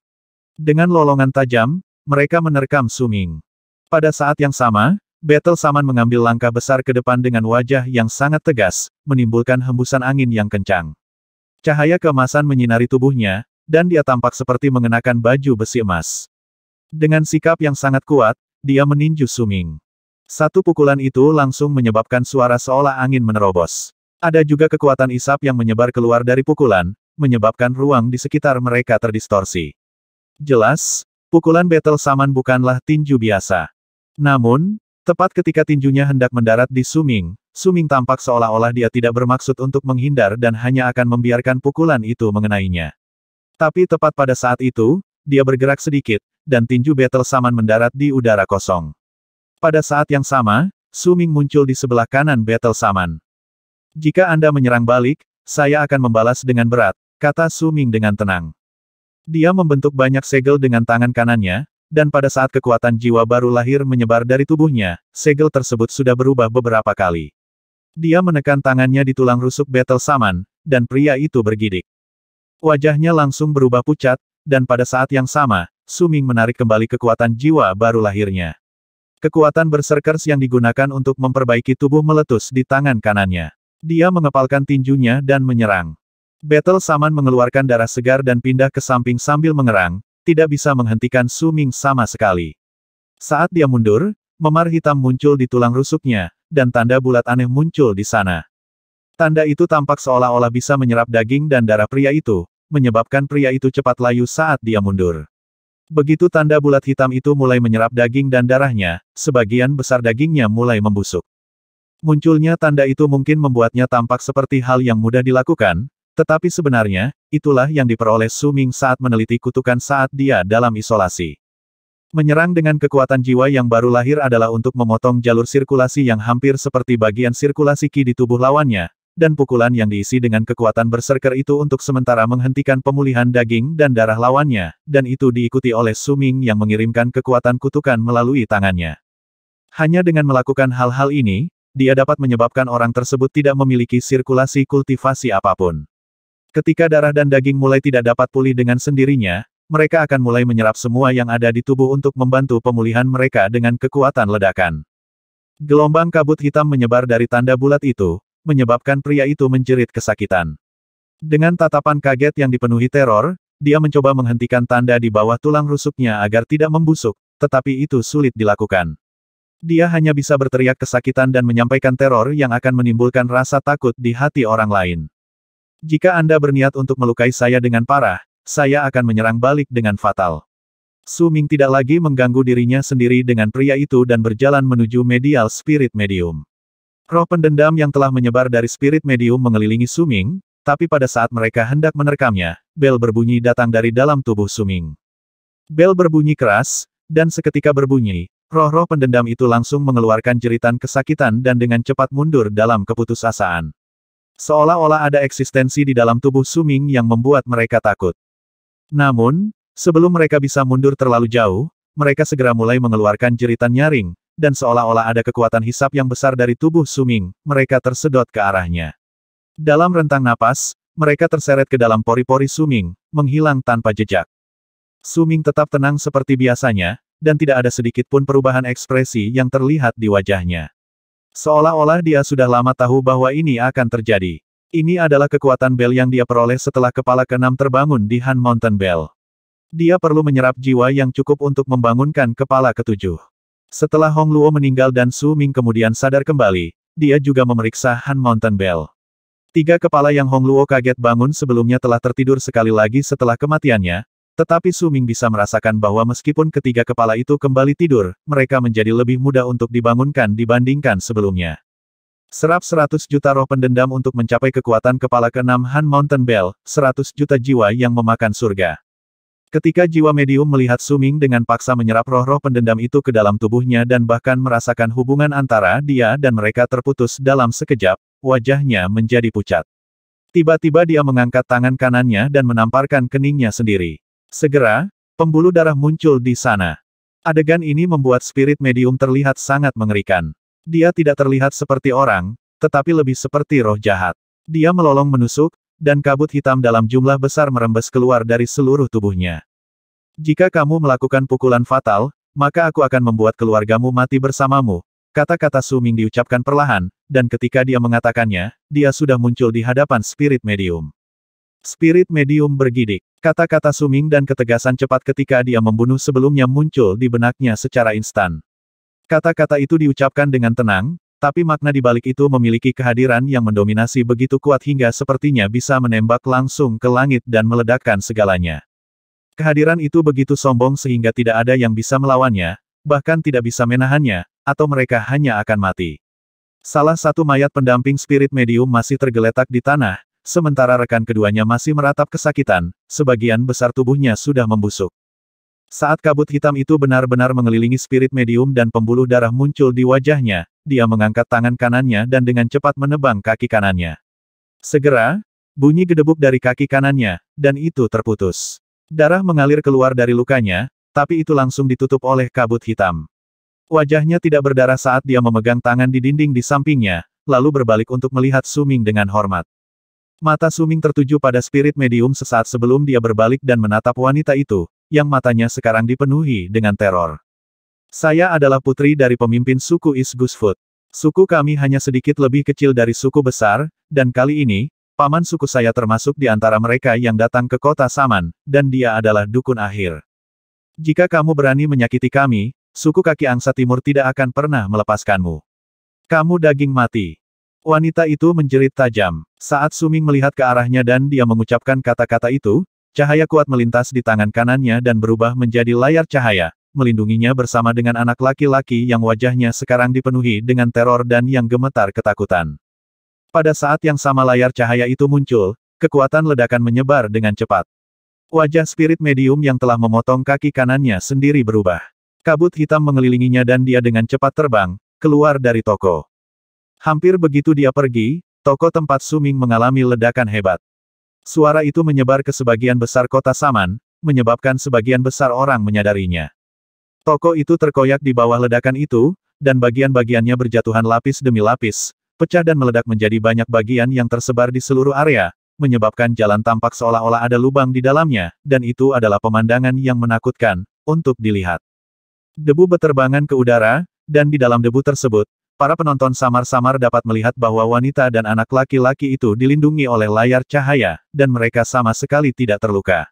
Dengan lolongan tajam, mereka menerkam Suming. Pada saat yang sama, Battle Saman mengambil langkah besar ke depan dengan wajah yang sangat tegas, menimbulkan hembusan angin yang kencang. Cahaya kemasan menyinari tubuhnya, dan dia tampak seperti mengenakan baju besi emas. Dengan sikap yang sangat kuat, dia meninju Suming. Satu pukulan itu langsung menyebabkan suara seolah angin menerobos. Ada juga kekuatan isap yang menyebar keluar dari pukulan, menyebabkan ruang di sekitar mereka terdistorsi. Jelas, pukulan battle saman bukanlah tinju biasa. Namun, tepat ketika tinjunya hendak mendarat di Suming, Suming tampak seolah-olah dia tidak bermaksud untuk menghindar dan hanya akan membiarkan pukulan itu mengenainya. Tapi tepat pada saat itu, dia bergerak sedikit, dan tinju battle saman mendarat di udara kosong. Pada saat yang sama, Suming muncul di sebelah kanan battle saman. Jika Anda menyerang balik, saya akan membalas dengan berat, kata Suming dengan tenang. Dia membentuk banyak segel dengan tangan kanannya, dan pada saat kekuatan jiwa baru lahir menyebar dari tubuhnya, segel tersebut sudah berubah beberapa kali. Dia menekan tangannya di tulang rusuk Battle Saman, dan pria itu bergidik. Wajahnya langsung berubah pucat, dan pada saat yang sama, Suming menarik kembali kekuatan jiwa baru lahirnya. Kekuatan berserkers yang digunakan untuk memperbaiki tubuh meletus di tangan kanannya. Dia mengepalkan tinjunya dan menyerang. Battle Saman mengeluarkan darah segar dan pindah ke samping sambil mengerang, tidak bisa menghentikan Su Ming sama sekali. Saat dia mundur, memar hitam muncul di tulang rusuknya, dan tanda bulat aneh muncul di sana. Tanda itu tampak seolah-olah bisa menyerap daging dan darah pria itu, menyebabkan pria itu cepat layu saat dia mundur. Begitu tanda bulat hitam itu mulai menyerap daging dan darahnya, sebagian besar dagingnya mulai membusuk. Munculnya tanda itu mungkin membuatnya tampak seperti hal yang mudah dilakukan, tetapi sebenarnya, itulah yang diperoleh Su Ming saat meneliti kutukan saat dia dalam isolasi. Menyerang dengan kekuatan jiwa yang baru lahir adalah untuk memotong jalur sirkulasi yang hampir seperti bagian sirkulasi Qi di tubuh lawannya, dan pukulan yang diisi dengan kekuatan berserker itu untuk sementara menghentikan pemulihan daging dan darah lawannya, dan itu diikuti oleh Suming yang mengirimkan kekuatan kutukan melalui tangannya. Hanya dengan melakukan hal-hal ini, dia dapat menyebabkan orang tersebut tidak memiliki sirkulasi kultivasi apapun. Ketika darah dan daging mulai tidak dapat pulih dengan sendirinya, mereka akan mulai menyerap semua yang ada di tubuh untuk membantu pemulihan mereka dengan kekuatan ledakan. Gelombang kabut hitam menyebar dari tanda bulat itu, menyebabkan pria itu menjerit kesakitan. Dengan tatapan kaget yang dipenuhi teror, dia mencoba menghentikan tanda di bawah tulang rusuknya agar tidak membusuk, tetapi itu sulit dilakukan. Dia hanya bisa berteriak kesakitan dan menyampaikan teror yang akan menimbulkan rasa takut di hati orang lain. Jika Anda berniat untuk melukai saya dengan parah, saya akan menyerang balik dengan fatal. Su Ming tidak lagi mengganggu dirinya sendiri dengan pria itu dan berjalan menuju medial spirit medium. Roh pendendam yang telah menyebar dari spirit medium mengelilingi Su Ming, tapi pada saat mereka hendak menerkamnya, bel berbunyi datang dari dalam tubuh Su Ming. Bel berbunyi keras, dan seketika berbunyi, roh-roh pendendam itu langsung mengeluarkan jeritan kesakitan dan dengan cepat mundur dalam keputusasaan. Seolah-olah ada eksistensi di dalam tubuh Suming yang membuat mereka takut. Namun, sebelum mereka bisa mundur terlalu jauh, mereka segera mulai mengeluarkan jeritan nyaring, dan seolah-olah ada kekuatan hisap yang besar dari tubuh Suming, mereka tersedot ke arahnya. Dalam rentang napas, mereka terseret ke dalam pori-pori Suming, menghilang tanpa jejak. Suming tetap tenang seperti biasanya, dan tidak ada sedikit pun perubahan ekspresi yang terlihat di wajahnya. Seolah-olah dia sudah lama tahu bahwa ini akan terjadi. Ini adalah kekuatan Bell yang dia peroleh setelah kepala keenam terbangun di Han Mountain Bell. Dia perlu menyerap jiwa yang cukup untuk membangunkan kepala ketujuh. Setelah Hong Luo meninggal dan Su Ming kemudian sadar kembali, dia juga memeriksa Han Mountain Bell. Tiga kepala yang Hong Luo kaget bangun sebelumnya telah tertidur sekali lagi setelah kematiannya, tetapi Su Ming bisa merasakan bahwa meskipun ketiga kepala itu kembali tidur, mereka menjadi lebih mudah untuk dibangunkan dibandingkan sebelumnya. Serap 100 juta roh pendendam untuk mencapai kekuatan kepala keenam Han Mountain Bell, 100 juta jiwa yang memakan surga. Ketika jiwa medium melihat Suming dengan paksa menyerap roh-roh pendendam itu ke dalam tubuhnya dan bahkan merasakan hubungan antara dia dan mereka terputus dalam sekejap, wajahnya menjadi pucat. Tiba-tiba dia mengangkat tangan kanannya dan menamparkan keningnya sendiri. Segera, pembuluh darah muncul di sana. Adegan ini membuat spirit medium terlihat sangat mengerikan. Dia tidak terlihat seperti orang, tetapi lebih seperti roh jahat. Dia melolong menusuk, dan kabut hitam dalam jumlah besar merembes keluar dari seluruh tubuhnya. Jika kamu melakukan pukulan fatal, maka aku akan membuat keluargamu mati bersamamu. Kata-kata Suming diucapkan perlahan, dan ketika dia mengatakannya, dia sudah muncul di hadapan spirit medium. Spirit medium bergidik. Kata-kata suming dan ketegasan cepat ketika dia membunuh sebelumnya muncul di benaknya secara instan. Kata-kata itu diucapkan dengan tenang, tapi makna di balik itu memiliki kehadiran yang mendominasi begitu kuat hingga sepertinya bisa menembak langsung ke langit dan meledakkan segalanya. Kehadiran itu begitu sombong sehingga tidak ada yang bisa melawannya, bahkan tidak bisa menahannya, atau mereka hanya akan mati. Salah satu mayat pendamping spirit medium masih tergeletak di tanah, sementara rekan keduanya masih meratap kesakitan, sebagian besar tubuhnya sudah membusuk. Saat kabut hitam itu benar-benar mengelilingi spirit medium dan pembuluh darah muncul di wajahnya, dia mengangkat tangan kanannya dan dengan cepat menebang kaki kanannya. Segera, bunyi gedebuk dari kaki kanannya, dan itu terputus. Darah mengalir keluar dari lukanya, tapi itu langsung ditutup oleh kabut hitam. Wajahnya tidak berdarah saat dia memegang tangan di dinding di sampingnya, lalu berbalik untuk melihat Suming dengan hormat. Mata Suming tertuju pada spirit medium sesaat sebelum dia berbalik dan menatap wanita itu, yang matanya sekarang dipenuhi dengan teror. Saya adalah putri dari pemimpin suku Isgusfoot. Suku kami hanya sedikit lebih kecil dari suku besar, dan kali ini, paman suku saya termasuk di antara mereka yang datang ke kota Saman, dan dia adalah dukun akhir. Jika kamu berani menyakiti kami, suku kaki angsa timur tidak akan pernah melepaskanmu. Kamu daging mati. Wanita itu menjerit tajam. Saat Suming melihat ke arahnya dan dia mengucapkan kata-kata itu, cahaya kuat melintas di tangan kanannya dan berubah menjadi layar cahaya, melindunginya bersama dengan anak laki-laki yang wajahnya sekarang dipenuhi dengan teror dan yang gemetar ketakutan. Pada saat yang sama layar cahaya itu muncul, kekuatan ledakan menyebar dengan cepat. Wajah spirit medium yang telah memotong kaki kanannya sendiri berubah. Kabut hitam mengelilinginya dan dia dengan cepat terbang, keluar dari toko. Hampir begitu dia pergi, toko tempat Suming mengalami ledakan hebat. Suara itu menyebar ke sebagian besar kota Saman, menyebabkan sebagian besar orang menyadarinya. Toko itu terkoyak di bawah ledakan itu, dan bagian-bagiannya berjatuhan lapis demi lapis, pecah dan meledak menjadi banyak bagian yang tersebar di seluruh area, menyebabkan jalan tampak seolah-olah ada lubang di dalamnya, dan itu adalah pemandangan yang menakutkan, untuk dilihat. Debu beterbangan ke udara, dan di dalam debu tersebut, Para penonton samar-samar dapat melihat bahwa wanita dan anak laki-laki itu dilindungi oleh layar cahaya, dan mereka sama sekali tidak terluka.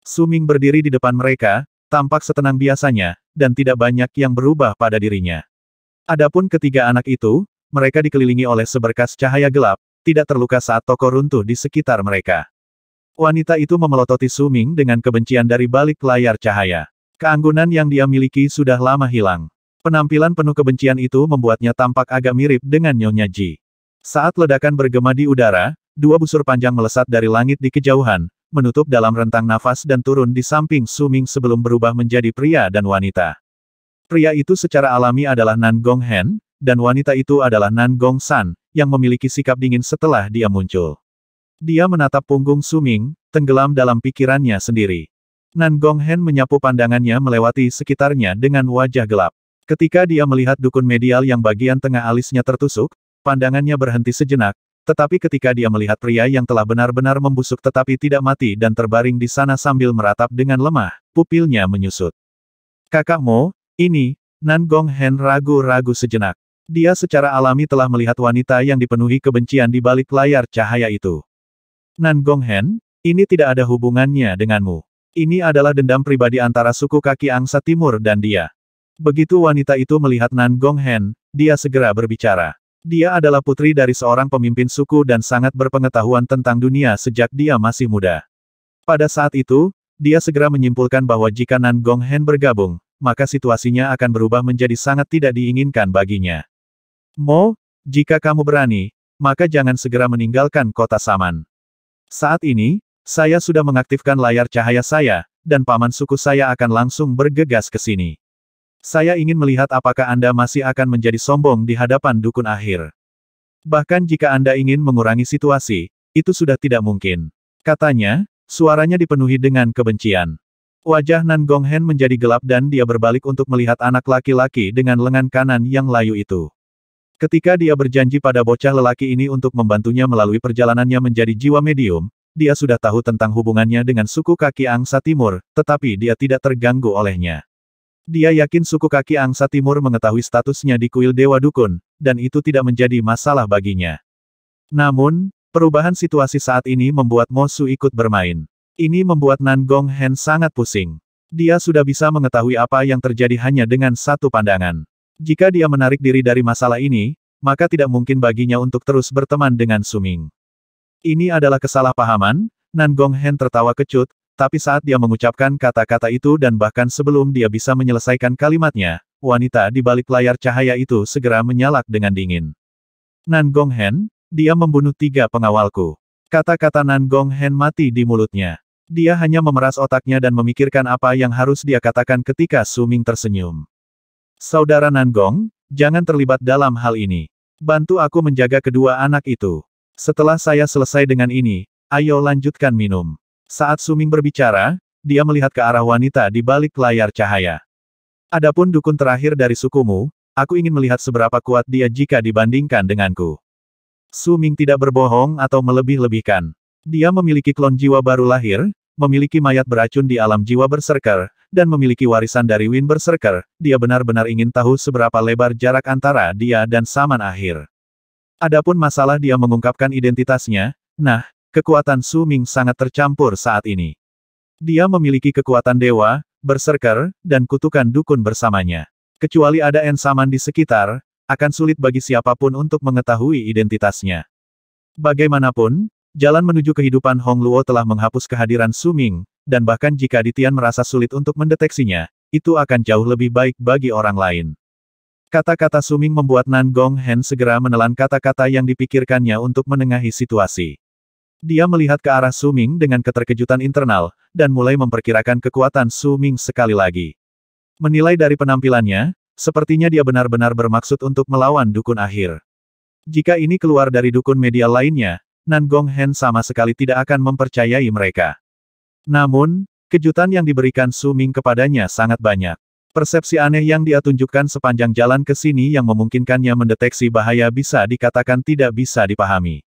Suming berdiri di depan mereka, tampak setenang biasanya, dan tidak banyak yang berubah pada dirinya. Adapun ketiga anak itu, mereka dikelilingi oleh seberkas cahaya gelap, tidak terluka saat toko runtuh di sekitar mereka. Wanita itu memelototi Suming dengan kebencian dari balik layar cahaya. Keanggunan yang dia miliki sudah lama hilang. Penampilan penuh kebencian itu membuatnya tampak agak mirip dengan Nyonya Ji. Saat ledakan bergema di udara, dua busur panjang melesat dari langit di kejauhan, menutup dalam rentang nafas dan turun di samping Suming sebelum berubah menjadi pria dan wanita. Pria itu secara alami adalah Nan Gong Hen, dan wanita itu adalah Nan Gong San, yang memiliki sikap dingin setelah dia muncul. Dia menatap punggung Suming, tenggelam dalam pikirannya sendiri. Nan Gong Hen menyapu pandangannya melewati sekitarnya dengan wajah gelap. Ketika dia melihat dukun medial yang bagian tengah alisnya tertusuk, pandangannya berhenti sejenak, tetapi ketika dia melihat pria yang telah benar-benar membusuk tetapi tidak mati dan terbaring di sana sambil meratap dengan lemah, pupilnya menyusut. Kakakmu, ini, Nan Gong Hen ragu-ragu sejenak. Dia secara alami telah melihat wanita yang dipenuhi kebencian di balik layar cahaya itu. Nan Gong Hen, ini tidak ada hubungannya denganmu. Ini adalah dendam pribadi antara suku kaki angsa timur dan dia. Begitu wanita itu melihat Nan Gonghen, dia segera berbicara. Dia adalah putri dari seorang pemimpin suku dan sangat berpengetahuan tentang dunia sejak dia masih muda. Pada saat itu, dia segera menyimpulkan bahwa jika Nan Gonghen bergabung, maka situasinya akan berubah menjadi sangat tidak diinginkan baginya. Mo, jika kamu berani, maka jangan segera meninggalkan kota Saman. Saat ini, saya sudah mengaktifkan layar cahaya saya, dan paman suku saya akan langsung bergegas ke sini. Saya ingin melihat apakah Anda masih akan menjadi sombong di hadapan dukun akhir. Bahkan jika Anda ingin mengurangi situasi, itu sudah tidak mungkin. Katanya, suaranya dipenuhi dengan kebencian. Wajah Nan Gonghen menjadi gelap dan dia berbalik untuk melihat anak laki-laki dengan lengan kanan yang layu itu. Ketika dia berjanji pada bocah lelaki ini untuk membantunya melalui perjalanannya menjadi jiwa medium, dia sudah tahu tentang hubungannya dengan suku kaki angsa timur, tetapi dia tidak terganggu olehnya. Dia yakin suku kaki angsa timur mengetahui statusnya di kuil Dewa Dukun, dan itu tidak menjadi masalah baginya. Namun, perubahan situasi saat ini membuat Mosu ikut bermain. Ini membuat Nan Gong Hen sangat pusing. Dia sudah bisa mengetahui apa yang terjadi hanya dengan satu pandangan. Jika dia menarik diri dari masalah ini, maka tidak mungkin baginya untuk terus berteman dengan Suming. Ini adalah kesalahpahaman, Nan Gong Hen tertawa kecut, tapi saat dia mengucapkan kata-kata itu dan bahkan sebelum dia bisa menyelesaikan kalimatnya, wanita di balik layar cahaya itu segera menyalak dengan dingin. Nan Hen, dia membunuh tiga pengawalku. Kata-kata Nan Hen mati di mulutnya. Dia hanya memeras otaknya dan memikirkan apa yang harus dia katakan ketika Suming tersenyum. Saudara Nan Gong, jangan terlibat dalam hal ini. Bantu aku menjaga kedua anak itu. Setelah saya selesai dengan ini, ayo lanjutkan minum. Saat Suming berbicara, dia melihat ke arah wanita di balik layar cahaya. Adapun dukun terakhir dari sukumu, aku ingin melihat seberapa kuat dia jika dibandingkan denganku. Suming tidak berbohong atau melebih-lebihkan. Dia memiliki klon jiwa baru lahir, memiliki mayat beracun di alam jiwa berserker, dan memiliki warisan dari Win berserker, dia benar-benar ingin tahu seberapa lebar jarak antara dia dan saman akhir. Adapun masalah dia mengungkapkan identitasnya, nah, Kekuatan Su Ming sangat tercampur saat ini. Dia memiliki kekuatan dewa, berserker, dan kutukan dukun bersamanya. Kecuali ada ensaman di sekitar, akan sulit bagi siapapun untuk mengetahui identitasnya. Bagaimanapun, jalan menuju kehidupan Hong Luo telah menghapus kehadiran Su Ming, dan bahkan jika Ditian merasa sulit untuk mendeteksinya, itu akan jauh lebih baik bagi orang lain. Kata-kata Suming membuat Nan Gong Hen segera menelan kata-kata yang dipikirkannya untuk menengahi situasi. Dia melihat ke arah Suming dengan keterkejutan internal, dan mulai memperkirakan kekuatan Suming sekali lagi. Menilai dari penampilannya, sepertinya dia benar-benar bermaksud untuk melawan dukun akhir. Jika ini keluar dari dukun media lainnya, Nan Gong Hen sama sekali tidak akan mempercayai mereka. Namun, kejutan yang diberikan Suming kepadanya sangat banyak. Persepsi aneh yang dia tunjukkan sepanjang jalan ke sini yang memungkinkannya mendeteksi bahaya bisa dikatakan tidak bisa dipahami.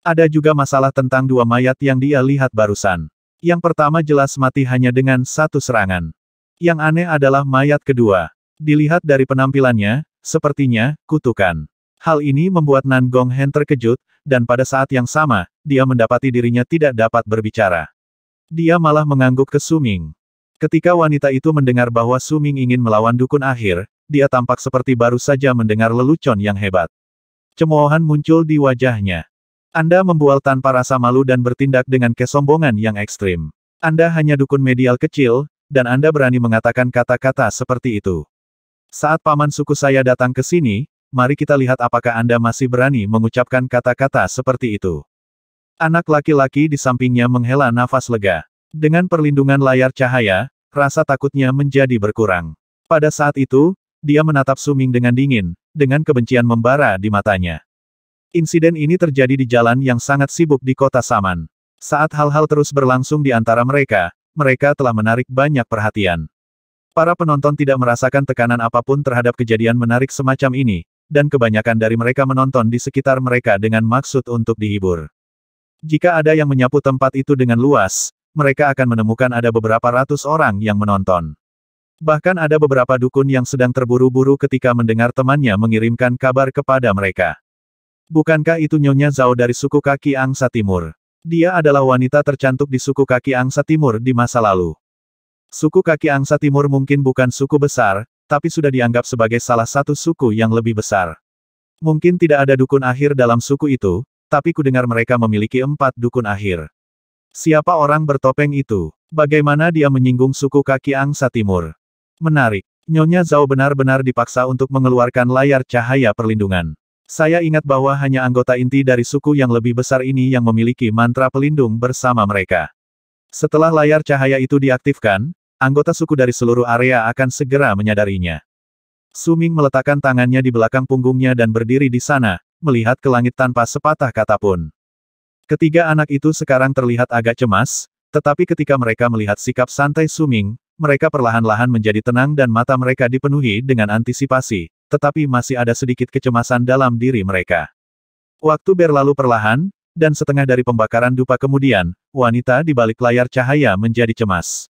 Ada juga masalah tentang dua mayat yang dia lihat barusan. Yang pertama jelas mati hanya dengan satu serangan. Yang aneh adalah mayat kedua. Dilihat dari penampilannya, sepertinya, kutukan. Hal ini membuat Nan Gong Hen terkejut, dan pada saat yang sama, dia mendapati dirinya tidak dapat berbicara. Dia malah mengangguk ke Suming. Ketika wanita itu mendengar bahwa Suming ingin melawan dukun akhir, dia tampak seperti baru saja mendengar lelucon yang hebat. Cemoohan muncul di wajahnya. Anda membual tanpa rasa malu dan bertindak dengan kesombongan yang ekstrim. Anda hanya dukun medial kecil, dan Anda berani mengatakan kata-kata seperti itu. Saat paman suku saya datang ke sini, mari kita lihat apakah Anda masih berani mengucapkan kata-kata seperti itu. Anak laki-laki di sampingnya menghela nafas lega. Dengan perlindungan layar cahaya, rasa takutnya menjadi berkurang. Pada saat itu, dia menatap Suming dengan dingin, dengan kebencian membara di matanya. Insiden ini terjadi di jalan yang sangat sibuk di kota Saman. Saat hal-hal terus berlangsung di antara mereka, mereka telah menarik banyak perhatian. Para penonton tidak merasakan tekanan apapun terhadap kejadian menarik semacam ini, dan kebanyakan dari mereka menonton di sekitar mereka dengan maksud untuk dihibur. Jika ada yang menyapu tempat itu dengan luas, mereka akan menemukan ada beberapa ratus orang yang menonton. Bahkan ada beberapa dukun yang sedang terburu-buru ketika mendengar temannya mengirimkan kabar kepada mereka. Bukankah itu Nyonya Zhao dari suku kaki Angsa Timur? Dia adalah wanita tercantik di suku kaki Angsa Timur di masa lalu. Suku kaki Angsa Timur mungkin bukan suku besar, tapi sudah dianggap sebagai salah satu suku yang lebih besar. Mungkin tidak ada dukun akhir dalam suku itu, tapi kudengar mereka memiliki empat dukun akhir. Siapa orang bertopeng itu? Bagaimana dia menyinggung suku kaki angsa timur? Menarik. Nyonya Zhao benar-benar dipaksa untuk mengeluarkan layar cahaya perlindungan. Saya ingat bahwa hanya anggota inti dari suku yang lebih besar ini yang memiliki mantra pelindung bersama mereka. Setelah layar cahaya itu diaktifkan, anggota suku dari seluruh area akan segera menyadarinya. Suming meletakkan tangannya di belakang punggungnya dan berdiri di sana, melihat ke langit tanpa sepatah kata pun. Ketiga anak itu sekarang terlihat agak cemas, tetapi ketika mereka melihat sikap santai Suming, mereka perlahan-lahan menjadi tenang dan mata mereka dipenuhi dengan antisipasi, tetapi masih ada sedikit kecemasan dalam diri mereka. Waktu berlalu perlahan, dan setengah dari pembakaran dupa kemudian, wanita di balik layar cahaya menjadi cemas.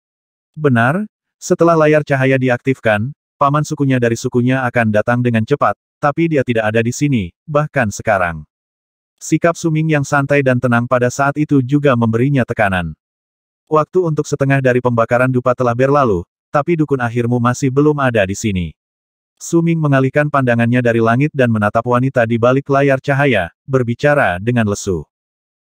Benar, setelah layar cahaya diaktifkan, paman sukunya dari sukunya akan datang dengan cepat, tapi dia tidak ada di sini, bahkan sekarang. Sikap Suming yang santai dan tenang pada saat itu juga memberinya tekanan. Waktu untuk setengah dari pembakaran dupa telah berlalu, tapi dukun akhirmu masih belum ada di sini. Suming mengalihkan pandangannya dari langit dan menatap wanita di balik layar cahaya, berbicara dengan lesu.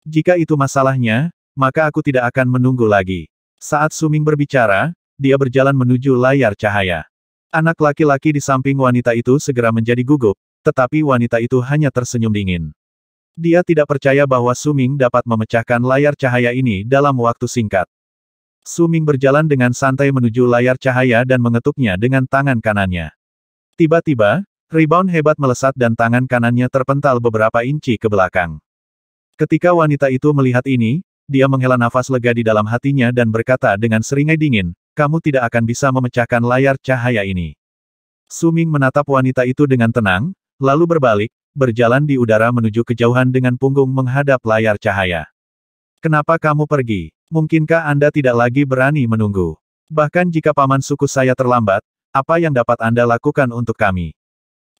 Jika itu masalahnya, maka aku tidak akan menunggu lagi. Saat Suming berbicara, dia berjalan menuju layar cahaya. Anak laki-laki di samping wanita itu segera menjadi gugup, tetapi wanita itu hanya tersenyum dingin. Dia tidak percaya bahwa Suming dapat memecahkan layar cahaya ini dalam waktu singkat. Suming berjalan dengan santai menuju layar cahaya dan mengetuknya dengan tangan kanannya. Tiba-tiba, rebound hebat melesat dan tangan kanannya terpental beberapa inci ke belakang. Ketika wanita itu melihat ini, dia menghela nafas lega di dalam hatinya dan berkata dengan seringai dingin, kamu tidak akan bisa memecahkan layar cahaya ini. Suming menatap wanita itu dengan tenang, lalu berbalik, berjalan di udara menuju kejauhan dengan punggung menghadap layar cahaya. Kenapa kamu pergi? Mungkinkah Anda tidak lagi berani menunggu? Bahkan jika paman suku saya terlambat, apa yang dapat Anda lakukan untuk kami?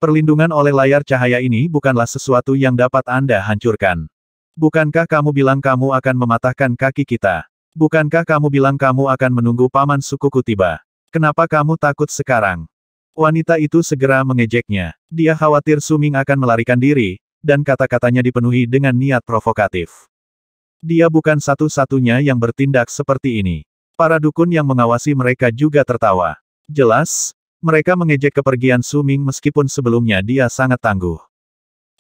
Perlindungan oleh layar cahaya ini bukanlah sesuatu yang dapat Anda hancurkan. Bukankah kamu bilang kamu akan mematahkan kaki kita? Bukankah kamu bilang kamu akan menunggu paman sukuku tiba? Kenapa kamu takut sekarang? Wanita itu segera mengejeknya. Dia khawatir Suming akan melarikan diri, dan kata-katanya dipenuhi dengan niat provokatif. Dia bukan satu-satunya yang bertindak seperti ini. Para dukun yang mengawasi mereka juga tertawa. Jelas, mereka mengejek kepergian Suming meskipun sebelumnya dia sangat tangguh.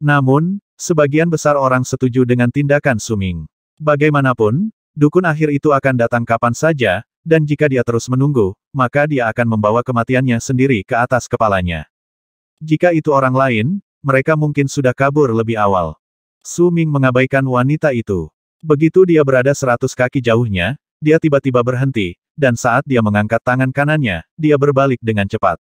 Namun, sebagian besar orang setuju dengan tindakan Suming. Bagaimanapun, dukun akhir itu akan datang kapan saja, dan jika dia terus menunggu, maka dia akan membawa kematiannya sendiri ke atas kepalanya. Jika itu orang lain, mereka mungkin sudah kabur lebih awal. Suming mengabaikan wanita itu. Begitu dia berada seratus kaki jauhnya, dia tiba-tiba berhenti, dan saat dia mengangkat tangan kanannya, dia berbalik dengan cepat.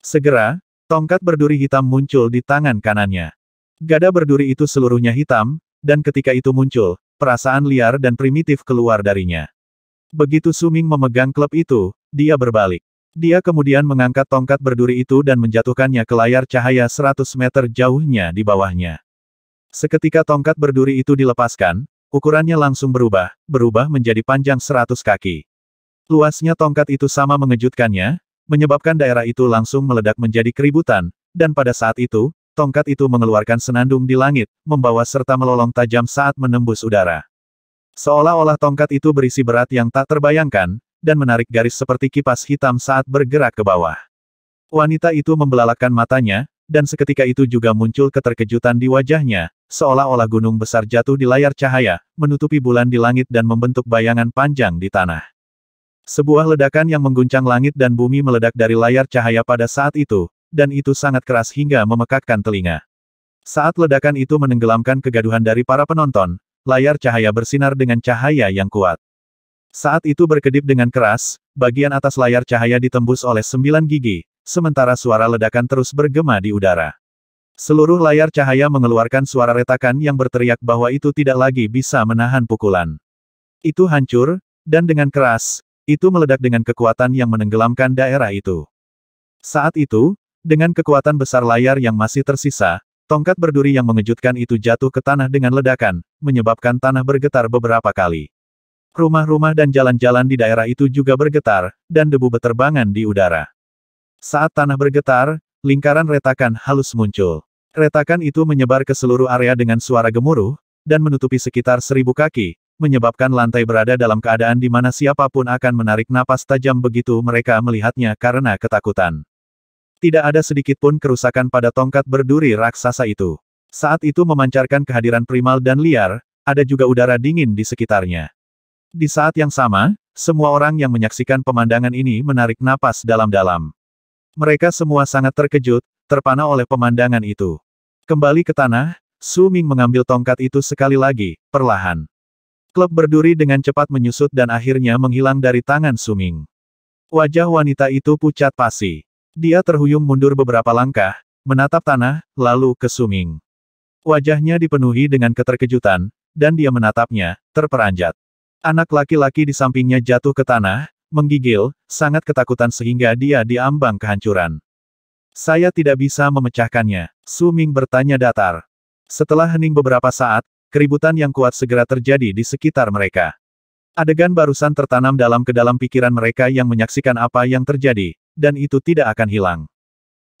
Segera, tongkat berduri hitam muncul di tangan kanannya. Gada berduri itu seluruhnya hitam, dan ketika itu muncul, perasaan liar dan primitif keluar darinya. Begitu Suming memegang klub itu, dia berbalik. Dia kemudian mengangkat tongkat berduri itu dan menjatuhkannya ke layar cahaya 100 meter jauhnya di bawahnya. Seketika tongkat berduri itu dilepaskan, ukurannya langsung berubah, berubah menjadi panjang 100 kaki. Luasnya tongkat itu sama mengejutkannya, menyebabkan daerah itu langsung meledak menjadi keributan, dan pada saat itu, tongkat itu mengeluarkan senandung di langit, membawa serta melolong tajam saat menembus udara. Seolah-olah tongkat itu berisi berat yang tak terbayangkan, dan menarik garis seperti kipas hitam saat bergerak ke bawah. Wanita itu membelalakan matanya, dan seketika itu juga muncul keterkejutan di wajahnya, seolah-olah gunung besar jatuh di layar cahaya, menutupi bulan di langit dan membentuk bayangan panjang di tanah. Sebuah ledakan yang mengguncang langit dan bumi meledak dari layar cahaya pada saat itu, dan itu sangat keras hingga memekakkan telinga. Saat ledakan itu menenggelamkan kegaduhan dari para penonton, layar cahaya bersinar dengan cahaya yang kuat. Saat itu berkedip dengan keras, bagian atas layar cahaya ditembus oleh sembilan gigi, sementara suara ledakan terus bergema di udara. Seluruh layar cahaya mengeluarkan suara retakan yang berteriak bahwa itu tidak lagi bisa menahan pukulan. Itu hancur, dan dengan keras, itu meledak dengan kekuatan yang menenggelamkan daerah itu. Saat itu, dengan kekuatan besar layar yang masih tersisa, tongkat berduri yang mengejutkan itu jatuh ke tanah dengan ledakan, menyebabkan tanah bergetar beberapa kali. Rumah-rumah dan jalan-jalan di daerah itu juga bergetar, dan debu beterbangan di udara. Saat tanah bergetar, lingkaran retakan halus muncul. Retakan itu menyebar ke seluruh area dengan suara gemuruh, dan menutupi sekitar seribu kaki, menyebabkan lantai berada dalam keadaan di mana siapapun akan menarik napas tajam begitu mereka melihatnya karena ketakutan. Tidak ada sedikit pun kerusakan pada tongkat berduri raksasa itu. Saat itu memancarkan kehadiran primal dan liar, ada juga udara dingin di sekitarnya. Di saat yang sama, semua orang yang menyaksikan pemandangan ini menarik napas dalam-dalam. Mereka semua sangat terkejut, terpana oleh pemandangan itu. Kembali ke tanah, Su Ming mengambil tongkat itu sekali lagi, perlahan. Klub berduri dengan cepat menyusut dan akhirnya menghilang dari tangan Suming. Wajah wanita itu pucat pasi. Dia terhuyung mundur beberapa langkah, menatap tanah, lalu ke Suming. Wajahnya dipenuhi dengan keterkejutan, dan dia menatapnya, terperanjat. Anak laki-laki di sampingnya jatuh ke tanah, menggigil, sangat ketakutan sehingga dia diambang kehancuran. Saya tidak bisa memecahkannya, Suming bertanya datar. Setelah hening beberapa saat, Keributan yang kuat segera terjadi di sekitar mereka. Adegan barusan tertanam dalam ke dalam pikiran mereka yang menyaksikan apa yang terjadi, dan itu tidak akan hilang.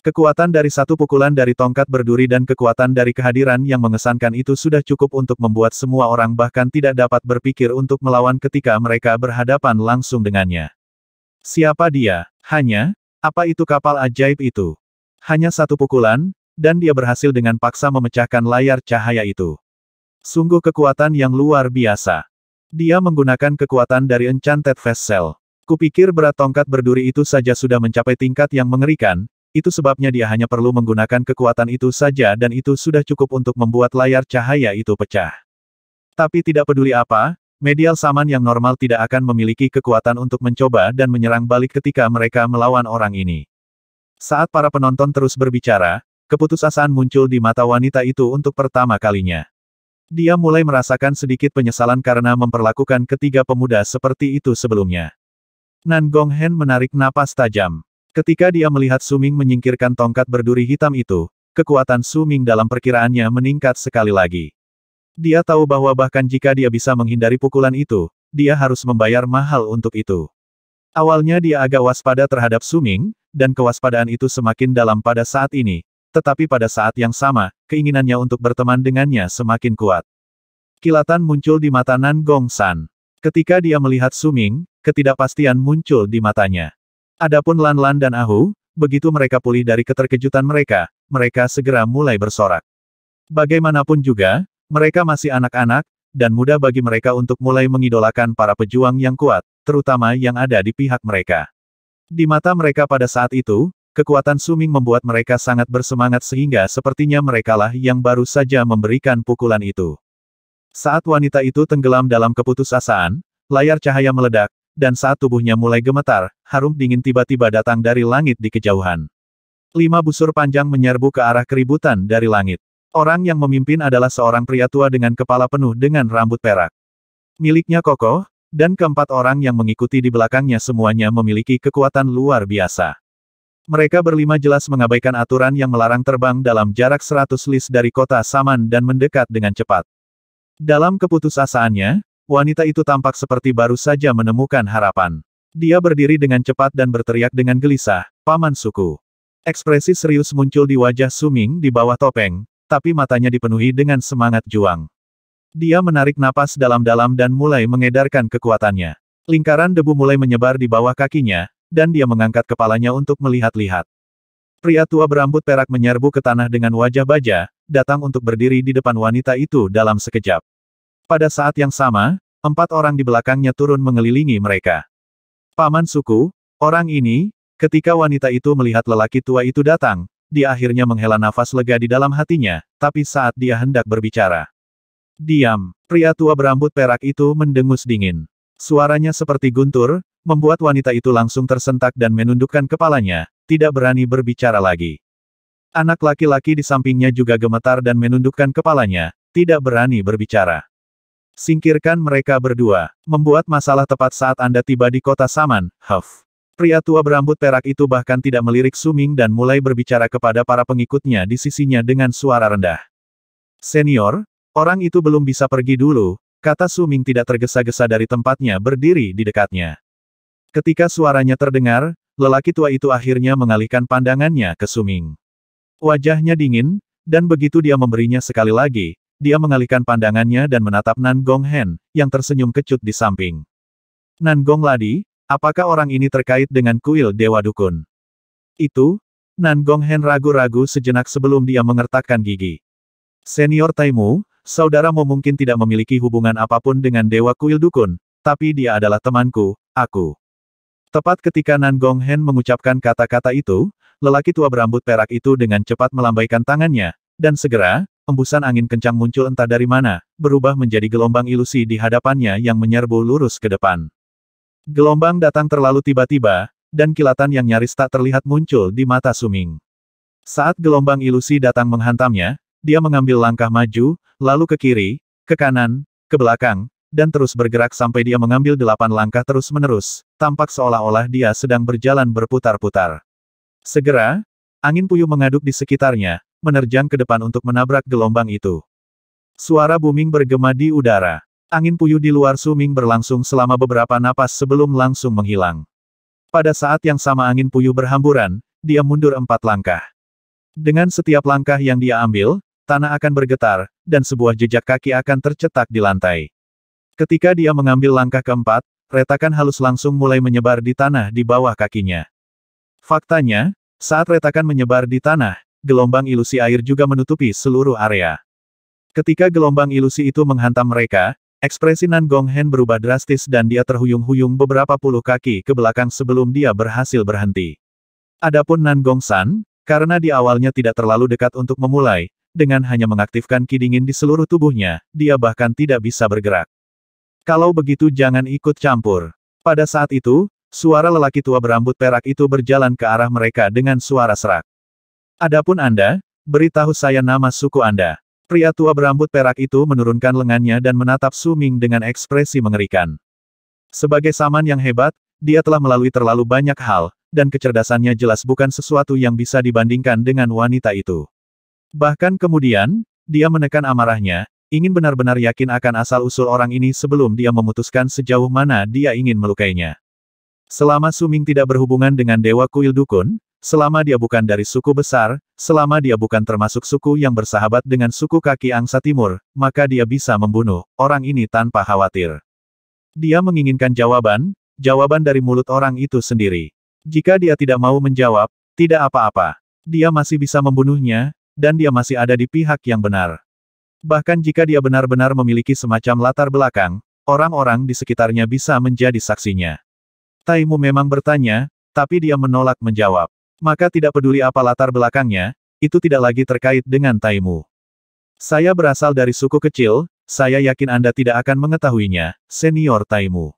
Kekuatan dari satu pukulan dari tongkat berduri dan kekuatan dari kehadiran yang mengesankan itu sudah cukup untuk membuat semua orang bahkan tidak dapat berpikir untuk melawan ketika mereka berhadapan langsung dengannya. Siapa dia? Hanya? Apa itu kapal ajaib itu? Hanya satu pukulan, dan dia berhasil dengan paksa memecahkan layar cahaya itu. Sungguh kekuatan yang luar biasa. Dia menggunakan kekuatan dari Enchanted Vessel. Kupikir berat tongkat berduri itu saja sudah mencapai tingkat yang mengerikan, itu sebabnya dia hanya perlu menggunakan kekuatan itu saja dan itu sudah cukup untuk membuat layar cahaya itu pecah. Tapi tidak peduli apa, medial saman yang normal tidak akan memiliki kekuatan untuk mencoba dan menyerang balik ketika mereka melawan orang ini. Saat para penonton terus berbicara, keputusasaan muncul di mata wanita itu untuk pertama kalinya. Dia mulai merasakan sedikit penyesalan karena memperlakukan ketiga pemuda seperti itu sebelumnya. Nan Gonghen menarik napas tajam. Ketika dia melihat Suming menyingkirkan tongkat berduri hitam itu, kekuatan Suming dalam perkiraannya meningkat sekali lagi. Dia tahu bahwa bahkan jika dia bisa menghindari pukulan itu, dia harus membayar mahal untuk itu. Awalnya dia agak waspada terhadap Suming, dan kewaspadaan itu semakin dalam pada saat ini, tetapi pada saat yang sama, keinginannya untuk berteman dengannya semakin kuat. Kilatan muncul di mata Nan Gong San. Ketika dia melihat Suming, ketidakpastian muncul di matanya. Adapun Lan Lan dan Ahu, begitu mereka pulih dari keterkejutan mereka, mereka segera mulai bersorak. Bagaimanapun juga, mereka masih anak-anak, dan mudah bagi mereka untuk mulai mengidolakan para pejuang yang kuat, terutama yang ada di pihak mereka. Di mata mereka pada saat itu, Kekuatan Suming membuat mereka sangat bersemangat sehingga sepertinya merekalah yang baru saja memberikan pukulan itu. Saat wanita itu tenggelam dalam keputusasaan, layar cahaya meledak, dan saat tubuhnya mulai gemetar, harum dingin tiba-tiba datang dari langit di kejauhan. Lima busur panjang menyerbu ke arah keributan dari langit. Orang yang memimpin adalah seorang pria tua dengan kepala penuh dengan rambut perak. Miliknya kokoh, dan keempat orang yang mengikuti di belakangnya semuanya memiliki kekuatan luar biasa. Mereka berlima jelas mengabaikan aturan yang melarang terbang dalam jarak 100 lis dari kota Saman dan mendekat dengan cepat. Dalam keputusasaannya, wanita itu tampak seperti baru saja menemukan harapan. Dia berdiri dengan cepat dan berteriak dengan gelisah, Paman Suku. Ekspresi serius muncul di wajah Suming di bawah topeng, tapi matanya dipenuhi dengan semangat juang. Dia menarik napas dalam-dalam dan mulai mengedarkan kekuatannya. Lingkaran debu mulai menyebar di bawah kakinya, dan dia mengangkat kepalanya untuk melihat-lihat. Pria tua berambut perak menyerbu ke tanah dengan wajah baja, datang untuk berdiri di depan wanita itu dalam sekejap. Pada saat yang sama, empat orang di belakangnya turun mengelilingi mereka. Paman suku, orang ini, ketika wanita itu melihat lelaki tua itu datang, dia akhirnya menghela nafas lega di dalam hatinya, tapi saat dia hendak berbicara. Diam, pria tua berambut perak itu mendengus dingin. Suaranya seperti guntur, membuat wanita itu langsung tersentak dan menundukkan kepalanya, tidak berani berbicara lagi. Anak laki-laki di sampingnya juga gemetar dan menundukkan kepalanya, tidak berani berbicara. Singkirkan mereka berdua, membuat masalah tepat saat Anda tiba di kota Saman, Huff. Pria tua berambut perak itu bahkan tidak melirik Suming dan mulai berbicara kepada para pengikutnya di sisinya dengan suara rendah. Senior, orang itu belum bisa pergi dulu, Kata Suming tidak tergesa-gesa dari tempatnya berdiri di dekatnya. Ketika suaranya terdengar, lelaki tua itu akhirnya mengalihkan pandangannya ke Suming. Wajahnya dingin, dan begitu dia memberinya sekali lagi, dia mengalihkan pandangannya dan menatap Nan Gong Hen, yang tersenyum kecut di samping. Nan Gong Ladi, apakah orang ini terkait dengan kuil Dewa Dukun? Itu, Nan Gong Hen ragu-ragu sejenak sebelum dia mengertakkan gigi. Senior Taimu, Saudara mau mungkin tidak memiliki hubungan apapun dengan Dewa Kuil Dukun, tapi dia adalah temanku, aku. Tepat ketika Nan Gong Hen mengucapkan kata-kata itu, lelaki tua berambut perak itu dengan cepat melambaikan tangannya, dan segera, embusan angin kencang muncul entah dari mana, berubah menjadi gelombang ilusi di hadapannya yang menyerbu lurus ke depan. Gelombang datang terlalu tiba-tiba, dan kilatan yang nyaris tak terlihat muncul di mata Suming. Saat gelombang ilusi datang menghantamnya, dia mengambil langkah maju, lalu ke kiri, ke kanan, ke belakang, dan terus bergerak sampai dia mengambil delapan langkah terus-menerus, tampak seolah-olah dia sedang berjalan berputar-putar. Segera, angin puyuh mengaduk di sekitarnya, menerjang ke depan untuk menabrak gelombang itu. Suara booming bergema di udara. Angin puyuh di luar Suming berlangsung selama beberapa napas sebelum langsung menghilang. Pada saat yang sama angin puyuh berhamburan, dia mundur empat langkah. Dengan setiap langkah yang dia ambil, tanah akan bergetar, dan sebuah jejak kaki akan tercetak di lantai. Ketika dia mengambil langkah keempat, retakan halus langsung mulai menyebar di tanah di bawah kakinya. Faktanya, saat retakan menyebar di tanah, gelombang ilusi air juga menutupi seluruh area. Ketika gelombang ilusi itu menghantam mereka, ekspresi Nan Gong Hen berubah drastis dan dia terhuyung-huyung beberapa puluh kaki ke belakang sebelum dia berhasil berhenti. Adapun Nan Gong San, karena di awalnya tidak terlalu dekat untuk memulai, dengan hanya mengaktifkan ki dingin di seluruh tubuhnya, dia bahkan tidak bisa bergerak. Kalau begitu jangan ikut campur. Pada saat itu, suara lelaki tua berambut perak itu berjalan ke arah mereka dengan suara serak. Adapun Anda, beritahu saya nama suku Anda. Pria tua berambut perak itu menurunkan lengannya dan menatap Su Ming dengan ekspresi mengerikan. Sebagai saman yang hebat, dia telah melalui terlalu banyak hal, dan kecerdasannya jelas bukan sesuatu yang bisa dibandingkan dengan wanita itu. Bahkan kemudian, dia menekan amarahnya, ingin benar-benar yakin akan asal-usul orang ini sebelum dia memutuskan sejauh mana dia ingin melukainya. Selama Suming tidak berhubungan dengan Dewa Kuil Dukun, selama dia bukan dari suku besar, selama dia bukan termasuk suku yang bersahabat dengan suku kaki angsa timur, maka dia bisa membunuh orang ini tanpa khawatir. Dia menginginkan jawaban, jawaban dari mulut orang itu sendiri. Jika dia tidak mau menjawab, tidak apa-apa. Dia masih bisa membunuhnya, dan dia masih ada di pihak yang benar. Bahkan jika dia benar-benar memiliki semacam latar belakang, orang-orang di sekitarnya bisa menjadi saksinya. Taimu memang bertanya, tapi dia menolak menjawab. Maka tidak peduli apa latar belakangnya, itu tidak lagi terkait dengan Taimu. Saya berasal dari suku kecil, saya yakin Anda tidak akan mengetahuinya, senior Taimu.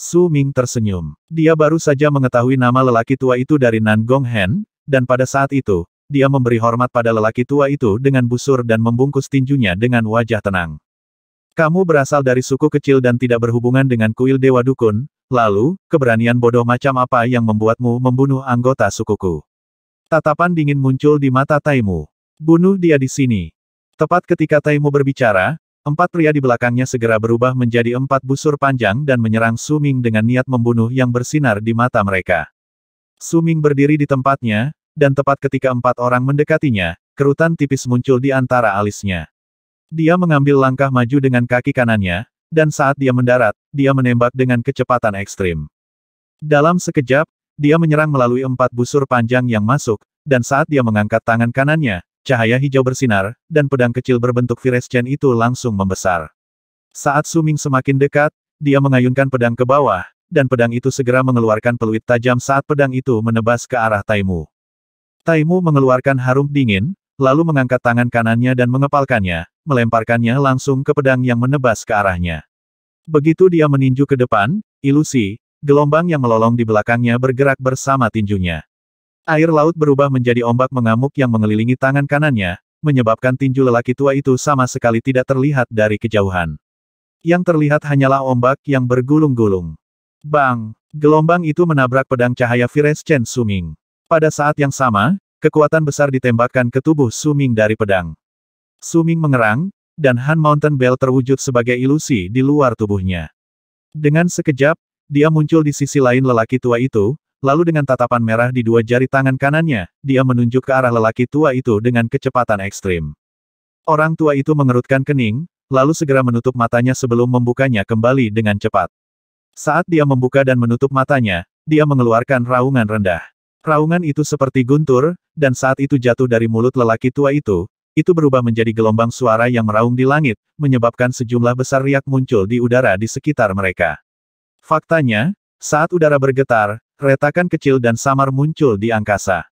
Su Ming tersenyum. Dia baru saja mengetahui nama lelaki tua itu dari Nan Gong Hen, dan pada saat itu, dia memberi hormat pada lelaki tua itu dengan busur dan membungkus tinjunya dengan wajah tenang. Kamu berasal dari suku kecil dan tidak berhubungan dengan kuil Dewa Dukun, lalu, keberanian bodoh macam apa yang membuatmu membunuh anggota sukuku? Tatapan dingin muncul di mata Taimu. Bunuh dia di sini. Tepat ketika Taimu berbicara, empat pria di belakangnya segera berubah menjadi empat busur panjang dan menyerang Suming dengan niat membunuh yang bersinar di mata mereka. Suming berdiri di tempatnya, dan tepat ketika empat orang mendekatinya, kerutan tipis muncul di antara alisnya. Dia mengambil langkah maju dengan kaki kanannya, dan saat dia mendarat, dia menembak dengan kecepatan ekstrim. Dalam sekejap, dia menyerang melalui empat busur panjang yang masuk, dan saat dia mengangkat tangan kanannya, cahaya hijau bersinar, dan pedang kecil berbentuk virescen itu langsung membesar. Saat Suming semakin dekat, dia mengayunkan pedang ke bawah, dan pedang itu segera mengeluarkan peluit tajam saat pedang itu menebas ke arah Taimu. Taimu mengeluarkan harum dingin, lalu mengangkat tangan kanannya dan mengepalkannya, melemparkannya langsung ke pedang yang menebas ke arahnya. Begitu dia meninju ke depan, ilusi, gelombang yang melolong di belakangnya bergerak bersama tinjunya. Air laut berubah menjadi ombak mengamuk yang mengelilingi tangan kanannya, menyebabkan tinju lelaki tua itu sama sekali tidak terlihat dari kejauhan. Yang terlihat hanyalah ombak yang bergulung-gulung. Bang! Gelombang itu menabrak pedang cahaya Chen Suming. Pada saat yang sama, kekuatan besar ditembakkan ke tubuh Suming dari pedang. Suming mengerang, dan Han Mountain Bell terwujud sebagai ilusi di luar tubuhnya. Dengan sekejap, dia muncul di sisi lain lelaki tua itu, lalu dengan tatapan merah di dua jari tangan kanannya, dia menunjuk ke arah lelaki tua itu dengan kecepatan ekstrim. Orang tua itu mengerutkan kening, lalu segera menutup matanya sebelum membukanya kembali dengan cepat. Saat dia membuka dan menutup matanya, dia mengeluarkan raungan rendah. Raungan itu seperti guntur, dan saat itu jatuh dari mulut lelaki tua itu, itu berubah menjadi gelombang suara yang meraung di langit, menyebabkan sejumlah besar riak muncul di udara di sekitar mereka. Faktanya, saat udara bergetar, retakan kecil dan samar muncul di angkasa.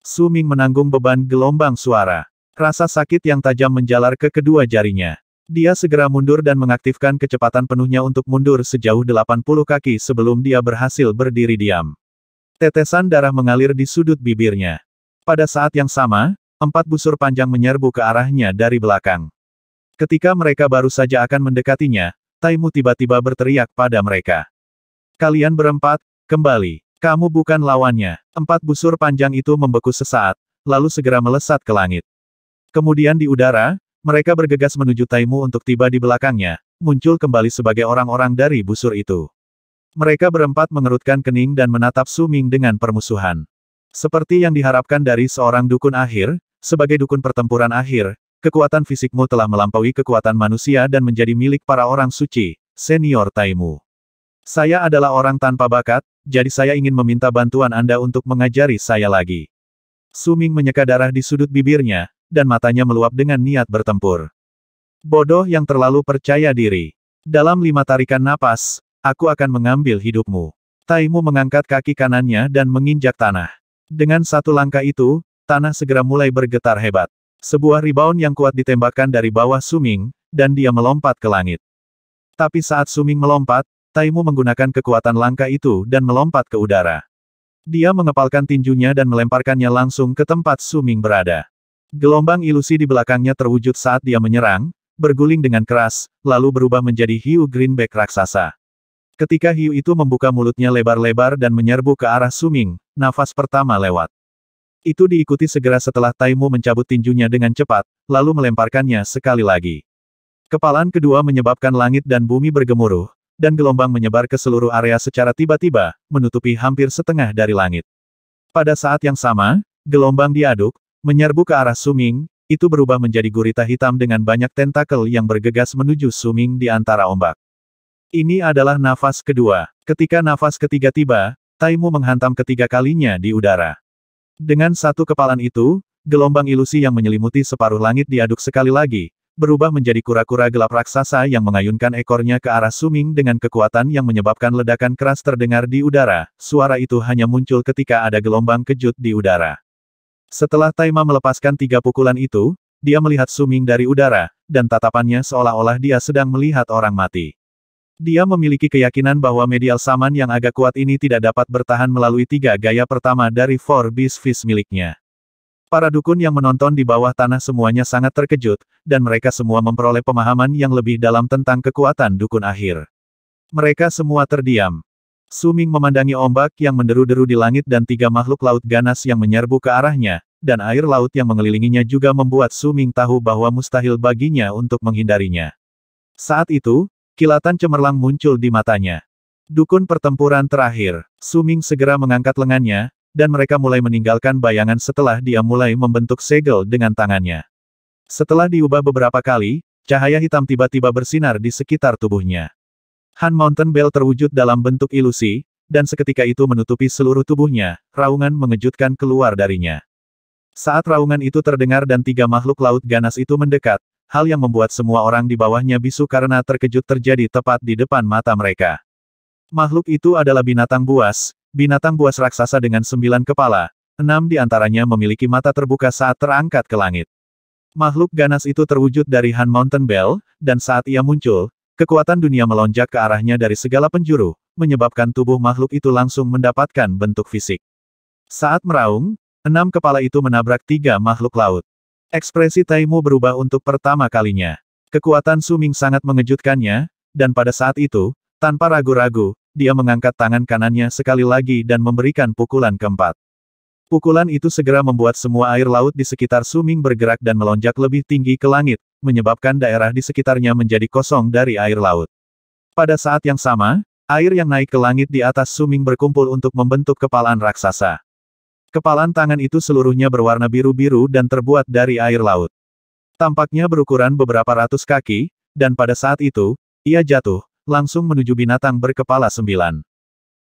Suming menanggung beban gelombang suara. Rasa sakit yang tajam menjalar ke kedua jarinya. Dia segera mundur dan mengaktifkan kecepatan penuhnya untuk mundur sejauh 80 kaki sebelum dia berhasil berdiri diam. Tetesan darah mengalir di sudut bibirnya. Pada saat yang sama, empat busur panjang menyerbu ke arahnya dari belakang. Ketika mereka baru saja akan mendekatinya, Taimu tiba-tiba berteriak pada mereka. Kalian berempat, kembali. Kamu bukan lawannya. Empat busur panjang itu membeku sesaat, lalu segera melesat ke langit. Kemudian di udara, mereka bergegas menuju Taimu untuk tiba di belakangnya, muncul kembali sebagai orang-orang dari busur itu. Mereka berempat mengerutkan kening dan menatap Su Ming dengan permusuhan. Seperti yang diharapkan dari seorang dukun akhir, sebagai dukun pertempuran akhir, kekuatan fisikmu telah melampaui kekuatan manusia dan menjadi milik para orang suci, senior Taimu. Saya adalah orang tanpa bakat, jadi saya ingin meminta bantuan Anda untuk mengajari saya lagi. Suming menyeka darah di sudut bibirnya, dan matanya meluap dengan niat bertempur. Bodoh yang terlalu percaya diri. Dalam lima tarikan napas, Aku akan mengambil hidupmu. Taimu mengangkat kaki kanannya dan menginjak tanah. Dengan satu langkah itu, tanah segera mulai bergetar hebat. Sebuah rebound yang kuat ditembakkan dari bawah Suming, dan dia melompat ke langit. Tapi saat Suming melompat, Taimu menggunakan kekuatan langkah itu dan melompat ke udara. Dia mengepalkan tinjunya dan melemparkannya langsung ke tempat Suming berada. Gelombang ilusi di belakangnya terwujud saat dia menyerang, berguling dengan keras, lalu berubah menjadi hiu greenback raksasa. Ketika hiu itu membuka mulutnya lebar-lebar dan menyerbu ke arah Suming, nafas pertama lewat. Itu diikuti segera setelah Taimu mencabut tinjunya dengan cepat, lalu melemparkannya sekali lagi. Kepalan kedua menyebabkan langit dan bumi bergemuruh, dan gelombang menyebar ke seluruh area secara tiba-tiba, menutupi hampir setengah dari langit. Pada saat yang sama, gelombang diaduk, menyerbu ke arah Suming, itu berubah menjadi gurita hitam dengan banyak tentakel yang bergegas menuju Suming di antara ombak. Ini adalah nafas kedua. Ketika nafas ketiga tiba, Taimu menghantam ketiga kalinya di udara. Dengan satu kepalan itu, gelombang ilusi yang menyelimuti separuh langit diaduk sekali lagi, berubah menjadi kura-kura gelap raksasa yang mengayunkan ekornya ke arah Suming dengan kekuatan yang menyebabkan ledakan keras terdengar di udara. Suara itu hanya muncul ketika ada gelombang kejut di udara. Setelah Taima melepaskan tiga pukulan itu, dia melihat Suming dari udara, dan tatapannya seolah-olah dia sedang melihat orang mati. Dia memiliki keyakinan bahwa medial saman yang agak kuat ini tidak dapat bertahan melalui tiga gaya pertama dari Four Beast Fish miliknya. Para dukun yang menonton di bawah tanah semuanya sangat terkejut, dan mereka semua memperoleh pemahaman yang lebih dalam tentang kekuatan dukun akhir. Mereka semua terdiam. Suming memandangi ombak yang menderu-deru di langit dan tiga makhluk laut ganas yang menyerbu ke arahnya, dan air laut yang mengelilinginya juga membuat Suming tahu bahwa mustahil baginya untuk menghindarinya. Saat itu, Kilatan cemerlang muncul di matanya. Dukun pertempuran terakhir, Suming segera mengangkat lengannya, dan mereka mulai meninggalkan bayangan setelah dia mulai membentuk segel dengan tangannya. Setelah diubah beberapa kali, cahaya hitam tiba-tiba bersinar di sekitar tubuhnya. Han Mountain Bell terwujud dalam bentuk ilusi, dan seketika itu menutupi seluruh tubuhnya, raungan mengejutkan keluar darinya. Saat raungan itu terdengar dan tiga makhluk laut ganas itu mendekat, hal yang membuat semua orang di bawahnya bisu karena terkejut terjadi tepat di depan mata mereka. Makhluk itu adalah binatang buas, binatang buas raksasa dengan sembilan kepala, enam di antaranya memiliki mata terbuka saat terangkat ke langit. Makhluk ganas itu terwujud dari Han Mountain Bell, dan saat ia muncul, kekuatan dunia melonjak ke arahnya dari segala penjuru, menyebabkan tubuh makhluk itu langsung mendapatkan bentuk fisik. Saat meraung, enam kepala itu menabrak tiga makhluk laut. Ekspresi Taimu berubah untuk pertama kalinya. Kekuatan Suming sangat mengejutkannya, dan pada saat itu, tanpa ragu-ragu, dia mengangkat tangan kanannya sekali lagi dan memberikan pukulan keempat. Pukulan itu segera membuat semua air laut di sekitar Suming bergerak dan melonjak lebih tinggi ke langit, menyebabkan daerah di sekitarnya menjadi kosong dari air laut. Pada saat yang sama, air yang naik ke langit di atas Suming berkumpul untuk membentuk kepalaan raksasa. Kepalan tangan itu seluruhnya berwarna biru-biru dan terbuat dari air laut. Tampaknya berukuran beberapa ratus kaki, dan pada saat itu, ia jatuh, langsung menuju binatang berkepala sembilan.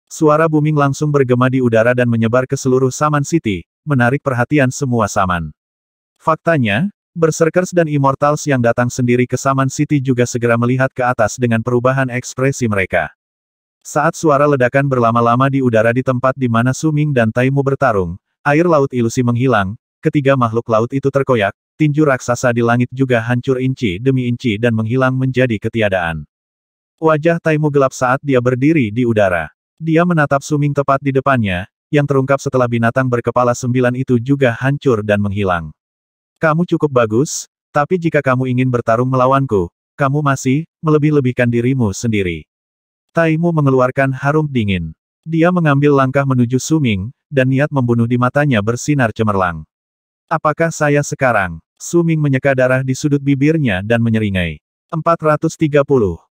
Suara booming langsung bergema di udara dan menyebar ke seluruh Saman City, menarik perhatian semua Saman. Faktanya, Berserkers dan Immortals yang datang sendiri ke Saman City juga segera melihat ke atas dengan perubahan ekspresi mereka. Saat suara ledakan berlama-lama di udara di tempat di mana Suming dan Taimu bertarung, air laut ilusi menghilang, ketiga makhluk laut itu terkoyak, tinju raksasa di langit juga hancur inci demi inci dan menghilang menjadi ketiadaan. Wajah Taimu gelap saat dia berdiri di udara. Dia menatap Suming tepat di depannya, yang terungkap setelah binatang berkepala sembilan itu juga hancur dan menghilang. Kamu cukup bagus, tapi jika kamu ingin bertarung melawanku, kamu masih melebih-lebihkan dirimu sendiri. Taimu mengeluarkan harum dingin. Dia mengambil langkah menuju Suming, dan niat membunuh di matanya bersinar cemerlang. Apakah saya sekarang? Suming menyeka darah di sudut bibirnya dan menyeringai. 430.